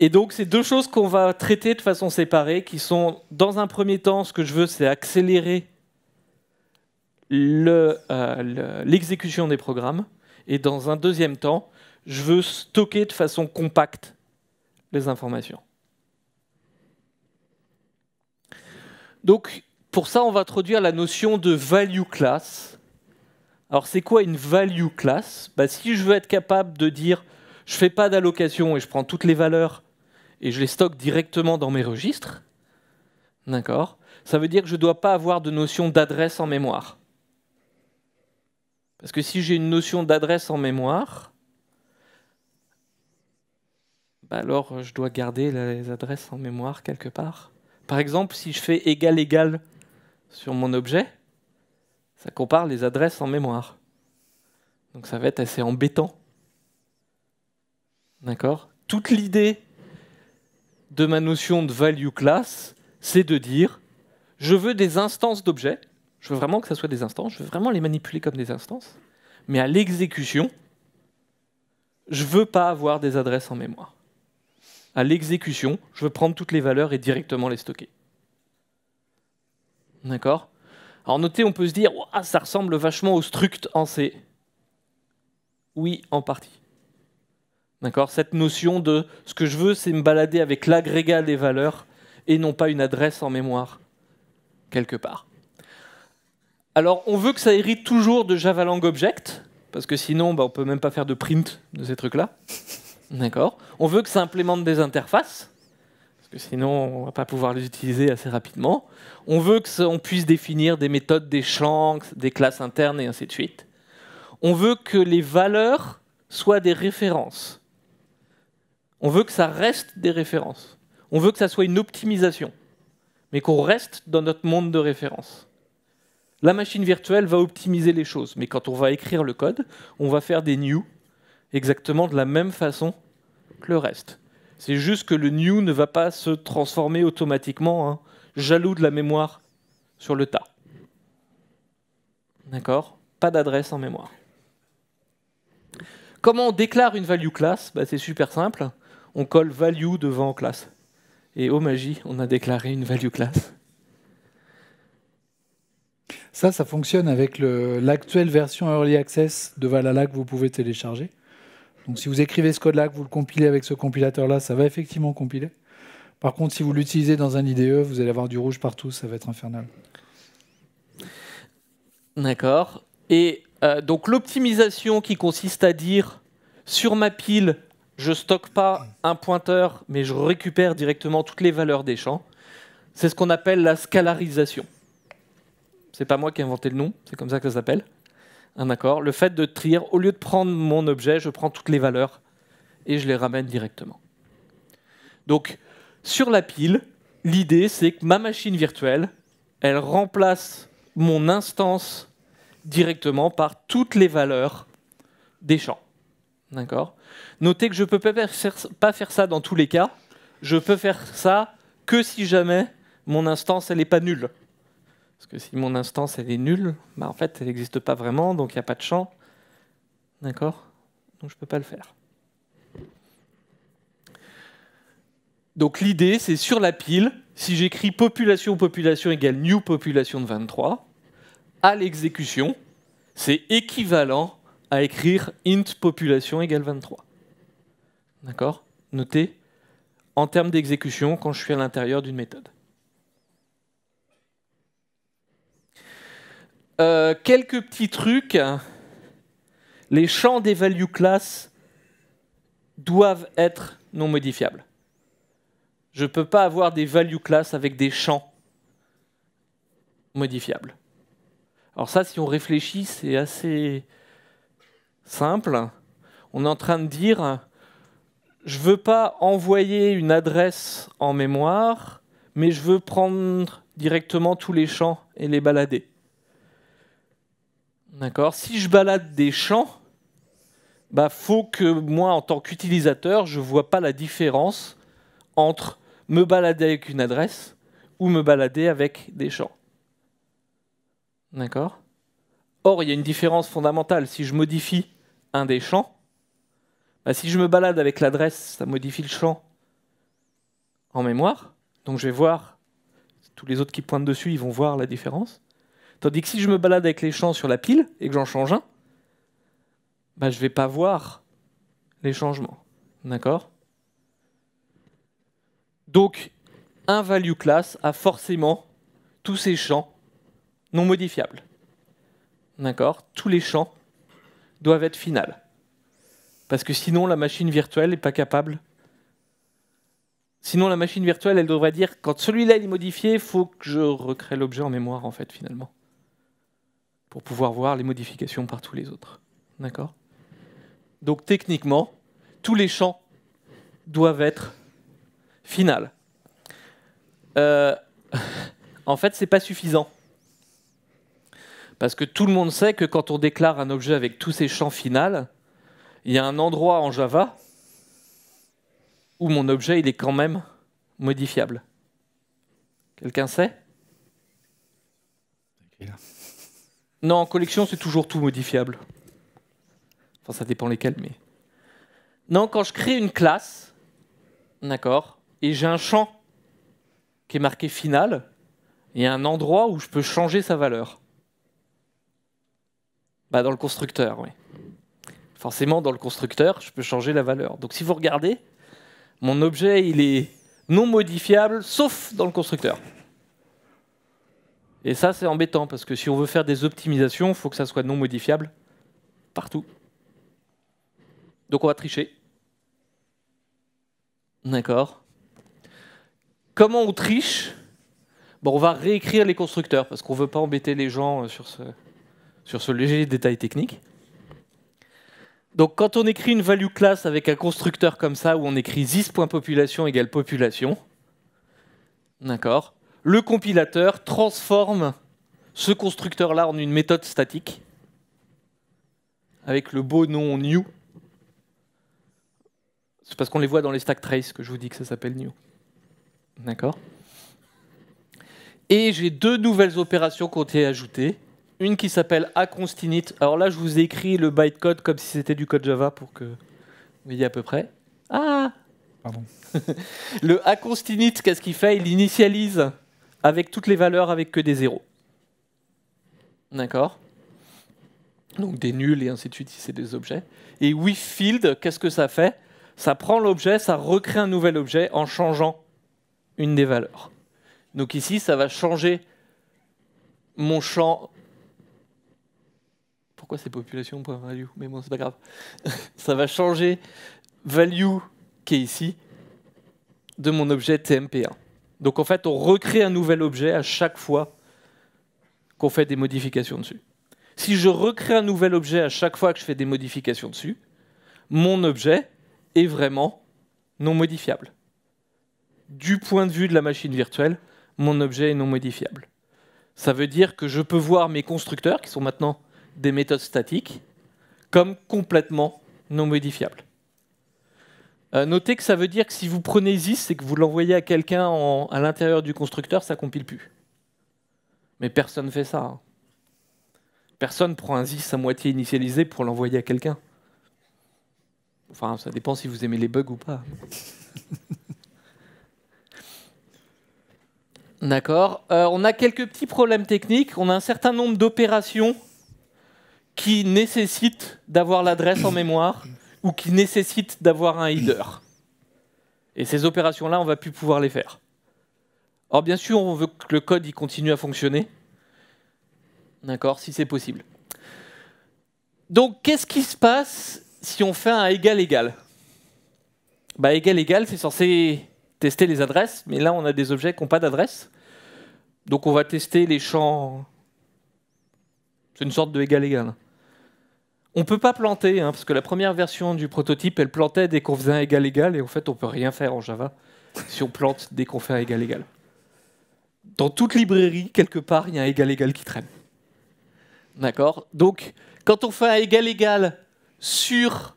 Et donc, c'est deux choses qu'on va traiter de façon séparée, qui sont, dans un premier temps, ce que je veux, c'est accélérer euh, l'exécution des programmes. Et dans un deuxième temps, je veux stocker de façon compacte les informations. Donc, pour ça, on va introduire la notion de value class alors c'est quoi une value class bah, Si je veux être capable de dire je fais pas d'allocation et je prends toutes les valeurs et je les stocke directement dans mes registres, d'accord Ça veut dire que je ne dois pas avoir de notion d'adresse en mémoire. Parce que si j'ai une notion d'adresse en mémoire, bah, alors je dois garder les adresses en mémoire quelque part. Par exemple, si je fais égal égal sur mon objet, ça compare les adresses en mémoire. Donc ça va être assez embêtant. D'accord Toute l'idée de ma notion de value class, c'est de dire je veux des instances d'objets, je veux vraiment que ça soit des instances, je veux vraiment les manipuler comme des instances, mais à l'exécution, je veux pas avoir des adresses en mémoire. À l'exécution, je veux prendre toutes les valeurs et directement les stocker. D'accord alors notez, on peut se dire, ça ressemble vachement au struct en C. Oui, en partie. D'accord Cette notion de ce que je veux, c'est me balader avec l'agrégat des valeurs et non pas une adresse en mémoire, quelque part. Alors, on veut que ça hérite toujours de Java Lang Object, parce que sinon, bah, on ne peut même pas faire de print de ces trucs-là. D'accord On veut que ça implémente des interfaces sinon on va pas pouvoir les utiliser assez rapidement. On veut que on puisse définir des méthodes, des champs, des classes internes et ainsi de suite. On veut que les valeurs soient des références. On veut que ça reste des références. On veut que ça soit une optimisation, mais qu'on reste dans notre monde de référence. La machine virtuelle va optimiser les choses, mais quand on va écrire le code, on va faire des new exactement de la même façon que le reste. C'est juste que le new ne va pas se transformer automatiquement, hein. jaloux de la mémoire sur le tas. D'accord Pas d'adresse en mémoire. Comment on déclare une value class bah, C'est super simple. On colle value devant classe. Et oh magie, on a déclaré une value class. Ça, ça fonctionne avec l'actuelle version Early Access de Valhalla que vous pouvez télécharger. Donc si vous écrivez ce code-là, que vous le compilez avec ce compilateur-là, ça va effectivement compiler. Par contre, si vous l'utilisez dans un IDE, vous allez avoir du rouge partout, ça va être infernal. D'accord. Et euh, donc l'optimisation qui consiste à dire sur ma pile, je stocke pas un pointeur, mais je récupère directement toutes les valeurs des champs. C'est ce qu'on appelle la scalarisation. C'est pas moi qui ai inventé le nom, c'est comme ça que ça s'appelle accord. Le fait de trier, au lieu de prendre mon objet, je prends toutes les valeurs et je les ramène directement. Donc, sur la pile, l'idée, c'est que ma machine virtuelle, elle remplace mon instance directement par toutes les valeurs des champs. D'accord Notez que je ne peux pas faire ça dans tous les cas. Je peux faire ça que si jamais mon instance, elle n'est pas nulle. Parce que si mon instance elle est nulle, bah en fait elle n'existe pas vraiment, donc il n'y a pas de champ. D'accord Donc je ne peux pas le faire. Donc l'idée, c'est sur la pile, si j'écris population population égale new population de 23, à l'exécution, c'est équivalent à écrire int population égale 23. D'accord Notez, en termes d'exécution, quand je suis à l'intérieur d'une méthode. Euh, quelques petits trucs. Les champs des value class doivent être non modifiables. Je ne peux pas avoir des value classes avec des champs modifiables. Alors ça, si on réfléchit, c'est assez simple. On est en train de dire, je ne veux pas envoyer une adresse en mémoire, mais je veux prendre directement tous les champs et les balader. D'accord. Si je balade des champs, bah faut que moi, en tant qu'utilisateur, je ne vois pas la différence entre me balader avec une adresse ou me balader avec des champs. D'accord. Or, il y a une différence fondamentale. Si je modifie un des champs, bah, si je me balade avec l'adresse, ça modifie le champ en mémoire. Donc je vais voir, tous les autres qui pointent dessus, ils vont voir la différence. Tandis que si je me balade avec les champs sur la pile et que j'en change un, bah, je vais pas voir les changements. D'accord Donc, un value class a forcément tous ces champs non modifiables. D'accord Tous les champs doivent être finales. Parce que sinon, la machine virtuelle n'est pas capable. Sinon, la machine virtuelle, elle devrait dire quand celui-là est modifié, il faut que je recrée l'objet en mémoire, en fait, finalement pour pouvoir voir les modifications par tous les autres. D'accord Donc techniquement, tous les champs doivent être finales. Euh, [LAUGHS] en fait, c'est pas suffisant. Parce que tout le monde sait que quand on déclare un objet avec tous ses champs finales, il y a un endroit en Java où mon objet il est quand même modifiable. Quelqu'un sait non, en collection, c'est toujours tout modifiable. Enfin, ça dépend lesquels, mais. Non, quand je crée une classe, d'accord, et j'ai un champ qui est marqué final, il y a un endroit où je peux changer sa valeur. Bah, dans le constructeur, oui. Forcément, dans le constructeur, je peux changer la valeur. Donc, si vous regardez, mon objet, il est non modifiable, sauf dans le constructeur. Et ça, c'est embêtant, parce que si on veut faire des optimisations, il faut que ça soit non modifiable partout. Donc on va tricher. D'accord. Comment on triche bon, On va réécrire les constructeurs, parce qu'on ne veut pas embêter les gens euh, sur ce, sur ce léger détail technique. Donc quand on écrit une value class avec un constructeur comme ça, où on écrit this.population égale population, d'accord le compilateur transforme ce constructeur-là en une méthode statique avec le beau nom new. C'est parce qu'on les voit dans les stack trace que je vous dis que ça s'appelle new. D'accord Et j'ai deux nouvelles opérations qui ont été ajoutées. Une qui s'appelle aconstinit. Alors là, je vous ai écrit le bytecode comme si c'était du code Java pour que vous voyez à peu près. Ah Pardon. [LAUGHS] le aconstinit, qu'est-ce qu'il fait Il initialise avec toutes les valeurs avec que des zéros. D'accord Donc des nuls et ainsi de suite si c'est des objets. Et with field, qu'est-ce que ça fait Ça prend l'objet, ça recrée un nouvel objet en changeant une des valeurs. Donc ici, ça va changer mon champ. Pourquoi c'est population.value Mais bon, c'est pas grave. [LAUGHS] ça va changer value qui est ici de mon objet TMP1. Donc en fait, on recrée un nouvel objet à chaque fois qu'on fait des modifications dessus. Si je recrée un nouvel objet à chaque fois que je fais des modifications dessus, mon objet est vraiment non modifiable. Du point de vue de la machine virtuelle, mon objet est non modifiable. Ça veut dire que je peux voir mes constructeurs, qui sont maintenant des méthodes statiques, comme complètement non modifiables. Euh, notez que ça veut dire que si vous prenez ZIS et que vous l'envoyez à quelqu'un à l'intérieur du constructeur, ça compile plus. Mais personne ne fait ça. Personne hein. Personne prend un ZIS à moitié initialisé pour l'envoyer à quelqu'un. Enfin, ça dépend si vous aimez les bugs ou pas. [LAUGHS] D'accord. Euh, on a quelques petits problèmes techniques. On a un certain nombre d'opérations qui nécessitent d'avoir l'adresse en mémoire ou qui nécessitent d'avoir un header. Et ces opérations-là, on ne va plus pouvoir les faire. Or, bien sûr, on veut que le code continue à fonctionner. D'accord Si c'est possible. Donc, qu'est-ce qui se passe si on fait un égal-égal bah, Égal-égal, c'est censé tester les adresses, mais là, on a des objets qui n'ont pas d'adresse. Donc, on va tester les champs. C'est une sorte de égal-égal. On peut pas planter, hein, parce que la première version du prototype, elle plantait dès qu'on faisait un égal-égal, et en fait, on peut rien faire en Java si on plante dès qu'on fait un égal-égal. Dans toute librairie, quelque part, il y a un égal-égal qui traîne. D'accord Donc, quand on fait un égal-égal sur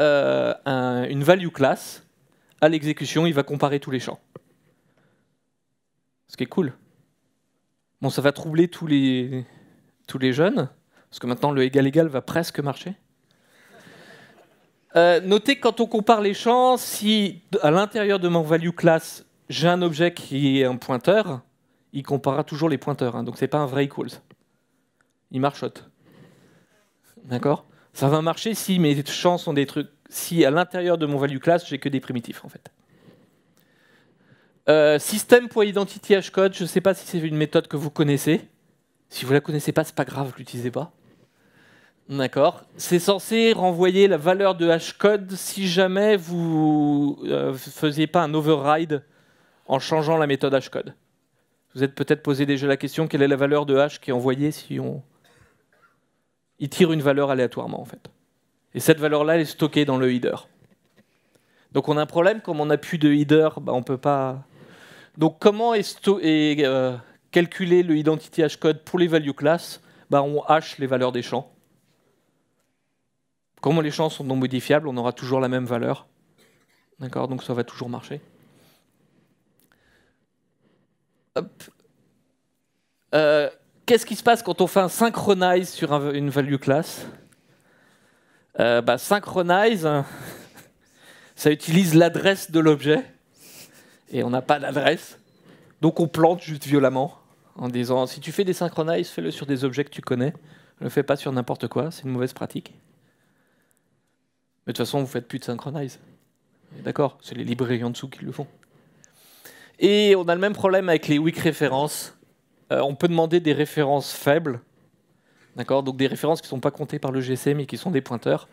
euh, une value class, à l'exécution, il va comparer tous les champs. Ce qui est cool. Bon, ça va troubler tous les, tous les jeunes, parce que maintenant, le égal-égal va presque marcher. Euh, notez que quand on compare les champs, si à l'intérieur de mon value class, j'ai un objet qui est un pointeur, il comparera toujours les pointeurs. Hein. donc ce n'est pas un vrai equals. Il marchote. D'accord Ça va marcher si mes champs sont des trucs. Si à l'intérieur de mon value class, j'ai que des primitifs en fait. Euh, je ne sais pas si c'est une méthode que vous connaissez. Si vous ne la connaissez pas, ce n'est pas grave, l'utilisez pas. D'accord. C'est censé renvoyer la valeur de hashCode si jamais vous ne euh, faisiez pas un override en changeant la méthode hashCode. code Vous êtes peut-être posé déjà la question quelle est la valeur de hash qui est envoyée si on. Il tire une valeur aléatoirement en fait. Et cette valeur-là, elle est stockée dans le header. Donc on a un problème, comme on n'a plus de header, bah, on peut pas. Donc comment est et, euh, calculer le identity pour les value class bah, On hash les valeurs des champs comme les champs sont non modifiables, on aura toujours la même valeur. D'accord Donc ça va toujours marcher. Euh, qu'est-ce qui se passe quand on fait un synchronize sur une value class euh, bah, Synchronize, [LAUGHS] ça utilise l'adresse de l'objet. Et on n'a pas d'adresse. Donc on plante juste violemment en disant si tu fais des synchronize, fais-le sur des objets que tu connais. Ne le fais pas sur n'importe quoi, c'est une mauvaise pratique. Mais de toute façon, vous faites plus de synchronize. D'accord, c'est les librairies en dessous qui le font. Et on a le même problème avec les weak références. Euh, on peut demander des références faibles, d'accord Donc des références qui ne sont pas comptées par le GC mais qui sont des pointeurs.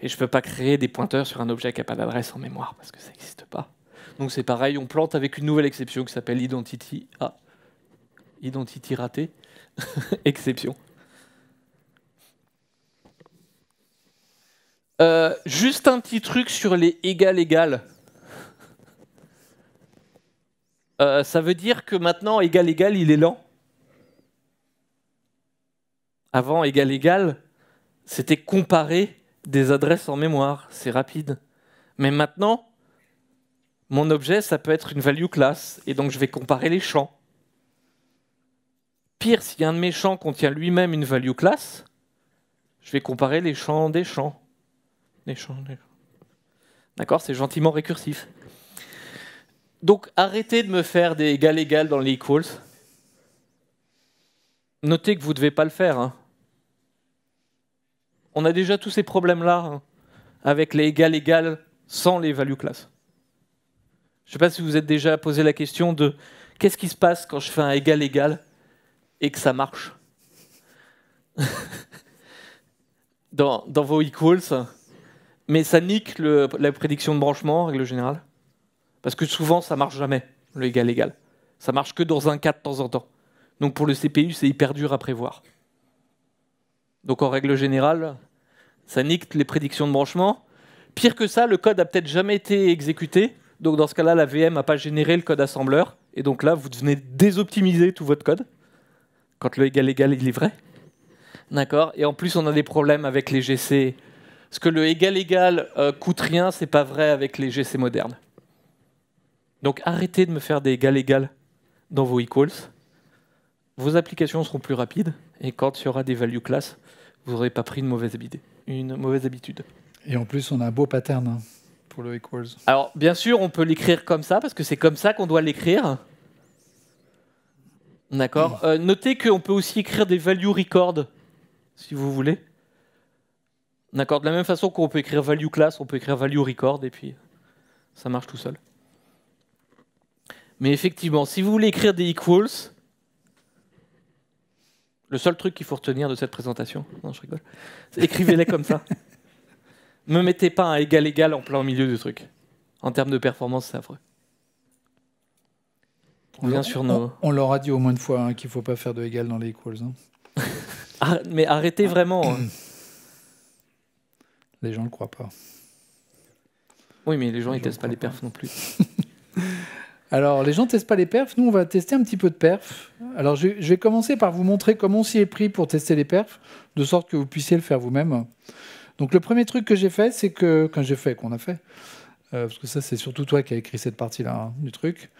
Et je ne peux pas créer des pointeurs sur un objet qui n'a pas d'adresse en mémoire parce que ça n'existe pas. Donc c'est pareil, on plante avec une nouvelle exception qui s'appelle identity. Ah, identity raté, [LAUGHS] exception. Euh, juste un petit truc sur les égal-égal. Euh, ça veut dire que maintenant, égal-égal, il est lent. Avant, égal-égal, c'était comparer des adresses en mémoire. C'est rapide. Mais maintenant, mon objet, ça peut être une value class. Et donc, je vais comparer les champs. Pire, si un de mes champs contient lui-même une value class, je vais comparer les champs des champs. D'accord, c'est gentiment récursif. Donc arrêtez de me faire des égal égales dans les equals. Notez que vous ne devez pas le faire. Hein. On a déjà tous ces problèmes-là hein, avec les égales égales sans les value classes. Je ne sais pas si vous êtes déjà posé la question de qu'est-ce qui se passe quand je fais un égal égal et que ça marche. [LAUGHS] dans, dans vos equals, mais ça nique la prédiction de branchement, en règle générale. Parce que souvent, ça marche jamais, le égal-égal. Ça marche que dans un cas de temps en temps. Donc pour le CPU, c'est hyper dur à prévoir. Donc en règle générale, ça nique les prédictions de branchement. Pire que ça, le code a peut-être jamais été exécuté. Donc dans ce cas-là, la VM n'a pas généré le code assembleur. Et donc là, vous devenez désoptimiser tout votre code. Quand le égal égal, est vrai. D'accord Et en plus, on a des problèmes avec les GC parce que le égal-égal euh, coûte rien, c'est pas vrai avec les GC modernes. Donc arrêtez de me faire des égal-égal dans vos equals. Vos applications seront plus rapides et quand il y aura des value class, vous n'aurez pas pris une mauvaise, habitude, une mauvaise habitude. Et en plus, on a un beau pattern hein, pour le equals. Alors bien sûr, on peut l'écrire comme ça parce que c'est comme ça qu'on doit l'écrire. D'accord. Euh, notez qu'on peut aussi écrire des value records, si vous voulez. D'accord De la même façon qu'on peut écrire value class, on peut écrire value record, et puis ça marche tout seul. Mais effectivement, si vous voulez écrire des equals, le seul truc qu'il faut retenir de cette présentation, non, je rigole, écrivez-les comme ça. Me [LAUGHS] mettez pas un égal égal en plein milieu du truc. En termes de performance, c'est affreux. On, vient sur nos... on, leur a dit au moins une fois hein, qu'il ne faut pas faire de égal dans les equals. Hein. [LAUGHS] Ah, mais arrêtez vraiment. Hein. [CLEARS THROAT] Les gens ne le croient pas. Oui, mais les gens, ne testent pas les perfs non plus. [LAUGHS] Alors, les gens ne testent pas les perfs. Nous, on va tester un petit peu de perfs. Alors, je, vais commencer par vous montrer comment on s'y est pris pour tester les perfs, de sorte que vous puissiez le faire vous-même. Donc, le premier truc que j'ai fait, c'est que. Quand j'ai fait, qu'on a fait. Euh, parce que ça, c'est surtout toi qui as écrit cette partie-là hein, du truc.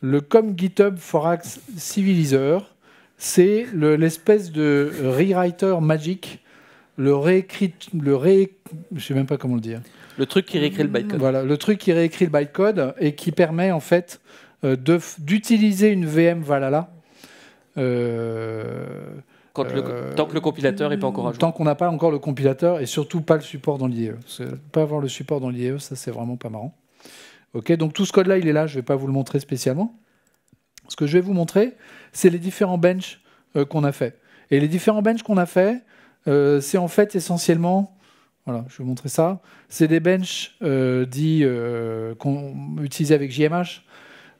Le com GitHub Forax Civilizer, c'est l'espèce de rewriter magique le réécrit, le ré, je sais même pas comment le dire. Le truc qui réécrit le bytecode. Voilà, le truc qui réécrit le bytecode et qui permet en fait euh, d'utiliser une VM Valhalla. Euh, euh, tant que le compilateur n'est pas encore ajouté. Tant qu'on n'a pas encore le compilateur et surtout pas le support dans l'IE. E. Pas avoir le support dans l'IEE, e, ça c'est vraiment pas marrant. Ok, donc tout ce code-là, il est là, je ne vais pas vous le montrer spécialement. Ce que je vais vous montrer, c'est les différents benches qu'on a fait. Et les différents benches qu'on a fait, euh, c'est en fait essentiellement, voilà, je vais montrer ça, c'est des benches euh, dits euh, avec JMH.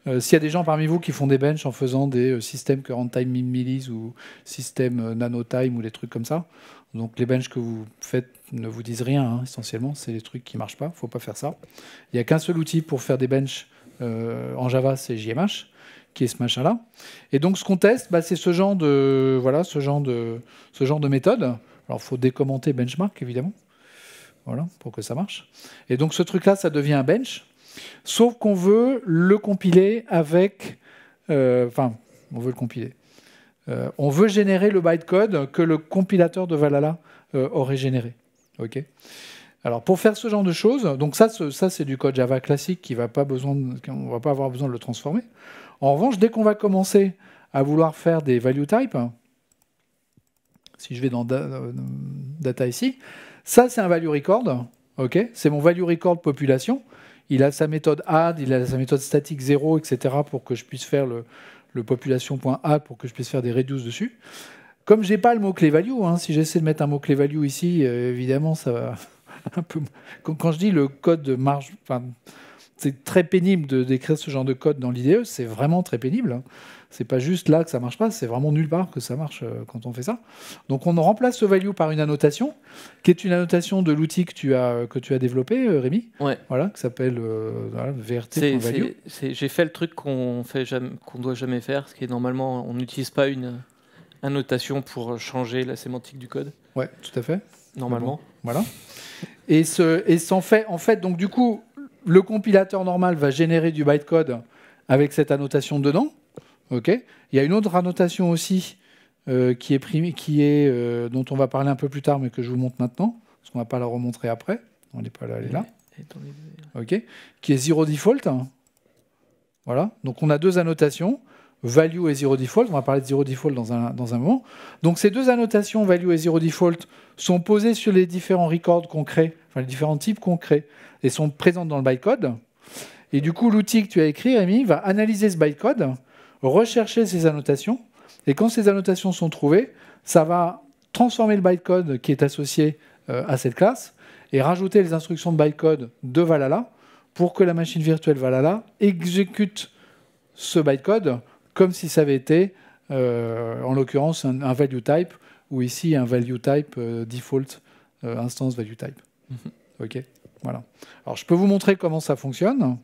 Euh, s'il y a des gens parmi vous qui font des benches en faisant des euh, systèmes que time millis ou système nanotime ou des trucs comme ça, donc les benches que vous faites ne vous disent rien hein, essentiellement, c'est des trucs qui ne marchent pas, il ne faut pas faire ça. Il n'y a qu'un seul outil pour faire des benches en Java, c'est JMH qui est ce machin-là. Et donc ce qu'on teste, bah, c'est ce genre de voilà, ce genre de ce genre de méthode. Alors, il faut décommenter benchmark, évidemment, voilà, pour que ça marche. Et donc, ce truc-là, ça devient un bench, sauf qu'on veut le compiler avec... Euh, enfin, on veut le compiler. Euh, on veut générer le bytecode que le compilateur de Valhalla euh, aurait généré. OK alors pour faire ce genre de choses, donc ça, ça c'est du code Java classique qui va pas besoin, va pas avoir besoin de le transformer. En revanche, dès qu'on va commencer à vouloir faire des value types, si je vais dans euh, data ici, ça c'est un value record, ok C'est mon value record population. Il a sa méthode add, il a sa méthode statique 0, etc. pour que je puisse faire le, le population.add pour que je puisse faire des reduce dessus. Comme j'ai pas le mot-clé value, hein, si j'essaie de mettre un mot-clé value ici, euh, évidemment, ça va [LAUGHS] un peu. Quand, je dis le code de marge, c'est très pénible de d'écrire ce genre de code dans l'IDE, c'est vraiment très pénible. Hein. C'est pas juste là que ça marche pas, c'est vraiment nulle part que ça marche euh, quand on fait ça. Donc on remplace ce value par une annotation, qui est une annotation de l'outil que tu as euh, que tu as développé, euh, Rémi. Ouais. Voilà, qui s'appelle euh, J'ai fait le truc qu'on fait qu'on doit jamais faire, ce qui est normalement on n'utilise pas une annotation pour changer la sémantique du code. Ouais, tout à fait. Normalement. voilà. Et ce et fait en fait donc du coup le compilateur normal va générer du bytecode avec cette annotation dedans. Il y a une autre annotation aussi euh, qui est, qui est euh, dont on va parler un peu plus tard, mais que je vous montre maintenant, parce qu'on va pas la remontrer après. On n'est pas là, elle est là. Ok. Qui est zero default. Hein. Voilà. Donc on a deux annotations, value et zero default. On va parler de zero default dans un, dans un moment. Donc ces deux annotations, value et zero default, sont posées sur les différents records qu'on crée, enfin les différents types qu'on crée, et sont présentes dans le bytecode. Et du coup, l'outil que tu as écrit, Rémi, va analyser ce bytecode rechercher ces annotations. Et quand ces annotations sont trouvées, ça va transformer le bytecode qui est associé euh, à cette classe et rajouter les instructions de bytecode de Valhalla pour que la machine virtuelle Valhalla exécute ce bytecode comme si ça avait été, euh, en l'occurrence, un, value type ou ici un value type euh, default instance value type. Mhm. OK Voilà. Alors, je peux vous montrer comment ça fonctionne.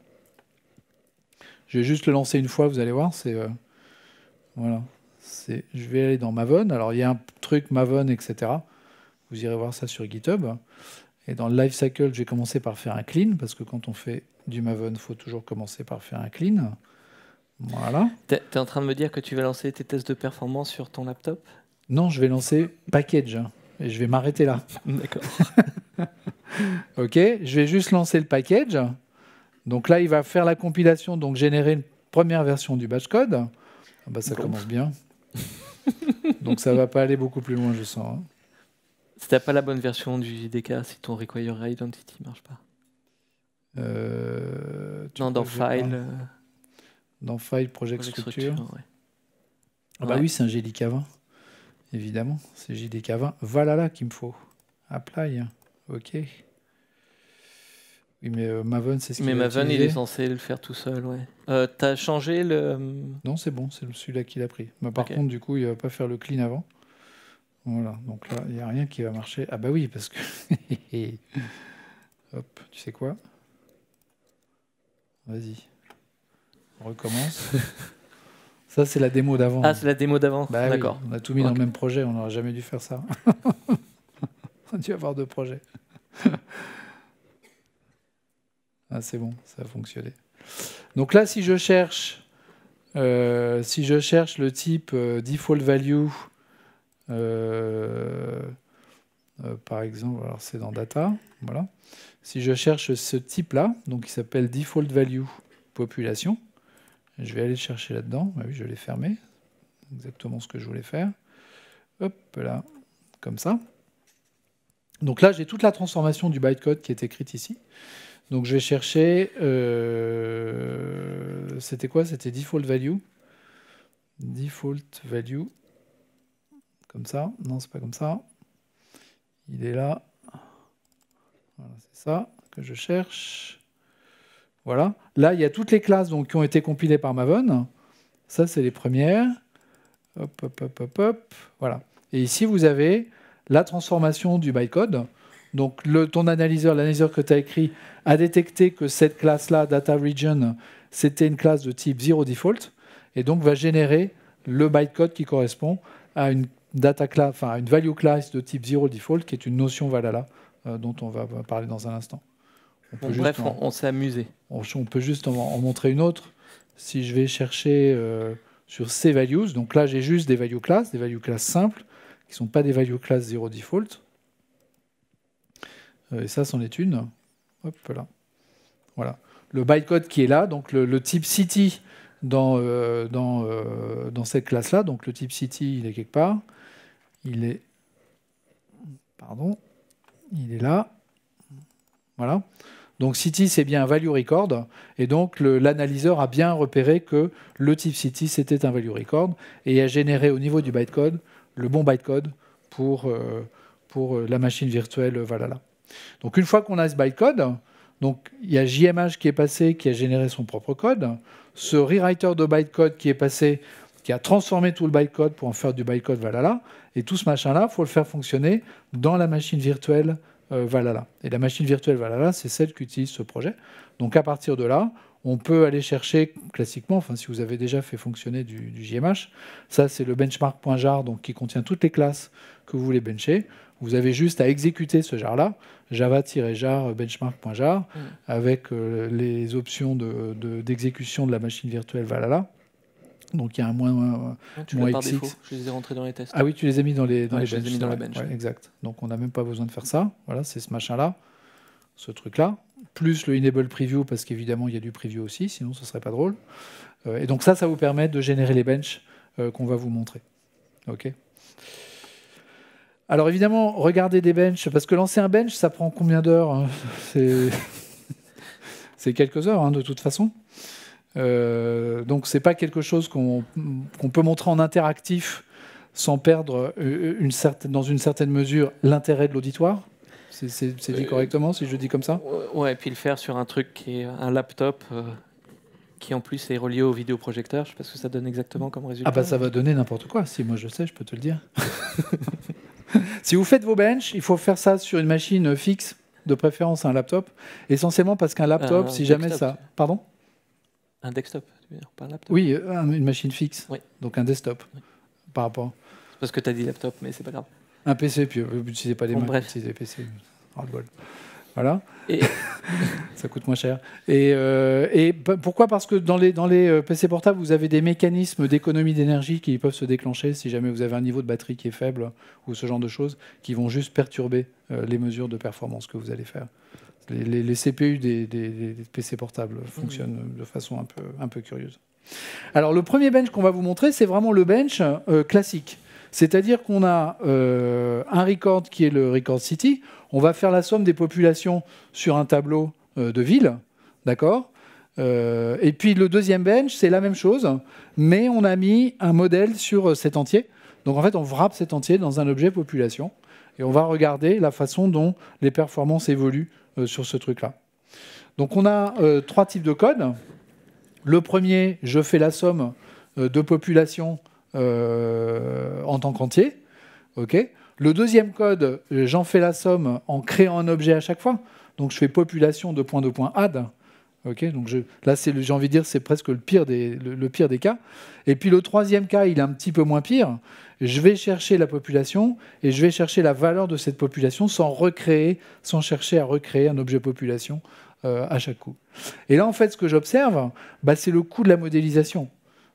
Je vais juste le lancer une fois, vous allez voir. C'est euh, voilà. C'est, je vais aller dans Maven. Alors il y a un truc Maven, etc. Vous irez voir ça sur GitHub. Et dans le lifecycle, j'ai commencé par faire un clean parce que quand on fait du Maven, faut toujours commencer par faire un clean. Voilà. Tu es en train de me dire que tu vas lancer tes tests de performance sur ton laptop Non, je vais lancer package. Et je vais m'arrêter là. D'accord. [LAUGHS] ok, je vais juste lancer le package. Donc là, il va faire la compilation, donc générer une première version du batch code. Ah bah, ça commence bien. [LAUGHS] donc ça va pas aller beaucoup plus loin, je sens. Si hein. Si t'as pas la bonne version du JDK, si ton require identity marche pas. Euh, non, dans File. Euh, dans File, Project, Structure. Ah bah oui, c'est un JDK20. Évidemment, c'est JDK20. Voilà là qu'il me faut. Apply. Hein. OK. Oui, mais euh, Maven, c'est ce qu'il Mais Maven, il est censé le faire tout seul, ouais. Euh, T'as changé le. Euh, non, c'est bon, c'est celui-là qu'il a pris. Mais bah, par contre, du coup, il va pas faire le clean avant. Voilà, donc là, il n'y a rien qui va marcher. Ah bah oui, parce que... [LAUGHS] Hop, tu sais quoi Vas-y. recommence. [LAUGHS] Ça, c'est la démo d'avant. Ah, c'est la démo d'avant. Bah D'accord. on a tout mis dans le même projet, on n'aurait jamais dû faire ça. [LAUGHS] on a dû avoir deux projets. Ah, c'est bon, ça a fonctionné. Donc là, si je cherche, euh, si je cherche le type euh, default value, euh, par exemple, alors c'est dans data, voilà. Si je cherche ce type-là, donc il s'appelle default value population, je vais aller le chercher là-dedans. Ah oui, je l'ai fermé, exactement ce que je voulais faire. Hop là, comme ça. Donc là, j'ai toute la transformation du bytecode qui est écrite ici. Donc je vais chercher. Euh, c'était quoi C'était default value. Default value. Comme ça. Non, c'est pas comme ça. Il est là. Voilà, c'est ça que je cherche. Voilà. Là, il y a toutes les classes donc, qui ont été compilées par Maven. Ça, c'est les premières. Hop, hop, hop, hop, hop. Voilà. Et ici, vous avez la transformation du bytecode. Donc ton analyseur, l'analyseur que tu as écrit, a détecté que cette classe-là, data region, c'était une classe de type 0 default, et donc va générer le bytecode qui correspond à une data une value class de type 0 default, qui est une notion Valhalla euh, dont on va parler dans un instant. On bref, on, s'est amusé. On, peut juste en, montrer une autre. Si je vais chercher euh, sur ces values, donc là j'ai juste des value classes, des value classes simples, qui ne sont pas des value class 0 default. Euh, et ça, c'en est une. Voilà. Le bytecode qui est là, donc le, type city dans, euh, euh, dans, cette classe-là, donc le type city, il est quelque part. Il est. Pardon. Il est là. Voilà. Donc city, c'est bien un value record. Et donc l'analyseur a bien repéré que le type city, c'était un value record et a généré au niveau du bytecode le bon bytecode pour, pour la machine virtuelle Valhalla. Donc une fois qu'on a ce bytecode, donc il y a JMH qui est passé, qui a généré son propre code, ce rewriter de bytecode qui est passé, qui a transformé tout le bytecode pour en faire du bytecode et tout ce machin-là, il faut le faire fonctionner dans la machine virtuelle euh, Valala. Et la machine virtuelle Valhalla, c'est celle qu'utilise ce projet. Donc à partir de là, on peut aller chercher classiquement, enfin si vous avez déjà fait fonctionner du, JMH, ça c'est le benchmark.jar qui contient toutes les classes que vous voulez bencher. Vous avez juste à exécuter ce jar-là java-jar, benchmark.jar, mm. avec euh, les options d'exécution de, de, la machine virtuelle valala. Donc il y a un moins, ah, tu par Je les ai rentrés dans les tests. Ah oui, tu les as mis dans les, dans exact. Donc on n'a même pas besoin de faire ça. Voilà, c'est ce machin-là, ce truc-là. Plus le enable preview, parce qu'évidemment il y a du preview aussi, sinon ce serait pas drôle. Euh, et donc ça, ça vous permet de générer les benches euh, qu'on va vous montrer. OK alors évidemment, regarder des benches, parce que lancer un bench, ça prend combien d'heures hein [LAUGHS] C'est quelques heures, hein, de toute façon. Euh, donc c'est pas quelque chose qu'on peut montrer en interactif sans perdre euh, dans une certaine mesure l'intérêt de l'auditoire. C'est dit euh, correctement si je dis comme ça Ouais, et puis le faire sur un truc qui est un laptop euh, qui en plus est relié au vidéoprojecteur, je sais pas ce que ça donne exactement comme résultat. Ah bah ça va donner n'importe quoi, si moi je sais, je peux te le dire. [LAUGHS] [LAUGHS] si vous faites vos benches, il faut faire ça sur une machine fixe, de préférence un laptop, essentiellement parce qu'un laptop, si jamais ça... Pardon Un desktop, tu veux dire, pas un laptop Oui, une machine fixe, oui. donc un desktop, par rapport... Parce que tu as dit laptop, mais c'est pas grave. Un PC, puis n'utilisez euh, pas des vous utilisez PC. Voilà. Et... [LAUGHS] ça coûte moins cher. Et, euh, pourquoi Parce que dans les, dans les euh, PC portables, vous avez des mécanismes d'économie d'énergie qui peuvent se déclencher si jamais vous avez un niveau de batterie qui est faible ou ce genre de choses qui vont juste perturber euh, les mesures de performance que vous allez faire. Les, CPU des, PC portables mmh. fonctionnent de façon un peu, un peu curieuse. Alors le premier bench qu'on va vous montrer, c'est vraiment le bench classique. C'est-à-dire qu'on a un record qui est le record city on va faire la somme des populations sur un tableau euh, de ville, d'accord euh, Et puis le deuxième bench, c'est la même chose, mais on a mis un modèle sur euh, cet entier. Donc en fait, on wrappe cet entier dans un objet population et on va regarder la façon dont les performances évoluent sur ce truc-là. Donc on a trois types de codes. Le premier, je fais la somme de populations en tant qu'entier. ok le deuxième code, euh, j'en fais la somme en créant un objet à chaque fois. Donc je fais population de point de point add. donc là, j'ai envie de dire, c'est presque le pire, des, cas. Et puis le troisième cas, il est un petit peu moins pire. Je vais chercher la population et je vais chercher la valeur de cette population sans recréer, sans chercher à recréer un objet population euh, à chaque coup. Et là, en fait, ce que j'observe, bah, c'est le coût de la modélisation.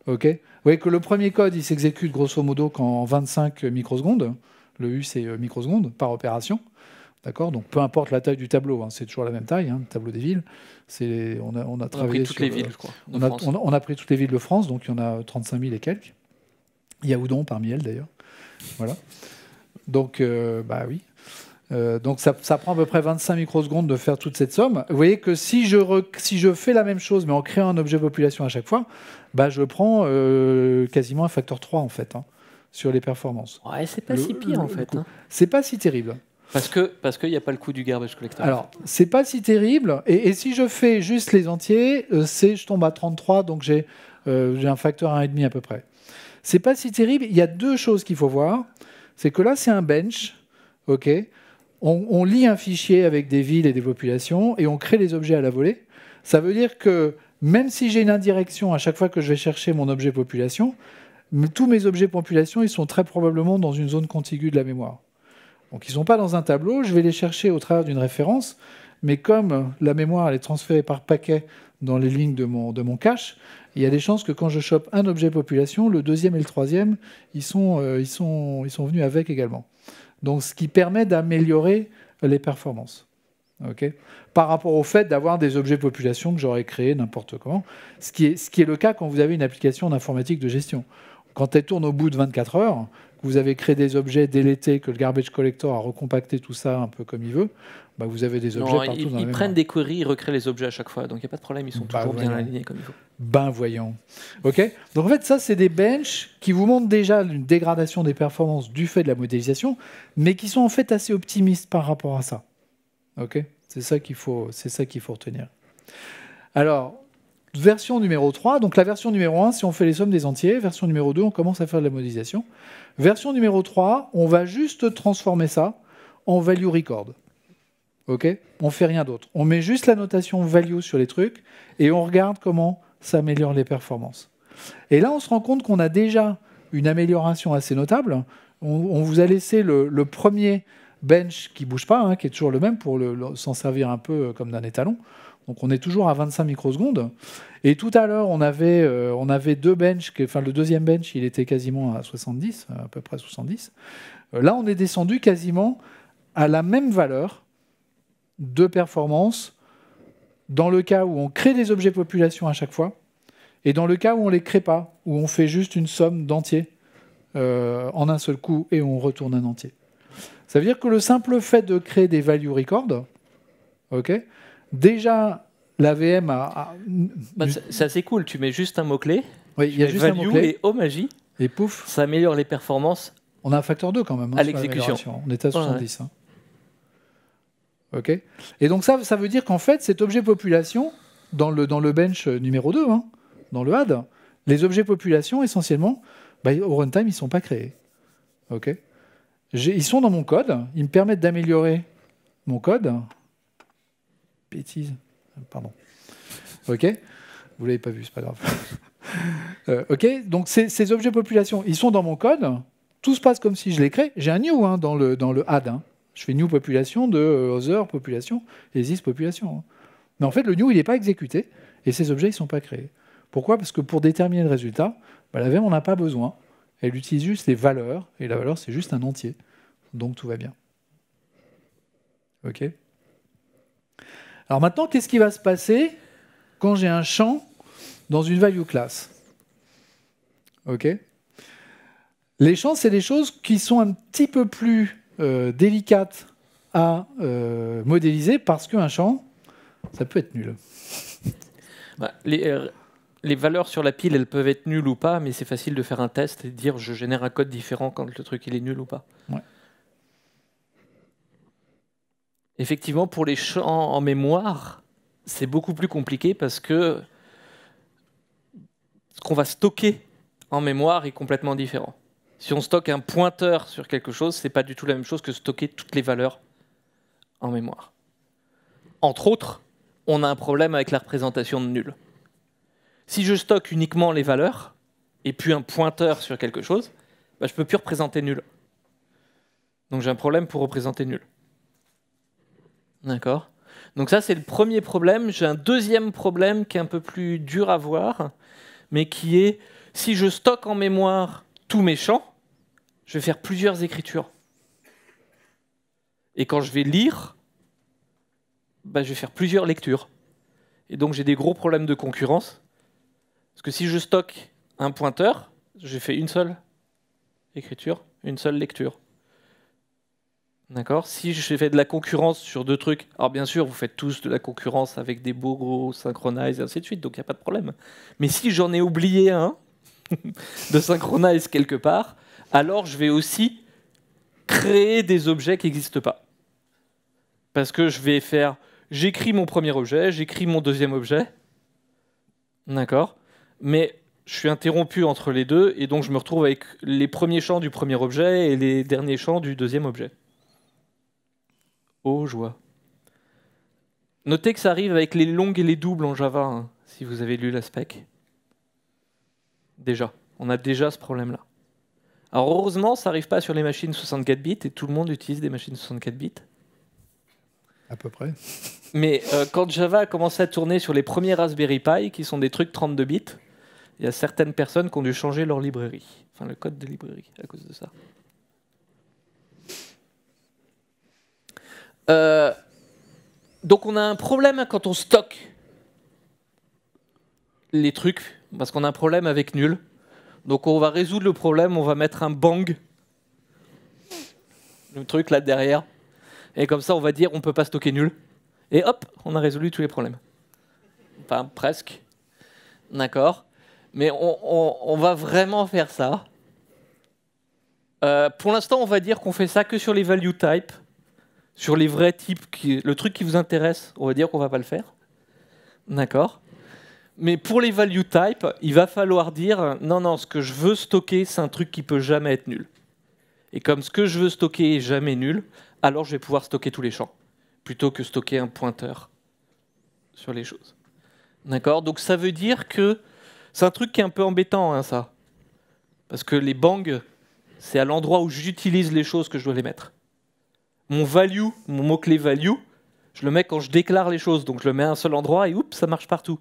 Vous voyez que le premier code, il s'exécute grosso modo qu'en 25 microsecondes. Le U, c'est euh, microsecondes par opération. D'accord Donc peu importe la taille du tableau, hein, c'est toujours la même taille, le hein, tableau des villes. On a, on a, pris toutes les villes, On a, pris toutes les villes de France, donc il y en a 35 000 et quelques. Il y a Oudon parmi elles d'ailleurs. Voilà. Donc, euh, bah oui. Euh, donc ça, prend à peu près 25 microsecondes de faire toute cette somme. Vous voyez que si je, si je fais la même chose, mais en créant un objet population à chaque fois, bah je prends quasiment un facteur 3 en fait. Hein sur les performances. Ouais, c'est pas si pire en fait. Hein. C'est pas si terrible. Parce que parce qu'il n'y a pas le coût du garbage collector. Alors c'est pas si terrible. Et, si je fais juste les entiers, euh, c'est je tombe à 33, donc j'ai euh, j'ai un facteur 1,5 à peu près. C'est pas si terrible. Il y a deux choses qu'il faut voir. C'est que là c'est un bench, ok. On, on lit un fichier avec des villes et des populations et on crée les objets à la volée. Ça veut dire que même si j'ai une indirection à chaque fois que je vais chercher mon objet population, tous mes objets population, ils sont très probablement dans une zone contiguë de la mémoire. Donc ils ne sont pas dans un tableau, je vais les chercher au travers d'une référence, mais comme la mémoire est transférée par paquet dans les lignes de mon, cache, il y a des chances que quand je chope un objet population, le deuxième et le troisième, ils sont, euh, ils sont, ils sont venus avec également. Donc ce qui permet d'améliorer les performances. Par rapport au fait d'avoir des objets population que j'aurais créés n'importe comment, ce qui, est, ce qui est le cas quand vous avez une application d'informatique de gestion. Quand elle tourne au bout de 24 heures, que vous avez créé des objets délétés, que le garbage collector a recompacté tout ça un peu comme il veut, bah vous avez des objets partout ils, dans la Ils prennent des queries, ils recréent les objets à chaque fois, donc il n'y a pas de problème, ils sont bah toujours bien alignés comme il faut. Ben voyons. OK Donc en fait, ça, c'est des benches qui vous montrent déjà une dégradation des performances du fait de la modélisation, mais qui sont en fait assez optimistes par rapport à ça. OK C'est ça qu'il faut, qu'il faut retenir. Alors, version numéro 3, donc la version numéro 1, si on fait les sommes des entiers, version numéro 2, on commence à faire de la modélisation. Version numéro 3, on va juste transformer ça en value record. OK On fait rien d'autre. On met juste la notation value sur les trucs et on regarde comment ça améliore les performances. Et là, on se rend compte qu'on a déjà une amélioration assez notable. On, vous a laissé le, premier bench qui bouge pas, hein, qui est toujours le même pour s'en servir un peu euh, comme d'un étalon. Donc on est toujours à 25 microsecondes. Et tout à l'heure, on avait, euh, on avait deux benches, enfin le deuxième bench, il était quasiment à 70, à peu près 70. Euh, là, on est descendu quasiment à la même valeur de performance dans le cas où on crée des objets population à chaque fois et dans le cas où on ne les crée pas, où on fait juste une somme d'entiers euh, en un seul coup et on retourne un entier. Ça veut dire que le simple fait de créer des value records, ok déjà, la VM a... Bah, c'est cool. Tu mets juste un mot-clé. il y juste un mot Et oh magie. Et pouf. Ça améliore les performances. On a un facteur 2 quand même. Hein, à l'exécution. On est à 70. Hein. Et donc ça, ça veut dire qu'en fait, cet objet population, dans le, dans le bench euh, numéro 2, hein, dans le HAD, les objets population, essentiellement, bah, au runtime, ils ne sont pas créés. ils sont dans mon code, ils me permettent d'améliorer mon code bêtise. Euh, pardon. OK Vous ne l'avez pas vu, c'est pas grave. [LAUGHS] Euh, OK Donc ces, objets population, ils sont dans mon code. Tout se passe comme si je les crée. J'ai un new hein, dans, le, dans le add. Hein. Je fais new population de euh, other population et exist population. Hein. Mais en fait, le new, il n'est pas exécuté et ces objets, ils ne sont pas créés. Pourquoi Parce que pour déterminer le résultat, bah, la VM, on a pas besoin. Elle utilise juste les valeurs et la valeur, c'est juste un entier. Donc tout va bien. OK alors maintenant, qu'est-ce qui va se passer quand j'ai un champ dans une value class Les champs, c'est des choses qui sont un petit peu plus euh, délicates à euh, modéliser parce qu'un champ, ça peut être nul. Bah, euh, les, valeurs sur la pile, elles peuvent être nulles ou pas, mais c'est facile de faire un test et dire je génère un code différent quand le truc est nul ou pas. Effectivement, pour les champs en mémoire, c'est beaucoup plus compliqué parce que ce qu'on va stocker en mémoire est complètement différent. Si on stocke un pointeur sur quelque chose, ce n'est pas du tout la même chose que stocker toutes les valeurs en mémoire. Entre autres, on a un problème avec la représentation de nul. Si je stocke uniquement les valeurs et puis un pointeur sur quelque chose, bah, je ne peux plus représenter nul. Donc j'ai un problème pour représenter nul. D'accord. Donc ça, c'est le premier problème. J'ai un deuxième problème qui est un peu plus dur à voir, mais qui est, si je stocke en mémoire tous mes champs, je vais faire plusieurs écritures. Et quand je vais lire, bah, je vais faire plusieurs lectures. Et donc j'ai des gros problèmes de concurrence. Parce que si je stocke un pointeur, j'ai fait une seule écriture, une seule lecture. D'accord Si je fais de la concurrence sur deux trucs, alors bien sûr, vous faites tous de la concurrence avec des beaux gros synchronize et ainsi de suite, donc il n'y a pas de problème. Mais si j'en ai oublié un [LAUGHS] de synchronize quelque part, alors je vais aussi créer des objets qui n'existent pas. Parce que je vais faire. J'écris mon premier objet, j'écris mon deuxième objet. D'accord Mais je suis interrompu entre les deux et donc je me retrouve avec les premiers champs du premier objet et les derniers champs du deuxième objet. Oh, joie. Notez que ça arrive avec les longues et les doubles en Java, hein, si vous avez lu la spec. Déjà, on a déjà ce problème-là. Alors heureusement, ça n'arrive pas sur les machines 64 bits et tout le monde utilise des machines 64 bits. À peu près. [LAUGHS] Mais euh, quand Java a commencé à tourner sur les premiers Raspberry Pi, qui sont des trucs 32 bits, il y a certaines personnes qui ont dû changer leur librairie, enfin le code de librairie à cause de ça. Euh, donc on a un problème quand on stocke les trucs, parce qu'on a un problème avec nul. Donc on va résoudre le problème, on va mettre un bang, le truc là derrière. Et comme ça, on va dire on ne peut pas stocker nul. Et hop, on a résolu tous les problèmes. Enfin, presque. D'accord Mais on, va vraiment faire ça. Euh, pour l'instant, on va dire qu'on fait ça que sur les value types sur les vrais types, le truc qui vous intéresse, on va dire qu'on va pas le faire. D'accord mais pour les value types, il va falloir dire non, non, ce que je veux stocker, c'est un truc qui peut jamais être nul. Et comme ce que je veux stocker est jamais nul, alors je vais pouvoir stocker tous les champs, plutôt que stocker un pointeur sur les choses. D'accord Donc ça veut dire que c'est un truc qui est un peu embêtant, hein, ça. Parce que les bangs, c'est à l'endroit où j'utilise les choses que je dois les mettre mon value, mon mot-clé value, je le mets quand je déclare les choses. Donc je le mets à un seul endroit et ça marche partout.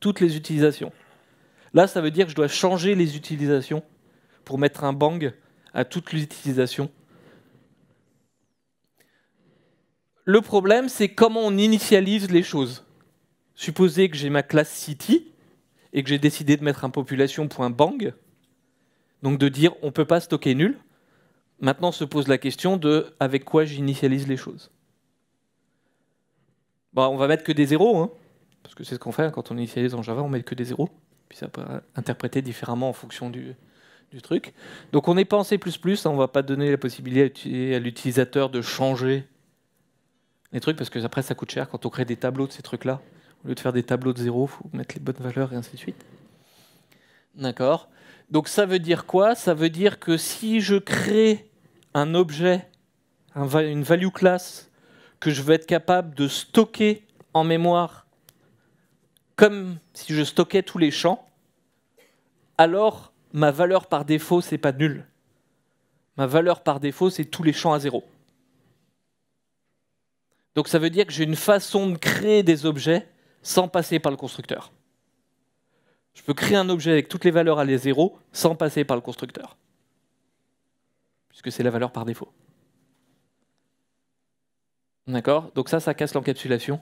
Toutes les utilisations. Là, ça veut dire que je dois changer les utilisations pour mettre un bang à toutes les utilisations. Le problème, c'est comment on initialise les choses. Supposez que j'ai ma classe city et que j'ai décidé de mettre un population.bang, donc de dire on ne peut pas stocker nul. Maintenant se pose la question de avec quoi j'initialise les choses. Bon, bah, on va mettre que des zéros, hein, parce que c'est ce qu'on fait hein. quand on initialise en Java, on met que des zéros, puis ça peut être interprété différemment en fonction du, truc. Donc on est pensé en C++, hein. on ne va pas donner la possibilité à l'utilisateur de changer les trucs, parce que après ça coûte cher quand on crée des tableaux de ces trucs-là. Au lieu de faire des tableaux de zéros, il faut mettre les bonnes valeurs et ainsi de suite. D'accord donc ça veut dire quoi Ça veut dire que si je crée un objet, une value class, que je vais être capable de stocker en mémoire, comme si je stockais tous les champs, alors ma valeur par défaut, c'est pas nulle. Ma valeur par défaut, c'est tous les champs à zéro. Donc ça veut dire que j'ai une façon de créer des objets sans passer par le constructeur. Je peux créer un objet avec toutes les valeurs à les sans passer par le constructeur. Puisque c'est la valeur par défaut. D'accord Donc ça, ça casse l'encapsulation.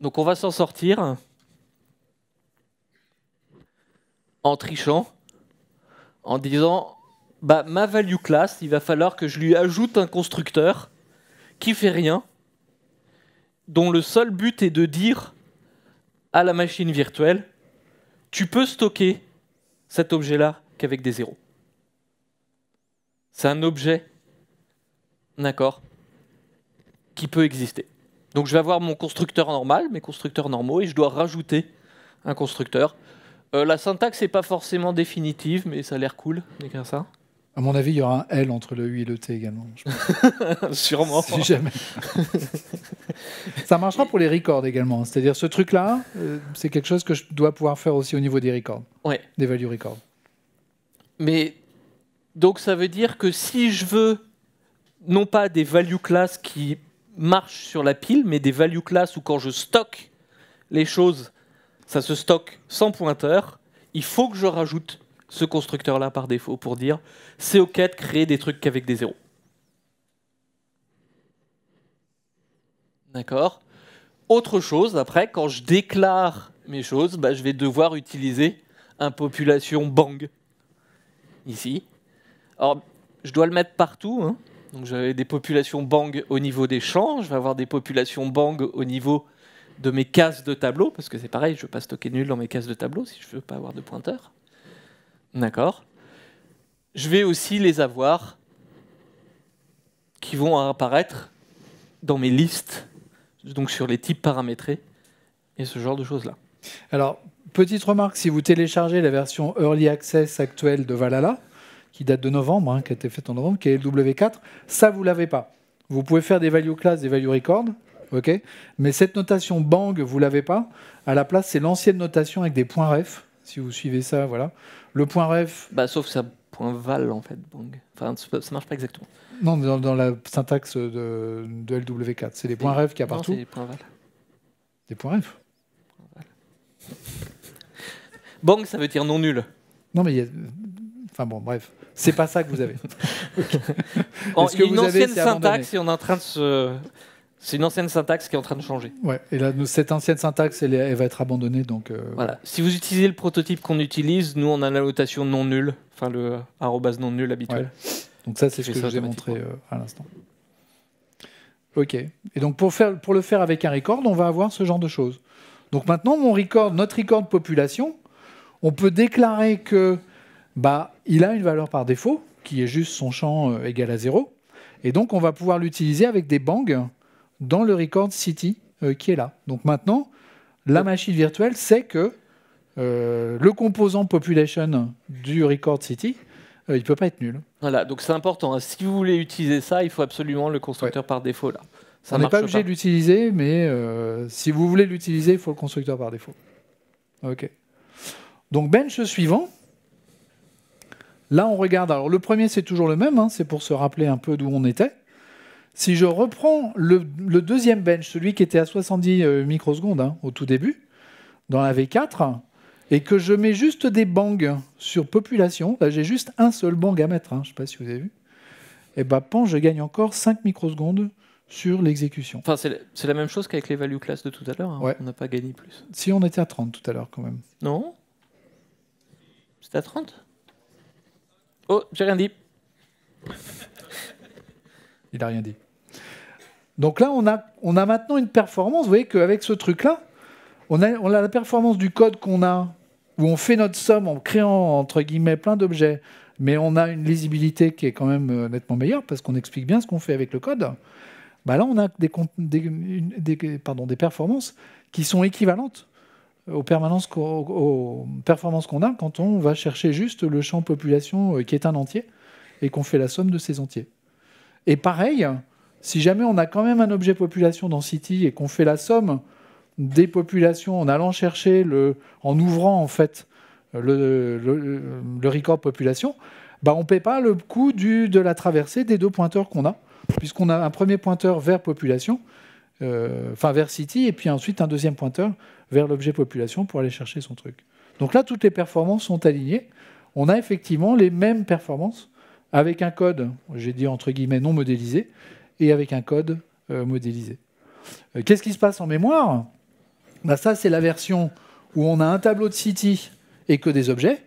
Donc on va s'en sortir en trichant, en disant, bah, ma value class, il va falloir que je lui ajoute un constructeur qui fait rien, dont le seul but est de dire à la machine virtuelle, tu peux stocker cet objet-là qu'avec des zéros. C'est un objet, d'accord, qui peut exister. Donc je vais avoir mon constructeur normal, mes constructeurs normaux, et je dois rajouter un constructeur. Euh, la syntaxe n'est pas forcément définitive, mais ça a l'air cool d'écrire ça. À mon avis, il y aura un L entre le U et le T également. [LAUGHS] Sûrement. Si jamais. [LAUGHS] Ça marchera pour les records également. C'est-à-dire, ce truc-là, euh, c'est quelque chose que je dois pouvoir faire aussi au niveau des records. Des value records. Mais donc, ça veut dire que si je veux, non pas des value classes qui marchent sur la pile, mais des value classes où quand je stocke les choses, ça se stocke sans pointeur, il faut que je rajoute ce constructeur-là par défaut pour dire c'est OK de créer des trucs qu'avec des zéros. D'accord Autre chose, après, quand je déclare mes choses, bah, je vais devoir utiliser un population bang. Ici. Alors, je dois le mettre partout. Hein. Donc j'avais des populations bang au niveau des champs, je vais avoir des populations bang au niveau de mes cases de tableau, parce que c'est pareil, je ne veux pas stocker nul dans mes cases de tableau si je ne veux pas avoir de pointeur. D'accord Je vais aussi les avoir qui vont apparaître dans mes listes donc sur les types paramétrés et ce genre de choses-là. Alors, petite remarque, si vous téléchargez la version Early Access actuelle de Valhalla, qui date de novembre, hein, qui a été faite en novembre, qui est W4, ça, vous l'avez pas. Vous pouvez faire des value class, des value record, ok mais cette notation bang, vous l'avez pas. À la place, c'est l'ancienne notation avec des points ref, si vous suivez ça, voilà. Le point ref... Bah, sauf ça, point val, en fait, bang. Enfin, ça marche pas exactement. Non, dans, la syntaxe de, LW4, c'est des points rêves qu'il y a partout. Non, des points val. Des points rêves. Bang, ça veut dire non nul. Non, mais il y a... Enfin bon, bref. C'est pas ça que vous avez. [LAUGHS] Est-ce que une ancienne syntaxe et on est en train de se... C'est une ancienne syntaxe qui est en train de changer. Ouais, et là, cette ancienne syntaxe, elle, va être abandonnée. Donc, euh, voilà. Si vous utilisez le prototype qu'on utilise, nous, on a la notation non nulle, enfin le non nul habituel. Donc ça, c'est ce que j'ai je montré euh, à l'instant. OK. Et donc pour, le faire avec un record, on va avoir ce genre de choses. Donc maintenant, notre record population, on peut déclarer que bah, il a une valeur par défaut, qui est juste son champ euh, égal à zéro. Et donc on va pouvoir l'utiliser avec des bangs dans le record city euh, qui est là. Donc maintenant, la machine virtuelle sait que le composant population du record city, euh, il ne peut pas être nul. Voilà, donc c'est important. Si vous voulez utiliser ça, il faut absolument le constructeur par défaut là. Ça On n'est pas obligé de l'utiliser, mais euh, si vous voulez l'utiliser, il faut le constructeur par défaut. OK. Donc bench suivant. Là, on regarde. Alors, le premier, c'est toujours le même. Hein. c'est pour se rappeler un peu d'où on était. Si je reprends le, deuxième bench, celui qui était à 70 euh, microsecondes hein, au tout début, dans la V4, et que je mets juste des bangs sur population, j'ai juste un seul bang à mettre, hein. je ne sais pas si vous avez vu, et eh bah ben, je gagne encore 5 microsecondes sur l'exécution. Enfin, c'est la même chose qu'avec les value class de tout à l'heure, hein. on n'a pas gagné plus. Si on était à 30 tout à l'heure quand même. Non C'était à 30 Oh, j'ai rien dit. [LAUGHS] Il n'a rien dit. Donc là, on a, on a maintenant une performance. Vous voyez qu'avec ce truc-là, on a, on a, la performance du code qu'on a où on fait notre somme en créant, entre guillemets, plein d'objets, mais on a une lisibilité qui est quand même euh, nettement meilleure parce qu'on explique bien ce qu'on fait avec le code, bah là, on a des, performances qui sont équivalentes aux performances qu'on a quand on va chercher juste le champ population euh, qui est un entier et qu'on fait la somme de ces entiers. Et pareil, si jamais on a quand même un objet population dans City et qu'on fait la somme des populations en allant chercher, le, en ouvrant en fait le, record population, bah on ne paie pas le coût du, de la traversée des deux pointeurs qu'on a, puisqu'on a un premier pointeur vers population, euh, enfin vers City, et puis ensuite un deuxième pointeur vers l'objet population pour aller chercher son truc. Donc là, toutes les performances sont alignées. On a effectivement les mêmes performances avec un code, j'ai dit entre guillemets non modélisé, et avec un code euh, modélisé. Euh, qu'est-ce qui se passe en mémoire bah, ça, c'est la version où on a un tableau de City et que des objets.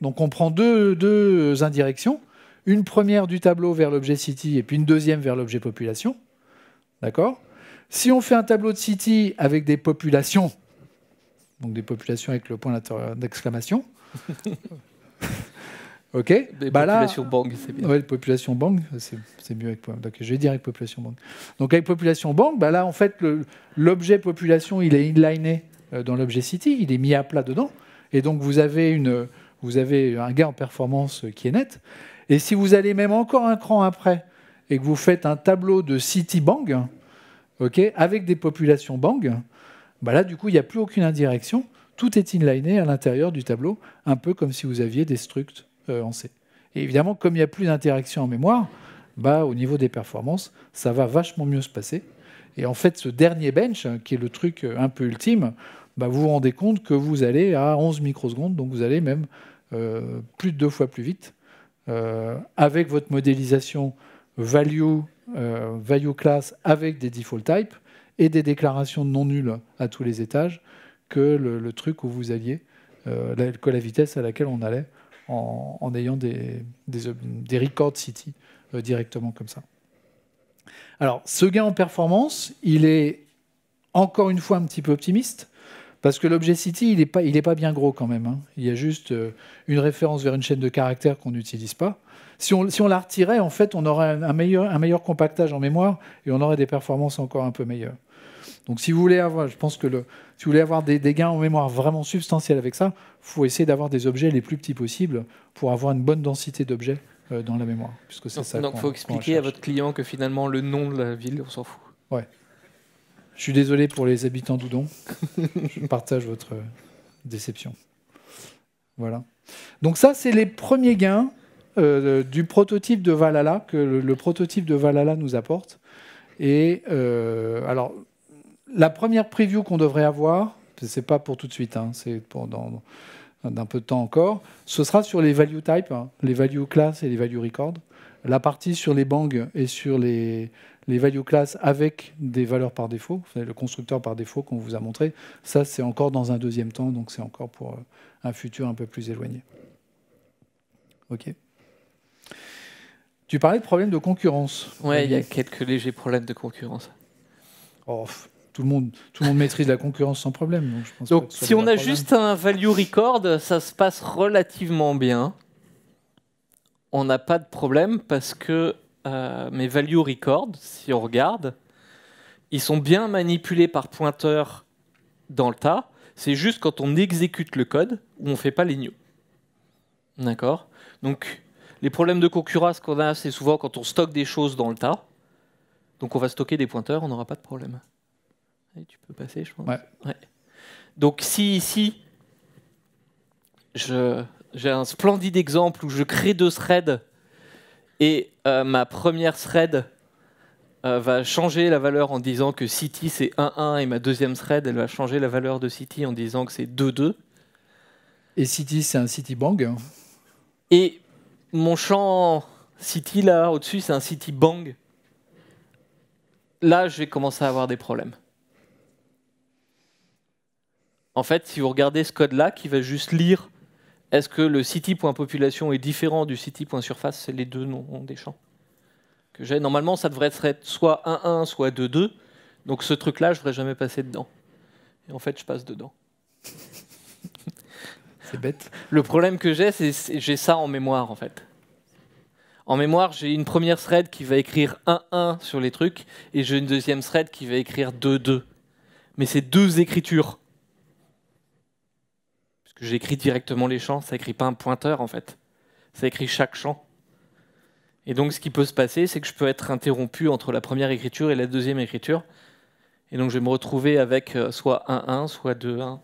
Donc on prend deux, deux, indirections, une première du tableau vers l'objet City et puis une deuxième vers l'objet population. D'accord Si on fait un tableau de City avec des populations, donc des populations avec le point d'exclamation, [LAUGHS] Ok. Bah bang, c'est bien. population bang, c'est mieux avec. Donc je vais dire avec population bang. Donc avec population bang, bah là en fait l'objet population il est inliné euh, dans l'objet city, il est mis à plat dedans, et donc vous avez une vous avez un gain en performance qui est net. Et si vous allez même encore un cran après et que vous faites un tableau de city bang, ok, avec des populations bang, bah là du coup il n'y a plus aucune indirection. Tout est inliné à l'intérieur du tableau, un peu comme si vous aviez des structs en euh, C. Et évidemment, comme il n'y a plus d'interaction en mémoire, bah, au niveau des performances, ça va vachement mieux se passer. Et en fait, ce dernier bench, hein, qui est le truc euh, un peu ultime, bah, vous vous rendez compte que vous allez à 11 microsecondes, donc vous allez même euh, plus de deux fois plus vite. avec votre modélisation value, value class, avec des default types et des déclarations non nulles à tous les étages, que le, le truc où vous alliez, que la vitesse à laquelle on allait en, ayant des, des, des city euh, directement comme ça. Alors, ce gain en performance, il est encore une fois un petit peu optimiste. Parce que l'objet City, il n'est pas, il pas bien gros quand même. Hein. Il y a juste euh, une référence vers une chaîne de caractères qu'on n'utilise pas. Si on, si on, la retirait, en fait, on aurait un meilleur, un meilleur compactage en mémoire et on aurait des performances encore un peu meilleures. Donc si vous voulez avoir, je pense que le, si vous voulez avoir des, gains en mémoire vraiment substantiels avec ça, il faut essayer d'avoir des objets les plus petits possibles pour avoir une bonne densité d'objets euh, dans la mémoire. Puisque donc il faut expliquer à votre client que finalement le nom de la ville, on s'en fout. Ouais. Je suis désolé pour les habitants d'Oudon. je partage votre déception. Voilà. Donc ça, c'est les premiers gains euh, du prototype de Valhalla que le, prototype de Valhalla nous apporte. Et euh, alors, la première preview qu'on devrait avoir, c'est pas pour tout de suite, hein, c'est pour dans, peu de temps encore, ce sera sur les value types, hein, les value class et les value record. La partie sur les bangs et sur les, value class avec des valeurs par défaut, le constructeur par défaut qu'on vous a montré, ça c'est encore dans un deuxième temps, donc c'est encore pour euh, un futur un peu plus éloigné. Ok. Tu parlais de problèmes de concurrence. Oui, il y a quelques légers problèmes de concurrence. Oh, tout le monde, maîtrise la concurrence sans problème. Donc, si on a juste un value record, ça se passe relativement bien. On n'a pas de problème parce que euh, mes value records, si on regarde, ils sont bien manipulés par pointeur dans le tas. C'est juste quand on exécute le code où on ne fait pas les new. D'accord Donc, les problèmes de concurrence qu'on a, c'est souvent quand on stocke des choses dans le tas. Donc, on va stocker des pointeurs, on n'aura pas de problème tu peux passer, je pense. Donc si ici, j'ai un splendide exemple où je crée deux threads et euh, ma première thread euh, va changer la valeur en disant que city c'est 1-1 et ma deuxième thread elle va changer la valeur de city en disant que c'est 2-2. Et city c'est un city bang. Et mon champ city là au-dessus c'est un city bang. Là je vais commencer à avoir des problèmes en fait, si vous regardez ce code-là, qui va juste lire est-ce que le city.population est différent du city.surface Les deux noms des champs que j'ai. Normalement, ça devrait être soit 1-1, soit 2-2. Donc ce truc-là, je ne devrais jamais passer dedans. Et en fait, je passe dedans. [LAUGHS] c'est bête. Le problème que j'ai, c'est que j'ai ça en mémoire, en fait. En mémoire, j'ai une première thread qui va écrire 1-1 sur les trucs, et j'ai une deuxième thread qui va écrire 2-2. Mais c'est deux écritures j'écris directement les champs, ça écrit pas un pointeur en fait, ça écrit chaque champ. Et donc ce qui peut se passer, c'est que je peux être interrompu entre la première écriture et la deuxième écriture. Et donc je vais me retrouver avec euh, soit 1-1, soit 2-1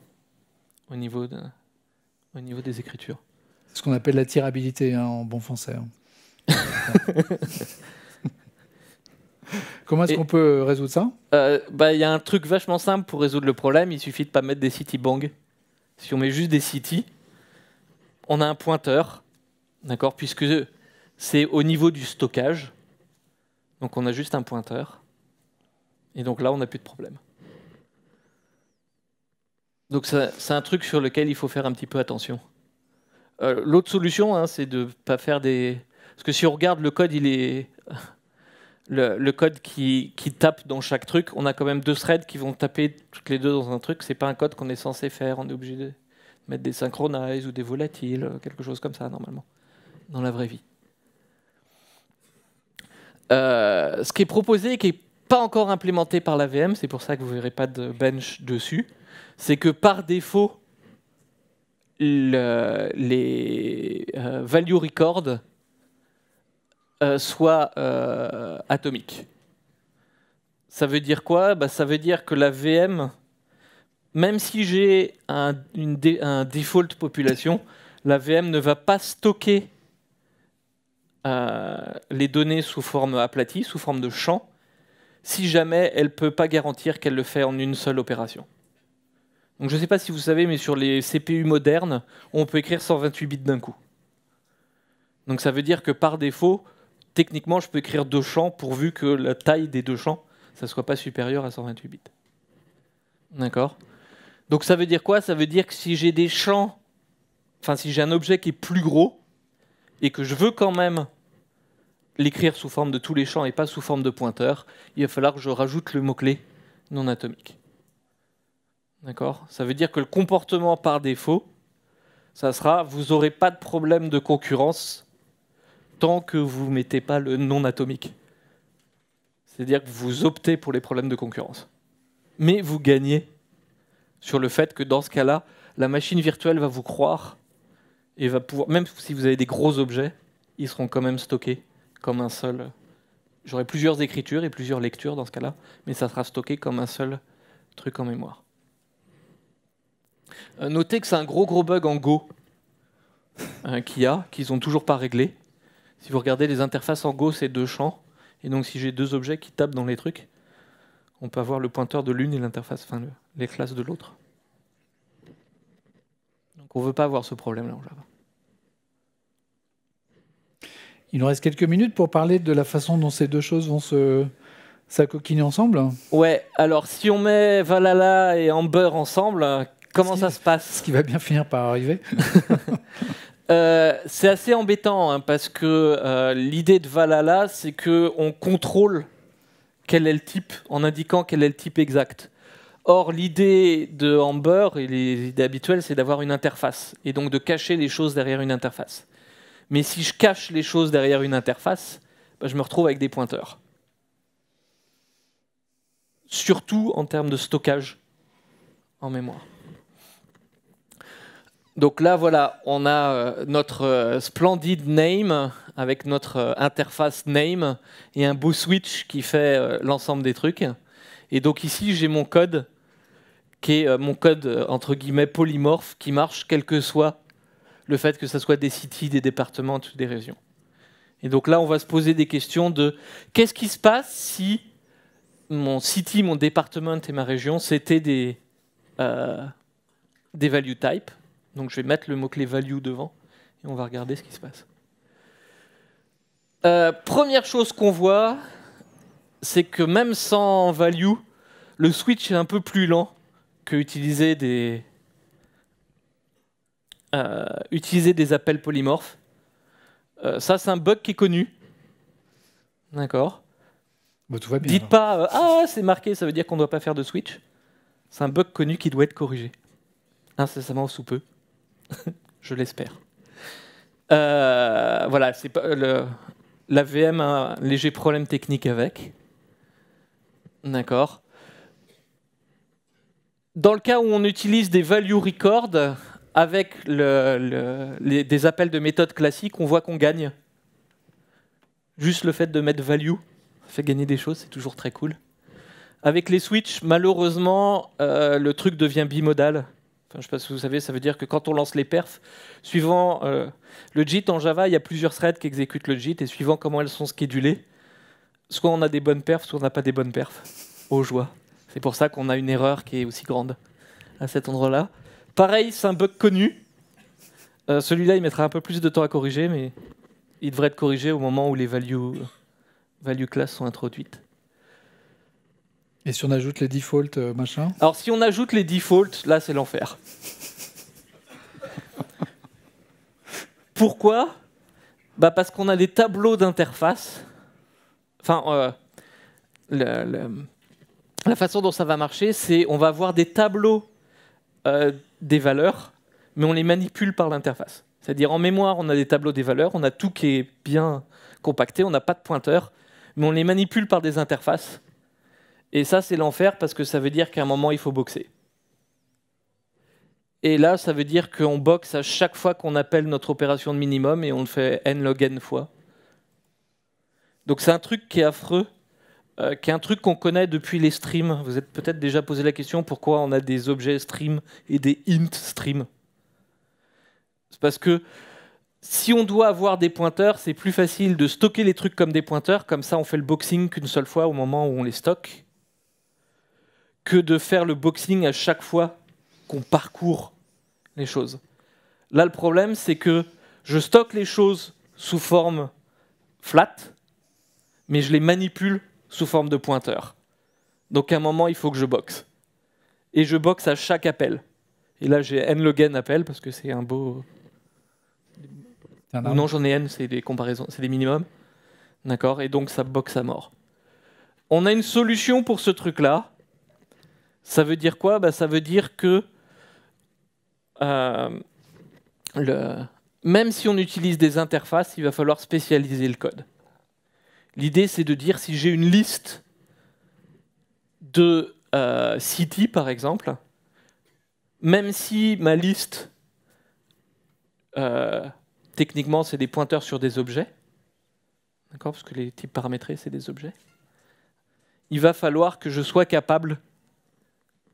au, niveau au niveau des écritures. ce qu'on appelle la tirabilité hein, en bon français. Hein. [LAUGHS] Comment est-ce qu'on peut résoudre ça euh, bah, Il y a un truc vachement simple pour résoudre le problème, il suffit de pas mettre des city bangs si on met juste des cities, on a un pointeur, d'accord, puisque c'est au niveau du stockage. Donc on a juste un pointeur. Et donc là, on n'a plus de problème. Donc c'est un truc sur lequel il faut faire un petit peu attention. Euh, l'autre solution, hein, c'est de ne pas faire des... Parce que si on regarde le code, il est le, code qui, tape dans chaque truc. On a quand même deux threads qui vont taper toutes les deux dans un truc. C'est pas un code qu'on est censé faire. On est obligé de mettre des synchronize ou des volatiles, euh, quelque chose comme ça normalement, dans la vraie vie. Euh, ce qui est proposé et qui n'est pas encore implémenté par la VM, c'est pour ça que vous ne verrez pas de bench dessus, c'est que par défaut, les euh, value records euh, soit euh, atomique. Ça veut dire quoi bah, Ça veut dire que la VM, même si j'ai un, default population, la VM ne va pas stocker euh, les données sous forme aplatie, sous forme de champ, si jamais elle ne peut pas garantir qu'elle le fait en une seule opération. Donc je ne sais pas si vous savez, mais sur les CPU modernes, on peut écrire 128 bits d'un coup. Donc ça veut dire que par défaut, techniquement, je peux écrire deux champs pourvu que la taille des deux champs, ne soit pas supérieure à 128 bits. D'accord Donc ça veut dire quoi Ça veut dire que si j'ai des champs, enfin si j'ai un objet qui est plus gros et que je veux quand même l'écrire sous forme de tous les champs et pas sous forme de pointeur, il va falloir que je rajoute le mot-clé non atomique. D'accord Ça veut dire que le comportement par défaut, ça sera vous n'aurez pas de problème de concurrence tant que vous ne mettez pas le non atomique. C'est-à-dire que vous optez pour les problèmes de concurrence. Mais vous gagnez sur le fait que dans ce cas-là, la machine virtuelle va vous croire et va pouvoir, même si vous avez des gros objets, ils seront quand même stockés comme un seul. J'aurai plusieurs écritures et plusieurs lectures dans ce cas-là, mais ça sera stocké comme un seul truc en mémoire. Euh, notez que c'est un gros gros bug en Go hein, qu'il y a, qu'ils n'ont toujours pas réglé. Si vous regardez les interfaces en Go, c'est deux champs. Et donc, si j'ai deux objets qui tapent dans les trucs, on peut avoir le pointeur de l'une et l'interface, enfin les classes de l'autre. Donc, on ne veut pas avoir ce problème-là en Java. Il nous reste quelques minutes pour parler de la façon dont ces deux choses vont se s'acoquiner ensemble. Ouais, alors si on met Valhalla et Amber ensemble, euh, comment ça se passe Ce qui va bien finir par arriver. [LAUGHS] Euh, c'est assez embêtant hein, parce que euh, l'idée de Valhalla, c'est que on contrôle quel est le type en indiquant quel est le type exact. Or, l'idée de Amber et les idées habituelles, c'est d'avoir une interface et donc de cacher les choses derrière une interface. Mais si je cache les choses derrière une interface, bah, je me retrouve avec des pointeurs. Surtout en termes de stockage en mémoire. Donc là, voilà, on a euh, notre euh, splendide name avec notre euh, interface name et un beau switch qui fait l'ensemble des trucs. Et donc ici, j'ai mon code qui est mon code entre guillemets polymorphe qui marche quel que soit le fait que ce soit des cities, des départements, ou des régions. Et donc là, on va se poser des questions de qu'est-ce qui se passe si mon city, mon département et ma région, c'était des, des value types donc je vais mettre le mot-clé value devant et on va regarder ce qui se passe. Euh, première chose qu'on voit, c'est que même sans value, le switch est un peu plus lent que utiliser des, euh, appels polymorphes. Euh, ça, c'est un bug qui est connu. D'accord. Bah, Dites hein. pas ah, ah c'est marqué, ça veut dire qu'on ne doit pas faire de switch. C'est un bug connu qui doit être corrigé incessamment sous peu. [LAUGHS] je l'espère. Euh, voilà, c'est pas la VM a un léger problème technique avec. D'accord. Dans le cas où on utilise des value records, avec des appels de méthode classiques, on voit qu'on gagne. Juste le fait de mettre value fait gagner des choses, c'est toujours très cool. Avec les switches, malheureusement, euh, le truc devient bimodal je ne sais pas si vous savez, ça veut dire que quand on lance les perfs, suivant euh, le JIT en Java, il y a plusieurs threads qui exécutent le JIT et suivant comment elles sont schedulées, soit on a des bonnes perfs, soit on n'a pas des bonnes perfs. Aux oh, C'est pour ça qu'on a une erreur qui est aussi grande à cet endroit-là. Pareil, c'est un bug connu. Euh, celui-là, il mettra un peu plus de temps à corriger, mais il devrait être corrigé au moment où les value, classes sont introduites. Et si on ajoute les defaults, euh, machin Alors si on ajoute les defaults, là c'est l'enfer. [LAUGHS] Pourquoi bah Parce qu'on a des tableaux d'interface. Enfin, euh, la façon dont ça va marcher, c'est on va avoir des tableaux euh, des valeurs, mais on les manipule par l'interface. C'est-à-dire en mémoire, on a des tableaux des valeurs, on a tout qui est bien compacté, on n'a pas de pointeur, mais on les manipule par des interfaces et ça, c'est l'enfer parce que ça veut dire qu'à un moment, il faut boxer. Et là, ça veut dire qu'on boxe à chaque fois qu'on appelle notre opération de minimum et on le fait n log n fois. Donc c'est un truc qui est affreux, euh, qui est un truc qu'on connaît depuis les streams. Vous êtes peut-être déjà posé la question pourquoi on a des objets stream et des int stream. C'est parce que si on doit avoir des pointeurs, c'est plus facile de stocker les trucs comme des pointeurs, comme ça on fait le boxing qu'une seule fois au moment où on les stocke que de faire le boxing à chaque fois qu'on parcourt les choses. Là, le problème, c'est que je stocke les choses sous forme flat, mais je les manipule sous forme de pointeur. Donc à un moment, il faut que je boxe. Et je boxe à chaque appel. Et là, j'ai N le appel, parce que c'est un beau... non, j'en ai N, c'est des comparaisons, c'est des minimums. D'accord Et donc, ça boxe à mort. On a une solution pour ce truc-là ça veut dire quoi bah, Ça veut dire que euh, même si on utilise des interfaces, il va falloir spécialiser le code. L'idée, c'est de dire si j'ai une liste de city, euh, par exemple, même si ma liste, euh, techniquement, c'est des pointeurs sur des objets, d'accord, parce que les types paramétrés, c'est des objets, il va falloir que je sois capable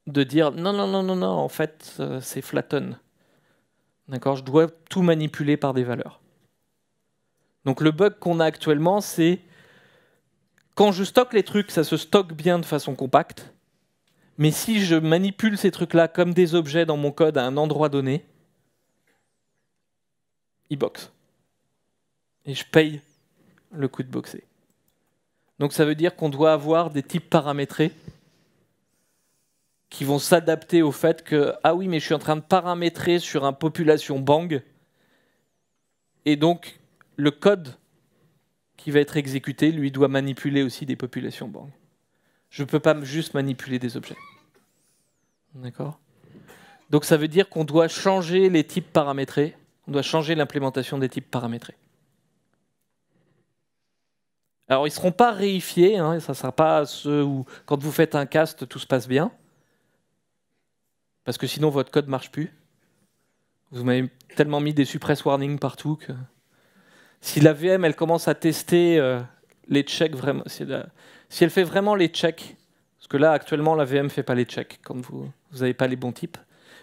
de dire non, non, non, non, non, en fait, euh, c'est flatten. D'accord Je dois tout manipuler par des valeurs. Donc le bug qu'on a actuellement, c'est quand je stocke les trucs, ça se stocke bien de façon compacte. Mais si je manipule ces trucs-là comme des objets dans mon code à un endroit donné, il boxe. Et je paye le coup de boxer. Donc ça veut dire qu'on doit avoir des types paramétrés qui vont s'adapter au fait que, ah oui, mais je suis en train de paramétrer sur un population bang. Et donc, le code qui va être exécuté, lui, doit manipuler aussi des populations bang. Je ne peux pas juste manipuler des objets. D'accord Donc ça veut dire qu'on doit changer les types paramétrés, on doit changer l'implémentation des types paramétrés. Alors ils ne seront pas réifiés, hein, ça ne sera pas ceux où quand vous faites un cast, tout se passe bien. Parce que sinon, votre code marche plus. Vous m'avez tellement mis des suppress warnings partout que si la VM elle commence à tester euh, les checks vraiment, si, si, elle fait vraiment les checks, parce que là actuellement la VM fait pas les checks quand vous vous n'avez pas les bons types,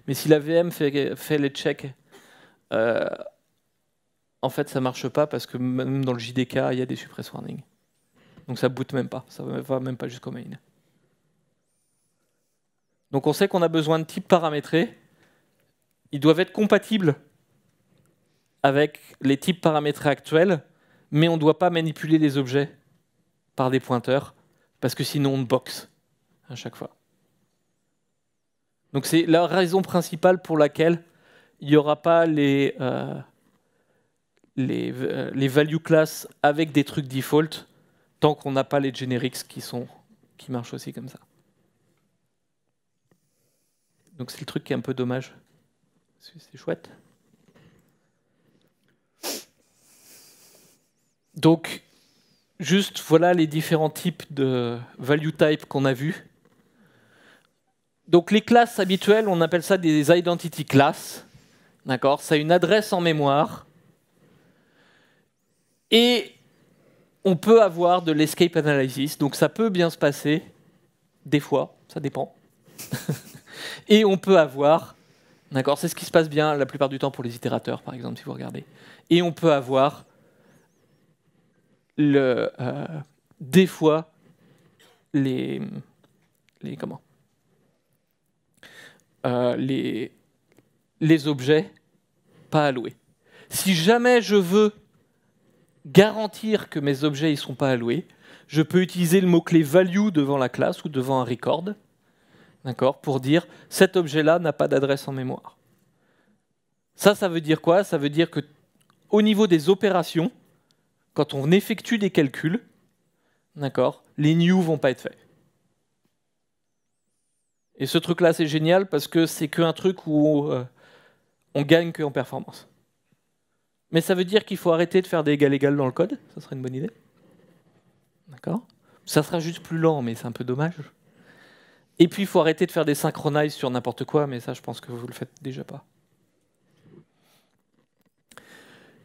mais si la VM fait, fait les checks, euh, en fait ça marche pas parce que même dans le JDK il y a des suppress warnings, donc ça boot même pas, ça va même pas jusqu'au main. Donc on sait qu'on a besoin de types paramétrés. Ils doivent être compatibles avec les types paramétrés actuels, mais on ne doit pas manipuler les objets par des pointeurs, parce que sinon on boxe à chaque fois. Donc c'est la raison principale pour laquelle il n'y aura pas les, euh, euh, les, value classes avec des trucs default tant qu'on n'a pas les generics qui, sont, qui marchent aussi comme ça. Donc c'est le truc qui est un peu dommage. C'est chouette. Donc, juste voilà les différents types de value type qu'on a vus. Donc les classes habituelles, on appelle ça des identity classes. D'accord Ça a une adresse en mémoire. Et on peut avoir de l'escape analysis. Donc ça peut bien se passer, des fois, ça dépend. [LAUGHS] Et on peut avoir, d'accord, c'est ce qui se passe bien la plupart du temps pour les itérateurs, par exemple, si vous regardez. Et on peut avoir euh, des fois les, comment euh, les, les objets pas alloués. Si jamais je veux garantir que mes objets ne sont pas alloués, je peux utiliser le mot-clé value devant la classe ou devant un record d'accord, pour dire cet objet-là n'a pas d'adresse en mémoire. Ça, ça veut dire quoi Ça veut dire que au niveau des opérations, quand on effectue des calculs, d'accord, les new vont pas être faits. Et ce truc-là, c'est génial parce que c'est qu'un truc où euh, on, gagne qu'en performance. Mais ça veut dire qu'il faut arrêter de faire des égal-égal dans le code, ça serait une bonne idée. D'accord Ça sera juste plus lent, mais c'est un peu dommage. Et puis, il faut arrêter de faire des synchronize sur n'importe quoi, mais ça, je pense que vous ne le faites déjà pas.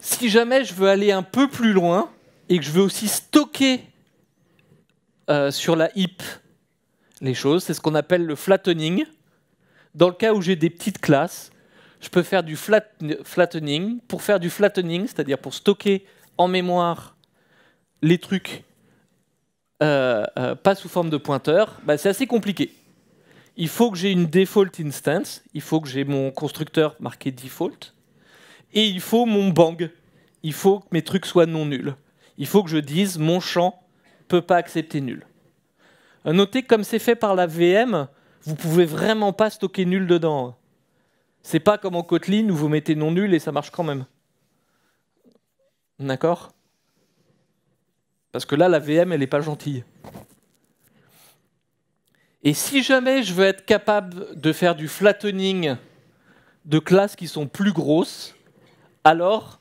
Si jamais je veux aller un peu plus loin et que je veux aussi stocker euh, sur la heap les choses, c'est ce qu'on appelle le flattening. Dans le cas où j'ai des petites classes, je peux faire du flattening. Pour faire du flattening, c'est-à-dire pour stocker en mémoire les trucs euh, euh, pas sous forme de pointeur, bah, c'est assez compliqué il faut que j'ai une default instance, il faut que j'ai mon constructeur marqué default, et il faut mon bang, il faut que mes trucs soient non nuls. Il faut que je dise mon champ peut pas accepter nul. Notez que comme c'est fait par la VM, vous pouvez vraiment pas stocker nul dedans. C'est pas comme en Kotlin où vous mettez non nul et ça marche quand même. D'accord Parce que là, la VM, elle n'est pas gentille. Et si jamais je veux être capable de faire du flattening de classes qui sont plus grosses, alors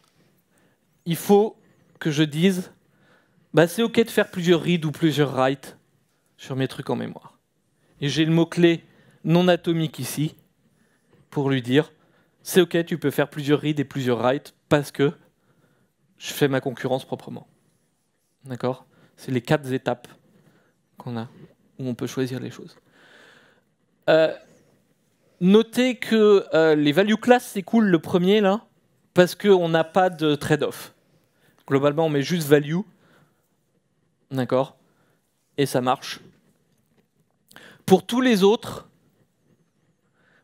il faut que je dise bah, c'est OK de faire plusieurs reads ou plusieurs writes sur mes trucs en mémoire. Et j'ai le mot-clé non atomique ici pour lui dire c'est OK, tu peux faire plusieurs reads et plusieurs writes parce que je fais ma concurrence proprement. D'accord C'est les quatre étapes qu'on a où on peut choisir les choses. Euh, notez que euh, les value classes s'écoulent le premier, là, parce qu'on n'a pas de trade-off. Globalement, on met juste value. D'accord Et ça marche. Pour tous les autres,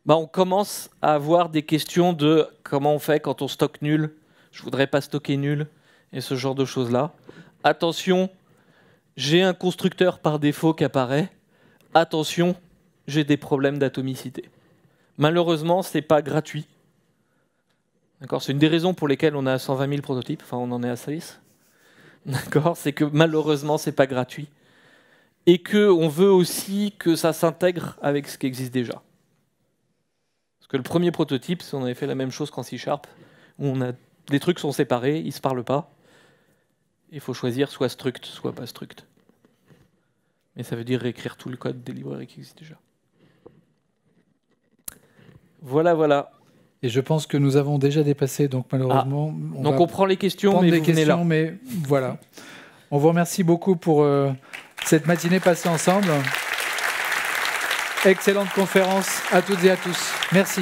bah, on commence à avoir des questions de comment on fait quand on stocke nul, je voudrais pas stocker nul, et ce genre de choses-là. Attention, j'ai un constructeur par défaut qui apparaît, attention, j'ai des problèmes d'atomicité. Malheureusement, ce n'est pas gratuit. C'est une des raisons pour lesquelles on a 120 000 prototypes, enfin on en est à 6. [LAUGHS] D'accord C'est que malheureusement, ce n'est pas gratuit. Et qu'on veut aussi que ça s'intègre avec ce qui existe déjà. Parce que le premier prototype, on avait fait la même chose qu'en C-Sharp, où on a, trucs sont séparés, ils ne se parlent pas il faut choisir soit struct, soit pas struct. Mais ça veut dire réécrire tout le code des librairies qui existent déjà. Voilà, voilà. Et je pense que nous avons déjà dépassé, donc malheureusement. Ah, on donc on prend les questions, mais vous questions, là. mais voilà. On vous remercie beaucoup pour euh, cette matinée passée ensemble. Excellente conférence à toutes et à tous. Merci.